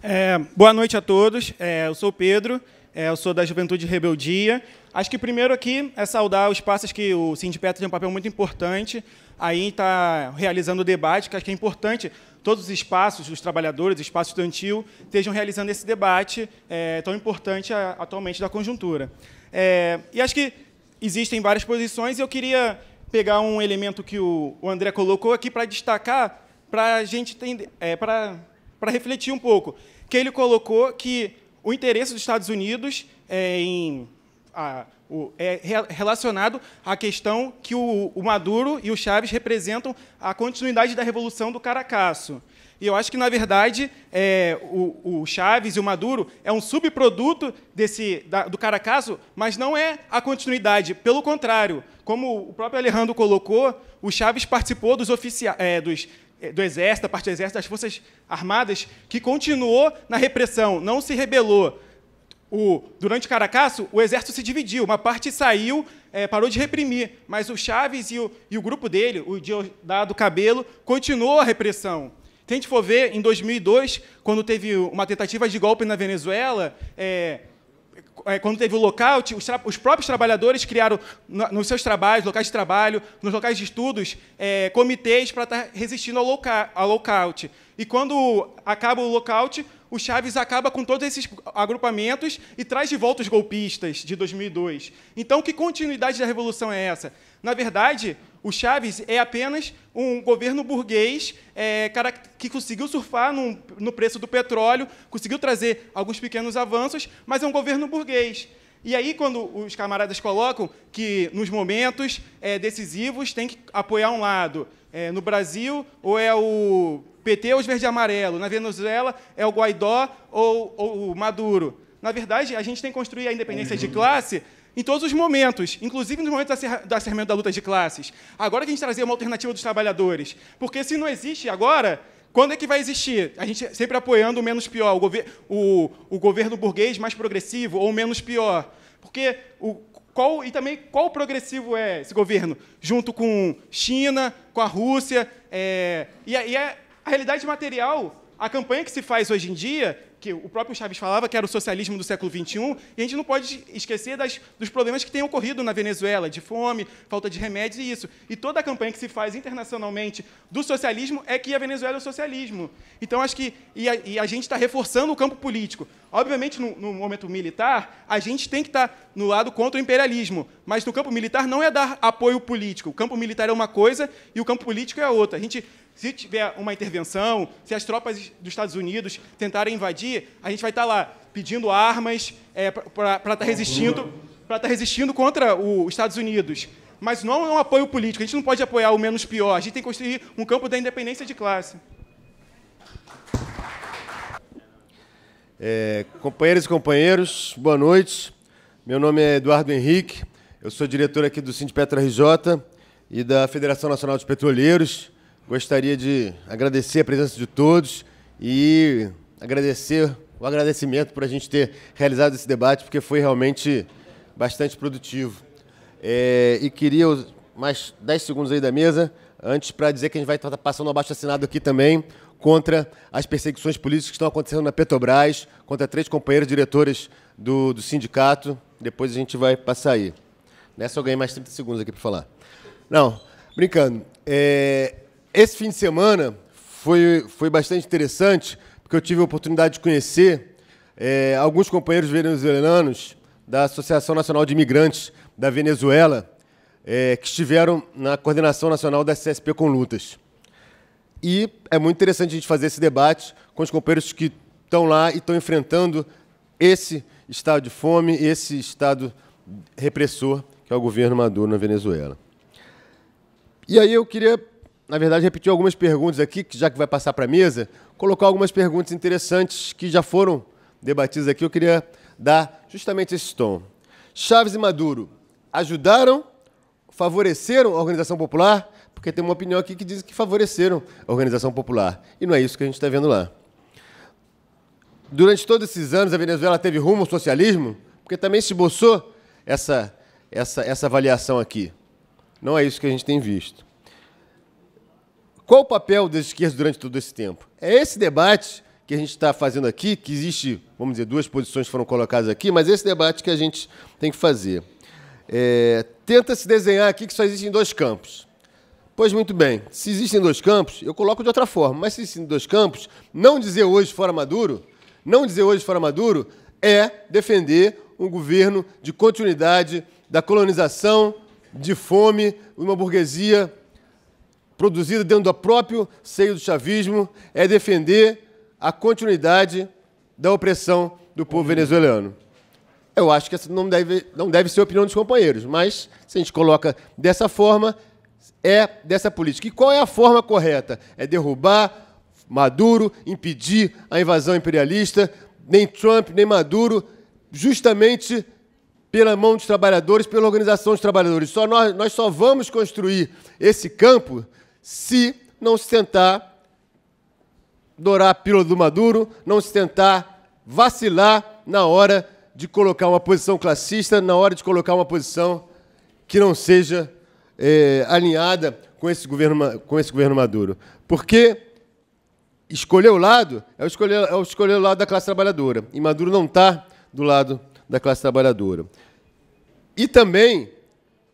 É, boa noite a todos. É, eu sou o Pedro, é, eu sou da Juventude Rebeldia. Acho que primeiro aqui é saudar os passos que o Sindipetro tem um papel muito importante. Aí está realizando o debate, que acho que é importante todos os espaços dos trabalhadores, do espaço estudantil, estejam realizando esse debate é, tão importante a, atualmente da conjuntura. É, e acho que existem várias posições e eu queria pegar um elemento que o, o André colocou aqui para destacar, para a gente entender, é, para para refletir um pouco, que ele colocou que o interesse dos Estados Unidos é, em, a, o, é relacionado à questão que o, o, Maduro e o Chaves representam a continuidade da revolução do Caracasso. E eu acho que, na verdade, é, o, o, Chaves e o Maduro é um subproduto desse, da, do Caracasso, mas não é a continuidade. Pelo contrário, como o próprio Alejandro colocou, o Chaves participou dos, oficia é, dos é, do exército, da parte do exército, das forças armadas, que continuou na repressão, não se rebelou. O, durante Caracasso, o exército se dividiu, uma parte saiu, é, parou de reprimir, mas o Chaves e o, e o grupo dele, o Diodado Cabelo, continuou a repressão. Quem a gente for ver, em 2002, quando teve uma tentativa de golpe na Venezuela, é, é, quando teve o lockout, os, os próprios trabalhadores criaram no, nos seus trabalhos, locais de trabalho, nos locais de estudos, é, comitês para estar tá resistindo ao, loca ao lockout. E quando acaba o lockout, o Chaves acaba com todos esses agrupamentos e traz de volta os golpistas de 2002. Então, que continuidade da revolução é essa? Na verdade, o Chaves é apenas um governo burguês é, que conseguiu surfar num, no preço do petróleo, conseguiu trazer alguns pequenos avanços, mas é um governo burguês. E aí, quando os camaradas colocam que nos momentos é, decisivos tem que apoiar um lado, é, no Brasil, ou é o PT ou os verde e amarelo, na Venezuela é o Guaidó ou, ou o Maduro. Na verdade, a gente tem que construir a independência de classe em todos os momentos, inclusive nos momentos do acerramento da luta de classes. Agora que a gente trazia uma alternativa dos trabalhadores. Porque se não existe agora, quando é que vai existir? A gente sempre apoiando o menos pior, o, gover o, o governo burguês mais progressivo ou o menos pior. Porque o, qual, e também qual progressivo é esse governo? Junto com China, com a Rússia. É, e, é, e a, é a realidade material, a campanha que se faz hoje em dia que o próprio Chaves falava, que era o socialismo do século XXI, e a gente não pode esquecer das, dos problemas que têm ocorrido na Venezuela, de fome, falta de remédios e isso. E toda a campanha que se faz internacionalmente do socialismo é que a Venezuela é o socialismo. Então, acho que... E a, e a gente está reforçando o campo político. Obviamente, no, no, momento militar, a gente tem que estar tá no lado contra o imperialismo, mas no campo militar não é dar apoio político. O campo militar é uma coisa e o campo político é outra. A gente se tiver uma intervenção, se as tropas dos Estados Unidos tentarem invadir, a gente vai estar tá lá pedindo armas é, para estar tá resistindo, para estar tá resistindo contra os Estados Unidos. Mas não é um apoio político. A gente não pode apoiar o menos pior. A gente tem que construir um campo da independência de classe. É, companheiras e companheiros, boa noite. Meu nome é Eduardo Henrique, eu sou diretor aqui do Sindipetra RJ e da Federação Nacional dos Petroleiros. Gostaria de agradecer a presença de todos e agradecer o agradecimento por a gente ter realizado esse debate, porque foi realmente bastante produtivo. É, e queria mais 10 segundos aí da mesa, antes para dizer que a gente vai estar passando um abaixo assinado aqui também contra as perseguições políticas que estão acontecendo na Petrobras, contra três companheiros diretores do, do sindicato. Depois a gente vai passar aí. Nessa eu ganhei mais 30 segundos aqui para falar. Não, brincando. É, esse fim de semana foi, foi bastante interessante, porque eu tive a oportunidade de conhecer é, alguns companheiros venezuelanos da Associação Nacional de Imigrantes da Venezuela, é, que estiveram na coordenação nacional da CSP com lutas. E é muito interessante a gente fazer esse debate com os companheiros que estão lá e estão enfrentando esse estado de fome, esse estado repressor que é o governo Maduro na Venezuela. E aí eu queria na verdade, repetiu algumas perguntas aqui, que já que vai passar para a mesa, colocou algumas perguntas interessantes que já foram debatidas aqui. Eu queria dar justamente esse tom. Chaves e Maduro ajudaram, favoreceram a organização popular? Porque tem uma opinião aqui que diz que favoreceram a organização popular. E não é isso que a gente está vendo lá. Durante todos esses anos, a Venezuela teve rumo ao socialismo? Porque também se esboçou essa, essa, essa avaliação aqui. Não é isso que a gente tem visto. Qual o papel das esquerdas durante todo esse tempo? É esse debate que a gente está fazendo aqui, que existe, vamos dizer, duas posições foram colocadas aqui, mas esse debate que a gente tem que fazer. É, tenta se desenhar aqui que só existem dois campos. Pois muito bem, se existem dois campos, eu coloco de outra forma, mas se existem dois campos, não dizer hoje fora Maduro, não dizer hoje fora Maduro é defender um governo de continuidade da colonização, de fome, uma burguesia produzida dentro do próprio seio do chavismo, é defender a continuidade da opressão do povo venezuelano. Eu acho que essa não deve, não deve ser a opinião dos companheiros, mas se a gente coloca dessa forma, é dessa política. E qual é a forma correta? É derrubar Maduro, impedir a invasão imperialista, nem Trump, nem Maduro, justamente pela mão dos trabalhadores, pela organização dos trabalhadores. Só nós, nós só vamos construir esse campo se não se tentar dourar a pílula do Maduro, não se tentar vacilar na hora de colocar uma posição classista, na hora de colocar uma posição que não seja é, alinhada com esse, governo, com esse governo Maduro. Porque escolher o lado é escolher, é escolher o lado da classe trabalhadora. E Maduro não está do lado da classe trabalhadora. E também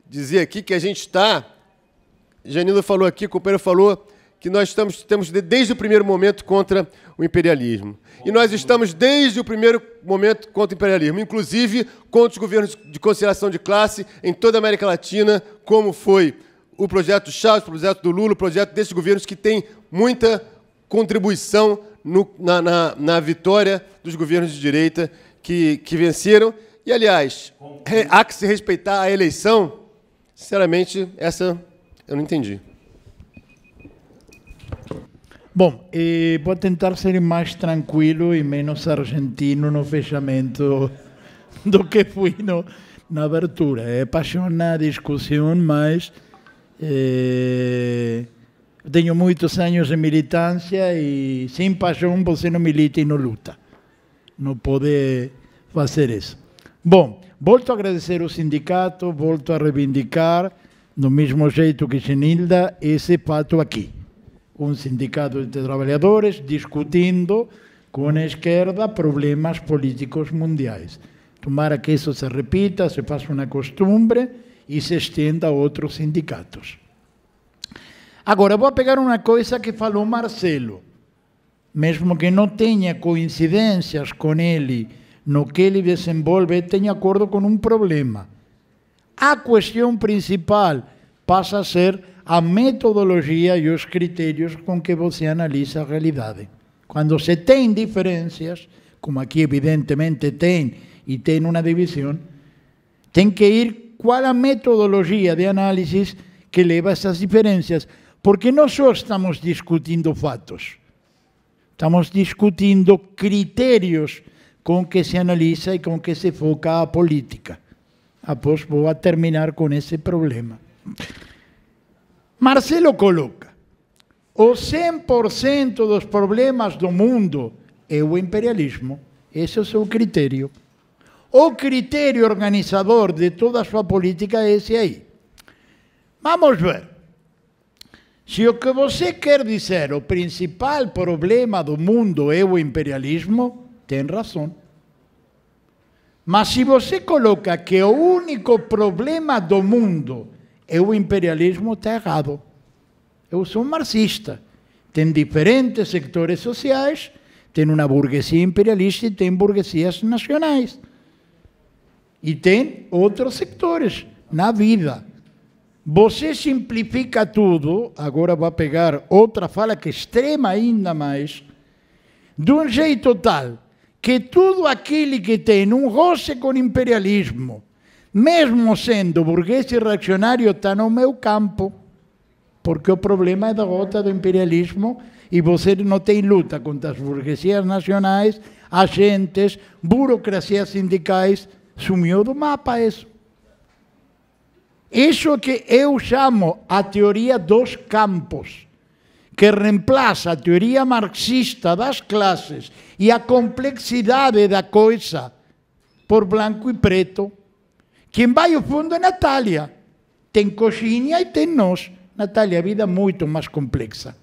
dizer aqui que a gente está Janilo falou aqui, o companheiro falou que nós estamos, estamos desde o primeiro momento contra o imperialismo. E nós estamos desde o primeiro momento contra o imperialismo, inclusive contra os governos de conciliação de classe em toda a América Latina, como foi o projeto Chaves, o projeto do Lula, o projeto desses governos que tem muita contribuição no, na, na, na, vitória dos governos de direita que, que venceram. E, aliás, há que se respeitar a eleição. Sinceramente, essa eu não entendi. Bom, e vou tentar ser mais tranquilo e menos argentino no fechamento do que fui no, na abertura. É apaixona a discussão, mas é, tenho muitos anos de militância e sem paixão você não milita e não luta. Não pode fazer isso. Bom, volto a agradecer o sindicato, volto a reivindicar do mesmo jeito que Genilda, esse pato aqui. Um sindicato de trabalhadores discutindo com a esquerda problemas políticos mundiais. Tomara que isso se repita, se faça uma costumbre e se estenda a outros sindicatos. Agora, vou pegar uma coisa que falou Marcelo, mesmo que não tenha coincidências com ele no que ele desenvolve, tem acordo com um problema a questão principal passa a ser a metodologia e os critérios com que você analisa a realidade. Quando se tem diferenças, como aqui evidentemente tem, e tem uma divisão, tem que ir qual a metodologia de análise que leva a essas diferenças. Porque não só estamos discutindo fatos, estamos discutindo critérios com que se analisa e com que se foca a política após vou a terminar com esse problema. Marcelo coloca: o 100% dos problemas do mundo é o imperialismo. Esse é o seu critério. O critério organizador de toda a sua política é esse aí. Vamos ver. Se o que você quer dizer o principal problema do mundo é o imperialismo, tem razão. Mas se você coloca que é o único problema do mundo é o imperialismo, está errado. Eu sou marxista. Tem diferentes sectores sociais, tem uma burguesia imperialista e tem burguesias nacionais. E tem outros sectores na vida. Você simplifica tudo, agora vai pegar outra fala que é extrema ainda mais, de um jeito tal que tudo aquele que tem um roce com imperialismo, mesmo sendo burguês e reacionário, está no meu campo. Porque o problema é da gota do imperialismo e você não tem luta contra as burguesias nacionais, agentes, burocracias sindicais. Sumiu do mapa isso. Isso que eu chamo a teoria dos campos que reemplaza a teoria marxista das classes e a complexidade da coisa por branco e preto. Quem vai ao fundo é Natália. Tem coxinha e tem nós. Natália, a vida é muito mais complexa.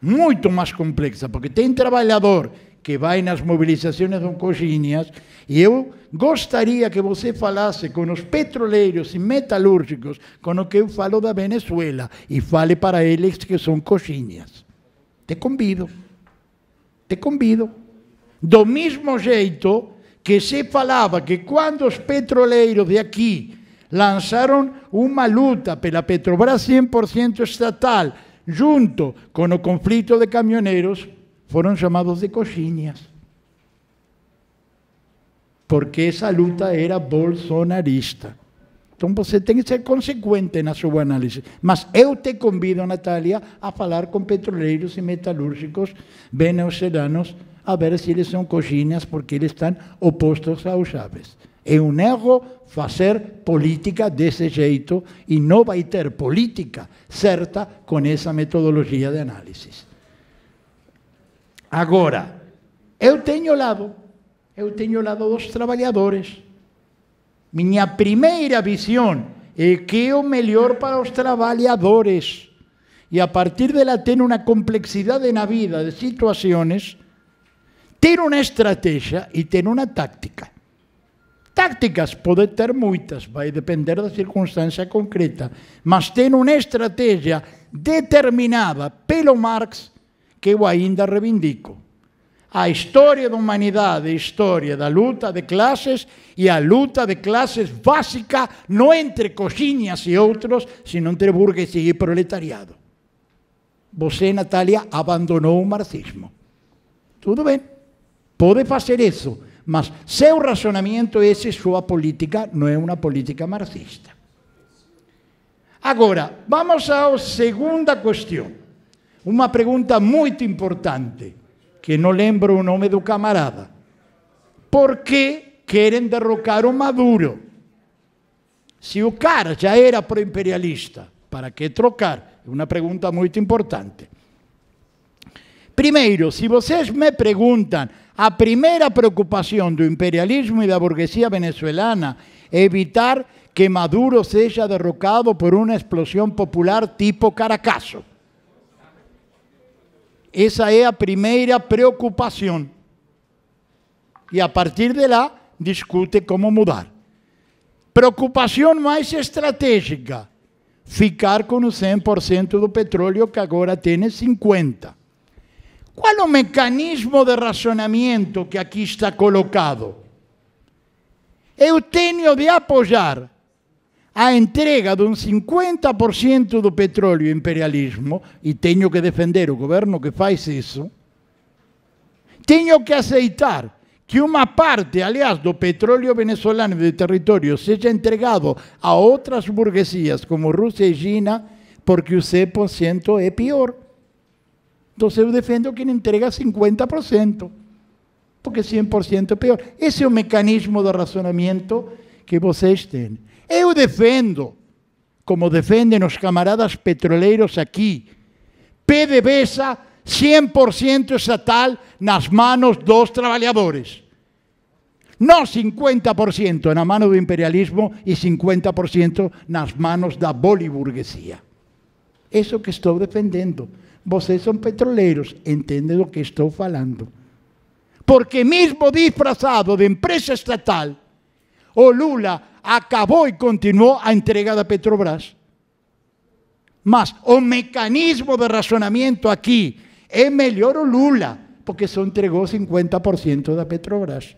Muito mais complexa, porque tem trabalhador que vai nas mobilizações são Coxinhas, e eu gostaria que você falasse com os petroleiros e metalúrgicos com o que eu falo da Venezuela, e fale para eles que são coxinhas. Te convido. Te convido. Do mesmo jeito que se falava que quando os petroleiros de aqui lançaram uma luta pela Petrobras 100% estatal, junto com o conflito de caminhoneiros, foram chamados de coxinhas. Porque essa luta era bolsonarista. Então você tem que ser consequente na sua análise. Mas eu te convido, Natália, a falar com petroleiros e metalúrgicos venezuelanos a ver se eles são coxinhas, porque eles estão opostos ao chaves É um erro fazer política desse jeito e não vai ter política certa com essa metodologia de análise. Agora, eu tenho lado, eu tenho lado dos trabalhadores. Minha primeira visão é que é o melhor para os trabalhadores. E a partir de lá ter uma complexidade na vida de situações, ter uma estratégia e ter uma táctica. Tácticas pode ter muitas, vai depender da circunstância concreta, mas ter uma estratégia determinada pelo Marx que eu ainda reivindico. A história da humanidade a é história da luta de classes e a luta de classes básica não entre coxinhas e outros, sino entre burguesia e proletariado. Você, Natalia, abandonou o marxismo. Tudo bem, pode fazer isso, mas seu razonamento esse, sua política, não é uma política marxista. Agora, vamos à segunda questão. Una pregunta muy importante que no lembro un nombre do camarada. Por qué quieren derrocar a Maduro? Si ucar ya era proimperialista, para qué trocar? Una pregunta muy importante. Primero, si ustedes me preguntan, a primera preocupación del imperialismo y la burguesía venezolana venezolana, evitar que Maduro sea derrocado por una explosión popular tipo Caracaso. Esa es la primera preocupación, y a partir de lá, discute cómo mudar. Preocupación más estratégica: ficar con o 100% do petróleo que ahora tiene 50%. ¿Cuál o mecanismo de razonamiento que aquí está colocado? Eu tenho de apoyar a entrega de un 50% do petróleo e imperialismo, y tengo que defender o gobierno que faz eso, tengo que aceitar que una parte, aliás, do petróleo venezolano e de territorio seja entregado a otras burguesías como Rusia y e China, porque o 100% é pior. Entonces, eu defendo quien entrega 50%, porque 100% é pior. Ese es o mecanismo de razonamiento que vocês têm. Eu defendo, como defienden los camaradas petroleros aquí, PDVSA 100% estatal nas manos dos trabajadores, No 50% la mano del imperialismo y e 50% nas manos da boliburguesía. Eso que estou defendendo. Vocês son petroleros, entiende lo que estou falando. Porque mismo disfrazado de empresa estatal, o Lula acabó y continuó a entrega a Petrobras. Más, o mecanismo de razonamiento aquí es mejor o Lula, porque se entregó 50% de Petrobras.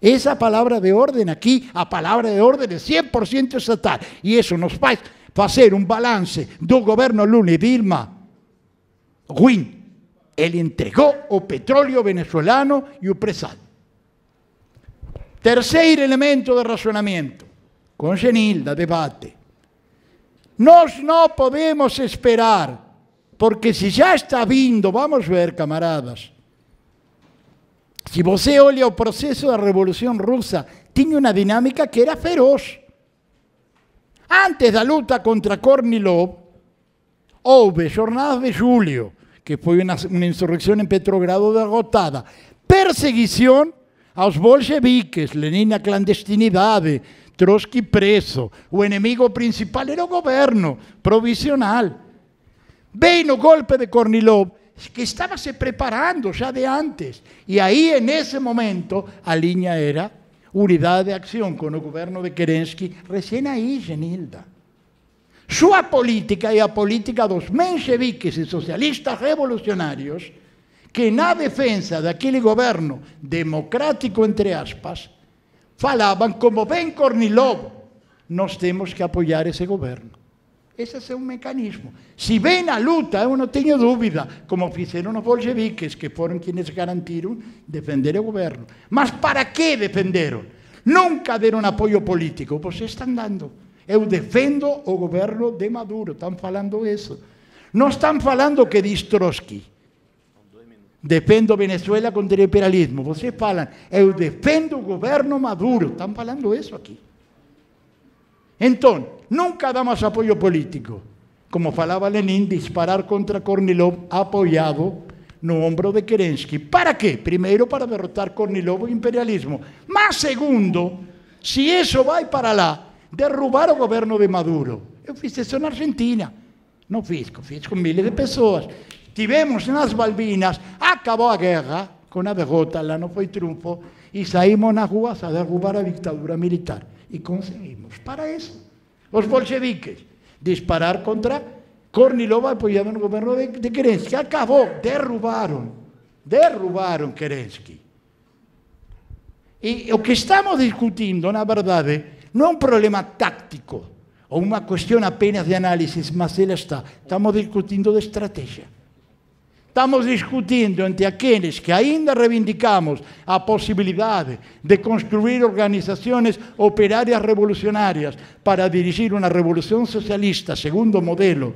Esa palabra de orden aquí, a palabra de orden es 100% estatal. y eso nos a hacer un balance del gobierno Lula y Dilma. ¡Win! Él entregó o petróleo venezolano y o Tercer elemento de razonamiento con Genilda debate. Nos no podemos esperar, porque si ya está vindo, vamos a ver, camaradas, Si você el proceso de la Revolución rusa, tiene una dinámica que era feroz. Antes de la lucha contra Kornilov, hubo Jornadas de julio, que fue una insurrección en Petrogrado derrotada, a los bolcheviques, Lenin clandestinidad. Trotsky preso, o enemigo principal, era el gobierno, provisional. Vino golpe de Kornilov, que estaba se preparando ya de antes. Y ahí en ese momento, la línea era unidad de acción con el gobierno de Kerensky, recién ahí, Genilda. Su política y la política dos mencheviques y socialistas revolucionarios, que la defensa de aquel gobierno democrático, entre aspas, Falaban como Ben Cornilov. Nos tenemos que apoyar ese gobierno. Ese es un mecanismo. Si ven a luta, eu no tengo duda, como hicieron los bolcheviques, que fueron quienes garantizaron defender el gobierno. Mas para qué defenderon? Nunca dieron apoyo político. Vocês pues, están dando. Eu defendo o gobierno de Maduro. Están falando eso. No están falando que diz Trotsky. Defendo Venezuela contra o imperialismo. Vocês falam, eu defendo o governo Maduro. Estão falando isso aqui. Então, nunca damos apoio político. Como falava Lenin, disparar contra Kornilov apoiado no ombro de Kerensky. Para quê? Primeiro, para derrotar Kornilov e o imperialismo. Mas, segundo, se isso vai para lá, derrubar o governo de Maduro. Eu fiz isso na Argentina. Não fiz, fiz com milhares de pessoas. tivemos las Balvinas, acabó la guerra, con a derrota, la no fue triunfo, y e saímos a ruas a derrubar a dictadura militar. Y e conseguimos. Para eso, los bolcheviques disparar contra Kornilova apoiando un gobierno de, de Kerensky. Acabó, derrubaron, derrubaron Kerensky. Y e lo que estamos discutindo, na verdad, no es un problema táctico, o una cuestión apenas de análisis, mas él está. Estamos discutiendo de estrategia. Estamos discutiendo entre aquellos que ainda reivindicamos la posibilidad de construir organizaciones operarias revolucionarias para dirigir una revolución socialista, segundo modelo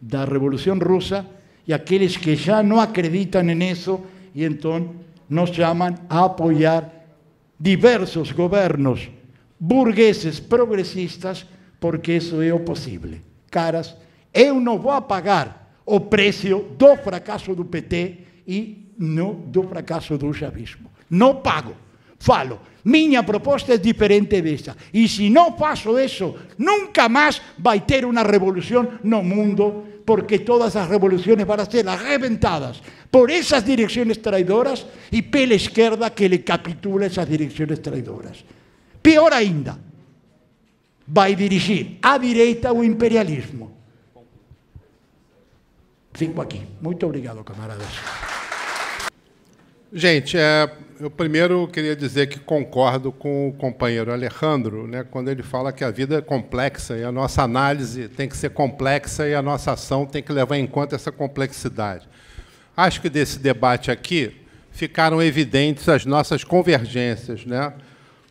de la revolución rusa, y aquellos que ya no acreditan en eso y entonces nos llaman a apoyar diversos gobiernos burgueses progresistas porque eso es posible. Caras, eu no voy a pagar o precio do fracaso do PT y e no do fracaso do chavismo. No pago, falo. mi propuesta es diferente de esa. Y e si no paso eso, nunca más va a ter una revolución no mundo, porque todas revoluciones van a ser reventadas por esas direcciones traidoras y e pela izquierda que le capitula esas direcciones traidoras. Pior ainda, a dirigir a direita o imperialismo. fico aqui. Muito obrigado, camaradas. Gente, é, eu primeiro queria dizer que concordo com o companheiro Alejandro, né, quando ele fala que a vida é complexa e a nossa análise tem que ser complexa e a nossa ação tem que levar em conta essa complexidade. Acho que desse debate aqui ficaram evidentes as nossas convergências. Né?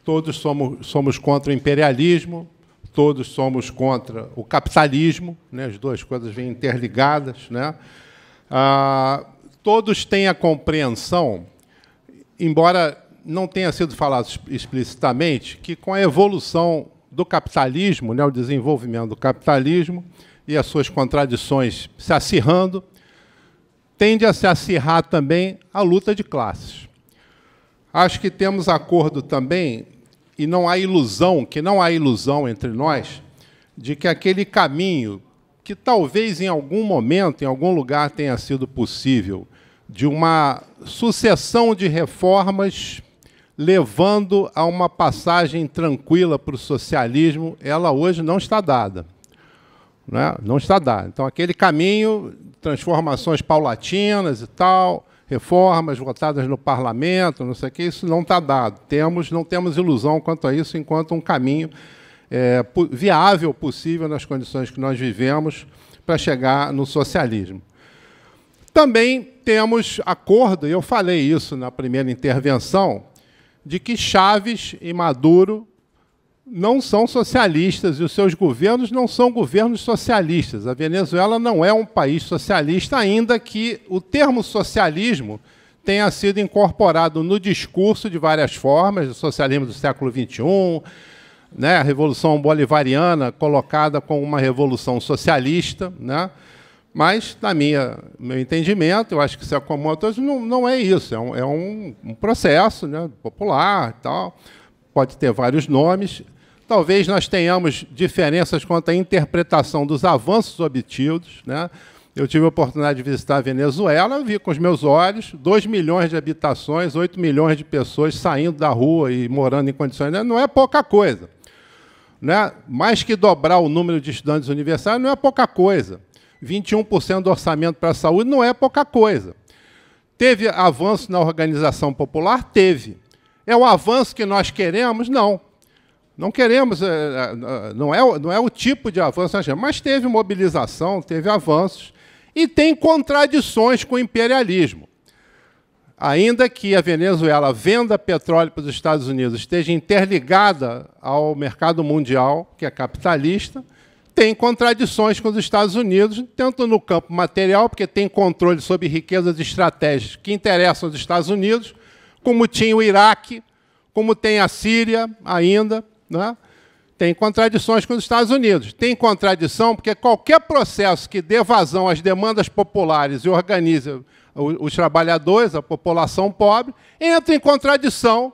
Todos somos, somos contra o imperialismo, todos somos contra o capitalismo, né? as duas coisas vêm interligadas. Né? Ah, todos têm a compreensão, embora não tenha sido falado explicitamente, que com a evolução do capitalismo, né, o desenvolvimento do capitalismo e as suas contradições se acirrando, tende a se acirrar também a luta de classes. Acho que temos acordo também e não há ilusão, que não há ilusão entre nós, de que aquele caminho, que talvez em algum momento, em algum lugar, tenha sido possível, de uma sucessão de reformas levando a uma passagem tranquila para o socialismo, ela hoje não está dada. Né? Não está dada. Então, aquele caminho, transformações paulatinas e tal, reformas votadas no parlamento, não sei o que, isso não está dado. Temos, não temos ilusão quanto a isso, enquanto um caminho é, viável, possível, nas condições que nós vivemos, para chegar no socialismo. Também temos acordo, e eu falei isso na primeira intervenção, de que Chaves e Maduro não são socialistas e os seus governos não são governos socialistas. A Venezuela não é um país socialista, ainda que o termo socialismo tenha sido incorporado no discurso de várias formas, o socialismo do século XXI, né, a Revolução Bolivariana colocada como uma revolução socialista, né, mas, na minha meu entendimento, eu acho que isso é comum a todos, não, não é isso, é um, é um, um processo né, popular e tal, pode ter vários nomes, Talvez nós tenhamos diferenças quanto à interpretação dos avanços obtidos. Né? Eu tive a oportunidade de visitar a Venezuela, vi com os meus olhos 2 milhões de habitações, 8 milhões de pessoas saindo da rua e morando em condições. Né? Não é pouca coisa. Né? Mais que dobrar o número de estudantes universitários não é pouca coisa. 21% do orçamento para a saúde não é pouca coisa. Teve avanço na organização popular? Teve. É o avanço que nós queremos? Não. Não queremos, é, é, é, não é, não é o tipo de avanço, né, mas teve mobilização, teve avanços e tem contradições com o imperialismo. Ainda que a Venezuela venda petróleo para os Estados Unidos, esteja interligada ao mercado mundial, que é capitalista, tem contradições com os Estados Unidos, tanto no campo material, porque tem controle sobre riquezas estratégicas que interessam os Estados Unidos, como tinha o Iraque, como tem a Síria ainda né? tem contradições com os Estados Unidos. Tem contradição porque qualquer processo que dê vazão às demandas populares e organize os trabalhadores, a população pobre, entra em contradição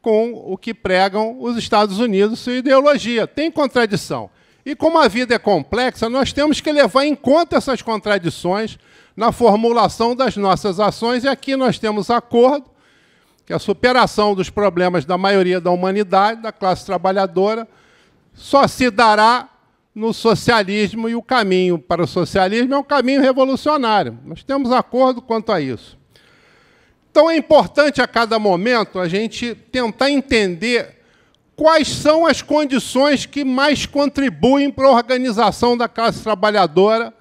com o que pregam os Estados Unidos sua ideologia. Tem contradição. E como a vida é complexa, nós temos que levar em conta essas contradições na formulação das nossas ações, e aqui nós temos acordo que é a superação dos problemas da maioria da humanidade, da classe trabalhadora, só se dará no socialismo e o caminho para o socialismo é um caminho revolucionário. Nós temos acordo quanto a isso. Então é importante a cada momento a gente tentar entender quais são as condições que mais contribuem para a organização da classe trabalhadora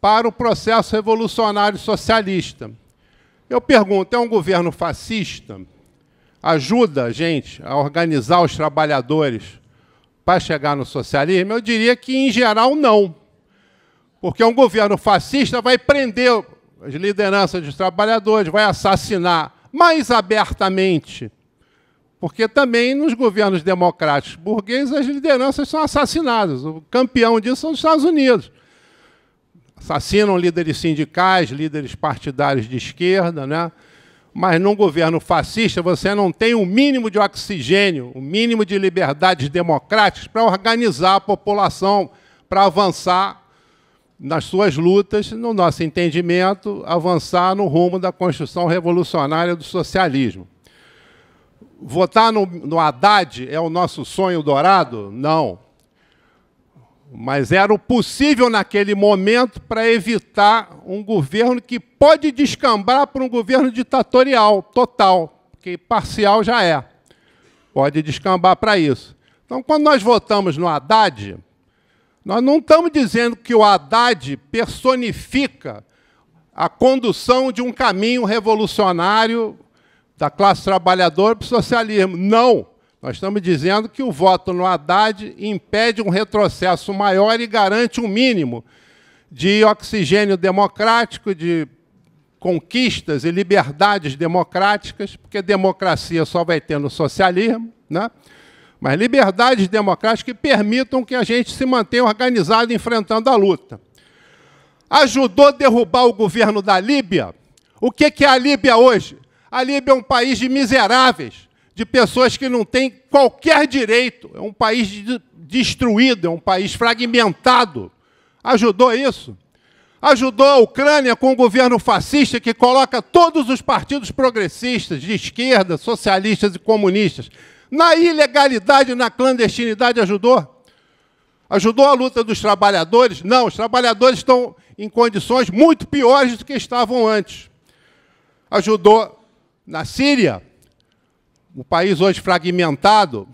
para o processo revolucionário socialista. Eu pergunto: é um governo fascista? Ajuda a gente a organizar os trabalhadores para chegar no socialismo? Eu diria que, em geral, não. Porque um governo fascista vai prender as lideranças dos trabalhadores, vai assassinar mais abertamente. Porque também nos governos democráticos burgueses as lideranças são assassinadas. O campeão disso são os Estados Unidos assassinam líderes sindicais, líderes partidários de esquerda, né? mas num governo fascista você não tem o mínimo de oxigênio, o mínimo de liberdades democráticas para organizar a população, para avançar nas suas lutas, no nosso entendimento, avançar no rumo da construção revolucionária do socialismo. Votar no, no Haddad é o nosso sonho dourado? Não mas era o possível naquele momento para evitar um governo que pode descambar para um governo ditatorial total, porque parcial já é. Pode descambar para isso. Então, quando nós votamos no Haddad, nós não estamos dizendo que o Haddad personifica a condução de um caminho revolucionário da classe trabalhadora para o socialismo. Não. Nós estamos dizendo que o voto no Haddad impede um retrocesso maior e garante um mínimo de oxigênio democrático, de conquistas e liberdades democráticas, porque democracia só vai ter no socialismo, né? mas liberdades democráticas que permitam que a gente se mantenha organizado enfrentando a luta. Ajudou a derrubar o governo da Líbia? O que é a Líbia hoje? A Líbia é um país de miseráveis de pessoas que não têm qualquer direito. É um país destruído, é um país fragmentado. Ajudou isso? Ajudou a Ucrânia com o um governo fascista que coloca todos os partidos progressistas, de esquerda, socialistas e comunistas, na ilegalidade, na clandestinidade, ajudou? Ajudou a luta dos trabalhadores? Não, os trabalhadores estão em condições muito piores do que estavam antes. Ajudou na Síria? um país hoje fragmentado,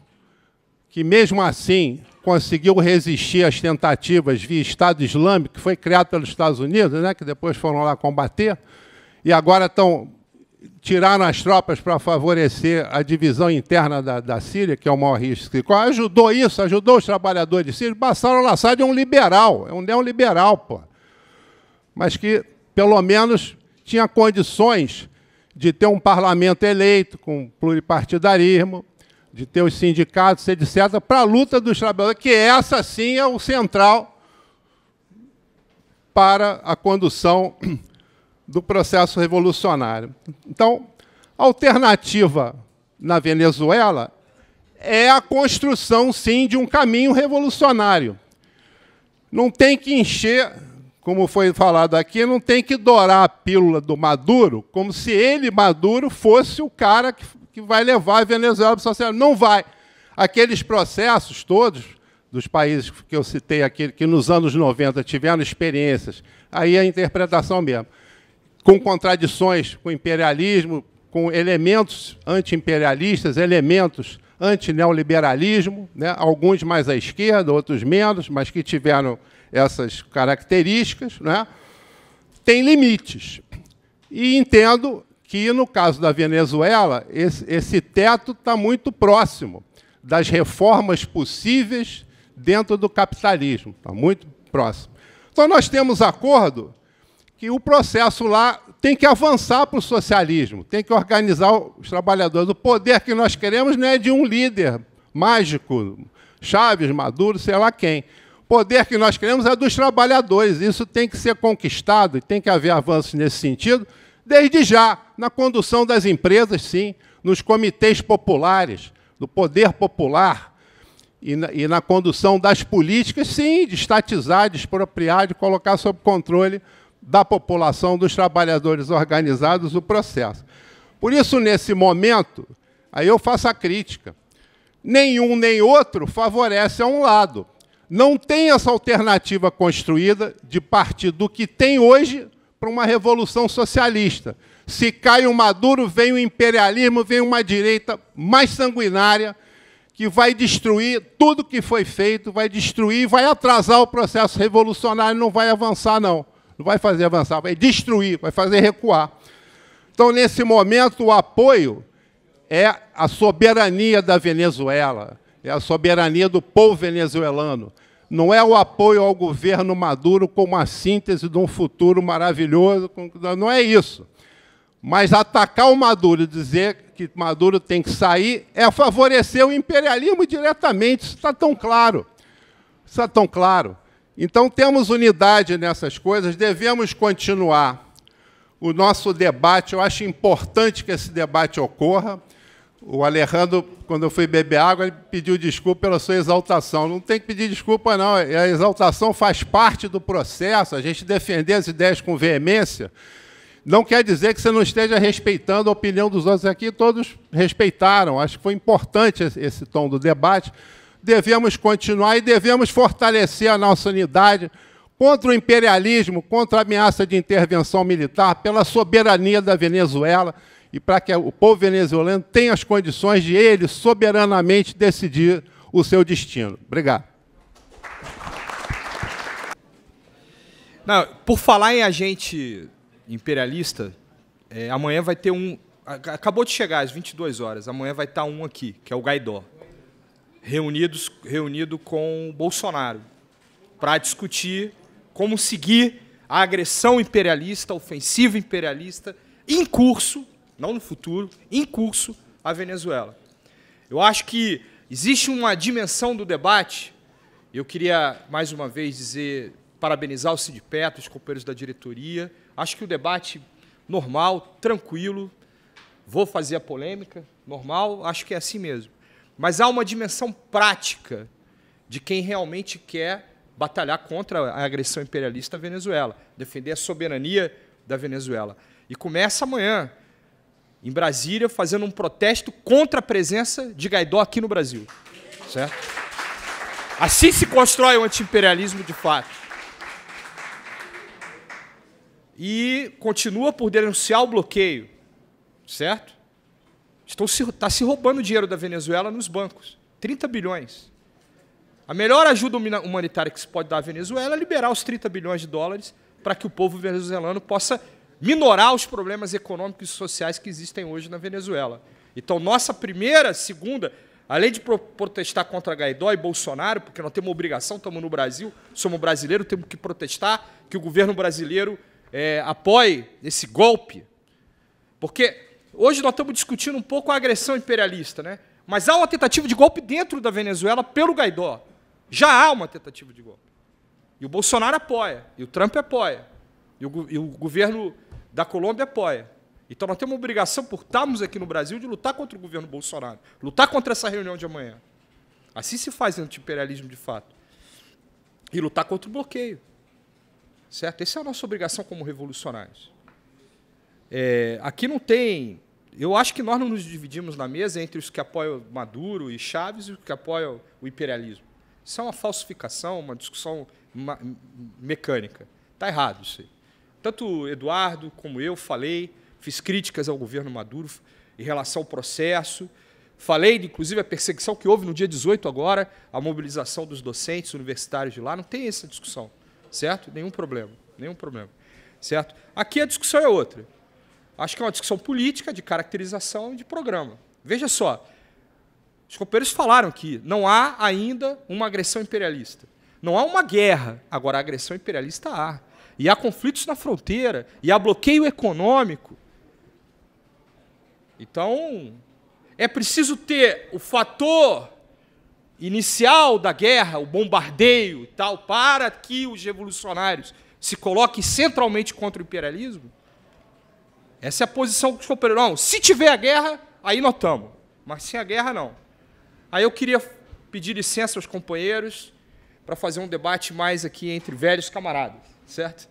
que mesmo assim conseguiu resistir às tentativas via Estado Islâmico, que foi criado pelos Estados Unidos, né, que depois foram lá combater, e agora estão tiraram as tropas para favorecer a divisão interna da, da Síria, que é o maior risco. Ajudou isso, ajudou os trabalhadores sírios. Passaram na Assad é um liberal, é um neoliberal, pô. Mas que, pelo menos, tinha condições de ter um parlamento eleito com pluripartidarismo, de ter os sindicatos, etc., para a luta dos trabalhadores, que essa sim é o central para a condução do processo revolucionário. Então, a alternativa na Venezuela é a construção, sim, de um caminho revolucionário. Não tem que encher como foi falado aqui, não tem que dourar a pílula do Maduro como se ele, Maduro, fosse o cara que, que vai levar a Venezuela para o socialismo. Não vai. Aqueles processos todos dos países que eu citei aqui, que nos anos 90 tiveram experiências, aí é a interpretação mesmo, com contradições com o imperialismo, com elementos anti-imperialistas, elementos anti-neoliberalismo, né? alguns mais à esquerda, outros menos, mas que tiveram essas características, né, tem limites. E entendo que, no caso da Venezuela, esse, esse teto está muito próximo das reformas possíveis dentro do capitalismo, está muito próximo. Então, nós temos acordo que o processo lá tem que avançar para o socialismo, tem que organizar os trabalhadores. O poder que nós queremos não é de um líder mágico, Chaves, Maduro, sei lá quem poder que nós queremos é dos trabalhadores. Isso tem que ser conquistado e tem que haver avanços nesse sentido, desde já, na condução das empresas, sim, nos comitês populares, do poder popular. E na, e na, condução das políticas, sim, de estatizar, de expropriar, de colocar sob controle da população, dos trabalhadores organizados, o processo. Por isso, nesse momento, aí eu faço a crítica. Nenhum nem outro favorece a um lado não tem essa alternativa construída de partir do que tem hoje para uma revolução socialista. Se cai o Maduro, vem o imperialismo, vem uma direita mais sanguinária que vai destruir tudo que foi feito, vai destruir, vai atrasar o processo revolucionário, não vai avançar não. Não vai fazer avançar, vai destruir, vai fazer recuar. Então, nesse momento, o apoio é a soberania da Venezuela é a soberania do povo venezuelano. Não é o apoio ao governo Maduro como a síntese de um futuro maravilhoso, não é isso. Mas atacar o Maduro e dizer que Maduro tem que sair é favorecer o imperialismo diretamente, isso está tão claro. Isso está tão claro. Então, temos unidade nessas coisas, devemos continuar o nosso debate. Eu acho importante que esse debate ocorra. O Alejandro quando eu fui beber água, ele pediu desculpa pela sua exaltação. Não tem que pedir desculpa, não. É, a exaltação faz parte do processo, a gente defender as ideias com veemência. Não quer dizer que você não esteja respeitando a opinião dos outros aqui, todos respeitaram. Acho que foi importante esse tom do debate. Devemos continuar e devemos fortalecer a nossa unidade contra o imperialismo, contra a ameaça de intervenção militar, pela soberania da Venezuela e para que o povo venezuelano tenha as condições de ele soberanamente decidir o seu destino. Obrigado. Não, por falar em agente imperialista, é, amanhã vai ter um. Acabou de chegar às 22 horas, amanhã vai estar tá um aqui, que é o Gaidó, reunidos, reunido com o Bolsonaro, para discutir como seguir a agressão imperialista, a ofensiva imperialista, em curso não no futuro, em curso, a Venezuela. Eu acho que existe uma dimensão do debate, eu queria, mais uma vez, dizer, parabenizar o Cid Petro, os companheiros da diretoria. Acho que o debate normal, tranquilo, vou fazer a polêmica, normal, acho que é assim mesmo. Mas há uma dimensão prática de quem realmente quer batalhar contra a agressão imperialista à Venezuela, defender a soberania da Venezuela. E começa amanhã em Brasília fazendo um protesto contra a presença de Gaidó aqui no Brasil. Certo? Assim se constrói o antiimperialismo de fato. E continua por denunciar o bloqueio, certo? Estão se, tá se roubando dinheiro da Venezuela nos bancos. 30 bilhões. A melhor ajuda humanitária que se pode dar à Venezuela é liberar os 30 bilhões de dólares para que o povo venezuelano possa minorar os problemas econômicos e sociais que existem hoje na Venezuela. Então, nossa primeira, segunda, além de protestar contra Gaidó e Bolsonaro, porque nós temos obrigação, estamos no Brasil, somos brasileiros, temos que protestar que o governo brasileiro é, apoie esse golpe. Porque hoje nós estamos discutindo um pouco a agressão imperialista, né? mas há uma tentativa de golpe dentro da Venezuela pelo Gaidó. Já há uma tentativa de golpe. E o Bolsonaro apoia, e o Trump apoia, e o, e o governo da Colômbia apoia. Então nós temos uma obrigação, por estarmos aqui no Brasil, de lutar contra o governo Bolsonaro, lutar contra essa reunião de amanhã. Assim se faz anti-imperialismo de fato. E lutar contra o bloqueio. Certo? Essa é a nossa obrigação como revolucionários. É, aqui não tem. Eu acho que nós não nos dividimos na mesa entre os que apoiam Maduro e Chaves e os que apoiam o imperialismo. Isso é uma falsificação, uma discussão mecânica. Está errado isso aí tanto Eduardo como eu falei, fiz críticas ao governo Maduro em relação ao processo. Falei, inclusive, a perseguição que houve no dia 18 agora, a mobilização dos docentes universitários de lá. Não tem essa discussão, certo? Nenhum problema, nenhum problema, certo? Aqui a discussão é outra. Acho que é uma discussão política, de caracterização e de programa. Veja só, os companheiros falaram que não há ainda uma agressão imperialista. Não há uma guerra, agora a agressão imperialista há e há conflitos na fronteira, e há bloqueio econômico. Então, é preciso ter o fator inicial da guerra, o bombardeio e tal, para que os revolucionários se coloquem centralmente contra o imperialismo? Essa é a posição que os companheiros. Não, se tiver a guerra, aí notamos. Mas sem a guerra, não. Aí eu queria pedir licença aos companheiros para fazer um debate mais aqui entre velhos camaradas, certo?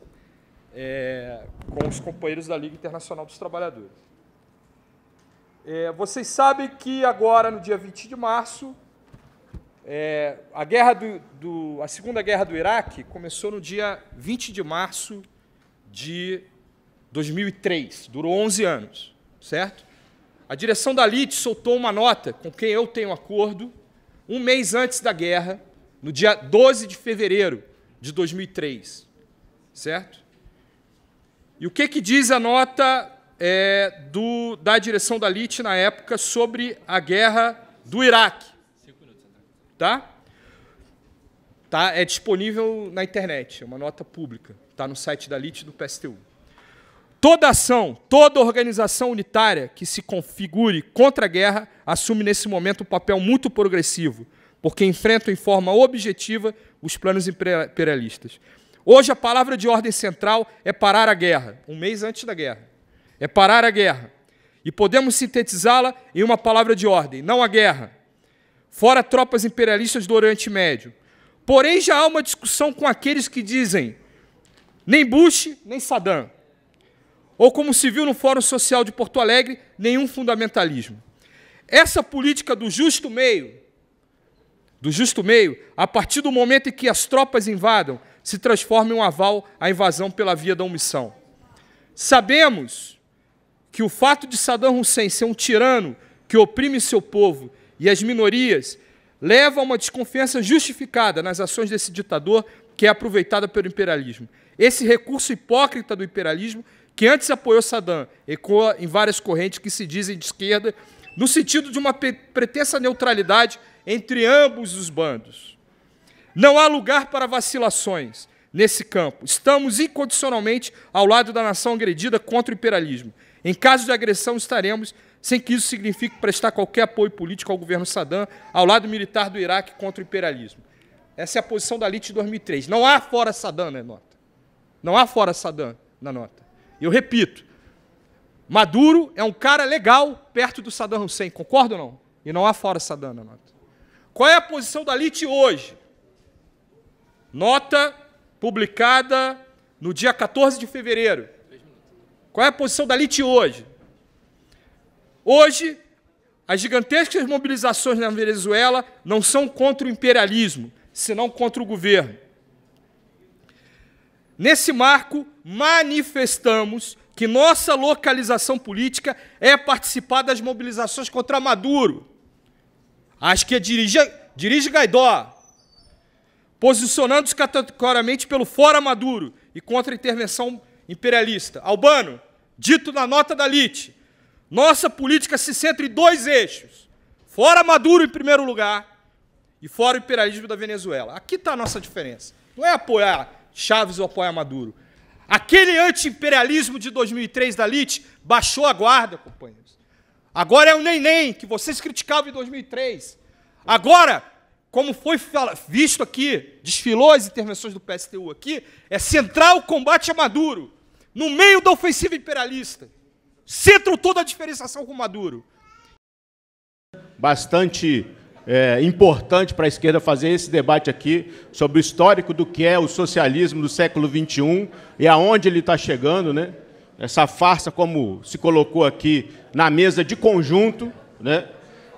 É, com os companheiros da Liga Internacional dos Trabalhadores. É, vocês sabem que agora, no dia 20 de março, é, a, guerra do, do, a Segunda Guerra do Iraque começou no dia 20 de março de 2003, durou 11 anos, certo? A direção da LIT soltou uma nota com quem eu tenho acordo, um mês antes da guerra, no dia 12 de fevereiro de 2003, certo? E o que, que diz a nota é, do, da direção da LIT na época sobre a guerra do Iraque? Tá? tá? É disponível na internet, é uma nota pública. Está no site da LIT do PSTU. Toda ação, toda organização unitária que se configure contra a guerra assume nesse momento um papel muito progressivo, porque enfrentam em forma objetiva os planos imperialistas. Hoje, a palavra de ordem central é parar a guerra, um mês antes da guerra. É parar a guerra. E podemos sintetizá-la em uma palavra de ordem: não a guerra. Fora tropas imperialistas do Oriente Médio. Porém, já há uma discussão com aqueles que dizem nem Bush, nem Saddam. Ou, como se viu no Fórum Social de Porto Alegre, nenhum fundamentalismo. Essa política do justo meio do justo meio, a partir do momento em que as tropas invadam, se transforma em um aval à invasão pela via da omissão. Sabemos que o fato de Saddam Hussein ser um tirano que oprime seu povo e as minorias leva a uma desconfiança justificada nas ações desse ditador que é aproveitada pelo imperialismo. Esse recurso hipócrita do imperialismo, que antes apoiou Saddam, ecoa em várias correntes que se dizem de esquerda, no sentido de uma pretensa neutralidade entre ambos os bandos. Não há lugar para vacilações nesse campo. Estamos incondicionalmente ao lado da nação agredida contra o imperialismo. Em caso de agressão, estaremos, sem que isso signifique prestar qualquer apoio político ao governo Saddam, ao lado militar do Iraque contra o imperialismo. Essa é a posição da elite de 2003. Não há fora Saddam na nota. Não há fora Saddam na nota. Eu repito, Maduro é um cara legal perto do Saddam Hussein, concorda ou não? E não há fora Saddam na nota. Qual é a posição da LIT hoje? Nota publicada no dia 14 de fevereiro. Qual é a posição da LIT hoje? Hoje, as gigantescas mobilizações na Venezuela não são contra o imperialismo, senão contra o governo. Nesse marco, manifestamos que nossa localização política é participar das mobilizações contra Maduro Acho que é dirige, dirige Gaidó, posicionando-se categoricamente pelo fora Maduro e contra a intervenção imperialista. Albano, dito na nota da LIT, nossa política se centra em dois eixos. Fora Maduro em primeiro lugar e fora o imperialismo da Venezuela. Aqui está a nossa diferença. Não é apoiar Chaves ou apoiar Maduro. Aquele anti-imperialismo de 2003 da LIT baixou a guarda, companheiros. Agora é o neném que vocês criticavam em 2003. Agora, como foi visto aqui, desfilou as intervenções do PSTU aqui, é central o combate a Maduro, no meio da ofensiva imperialista. Centro toda a diferenciação com Maduro. Bastante é, importante para a esquerda fazer esse debate aqui sobre o histórico do que é o socialismo do século XXI e aonde ele está chegando, né? essa farsa, como se colocou aqui, na mesa de conjunto, né?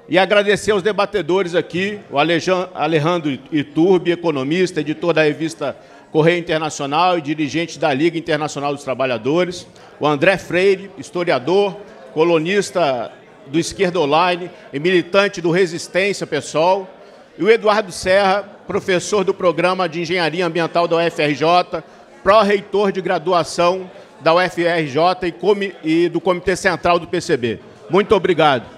E agradecer aos debatedores aqui, o Alejandro Iturbe, economista, editor da revista Correio Internacional e dirigente da Liga Internacional dos Trabalhadores, o André Freire, historiador, colunista do Esquerda Online e militante do Resistência Pessoal, e o Eduardo Serra, professor do Programa de Engenharia Ambiental da UFRJ, pró-reitor de graduação da UFRJ e do Comitê Central do PCB. Muito obrigado.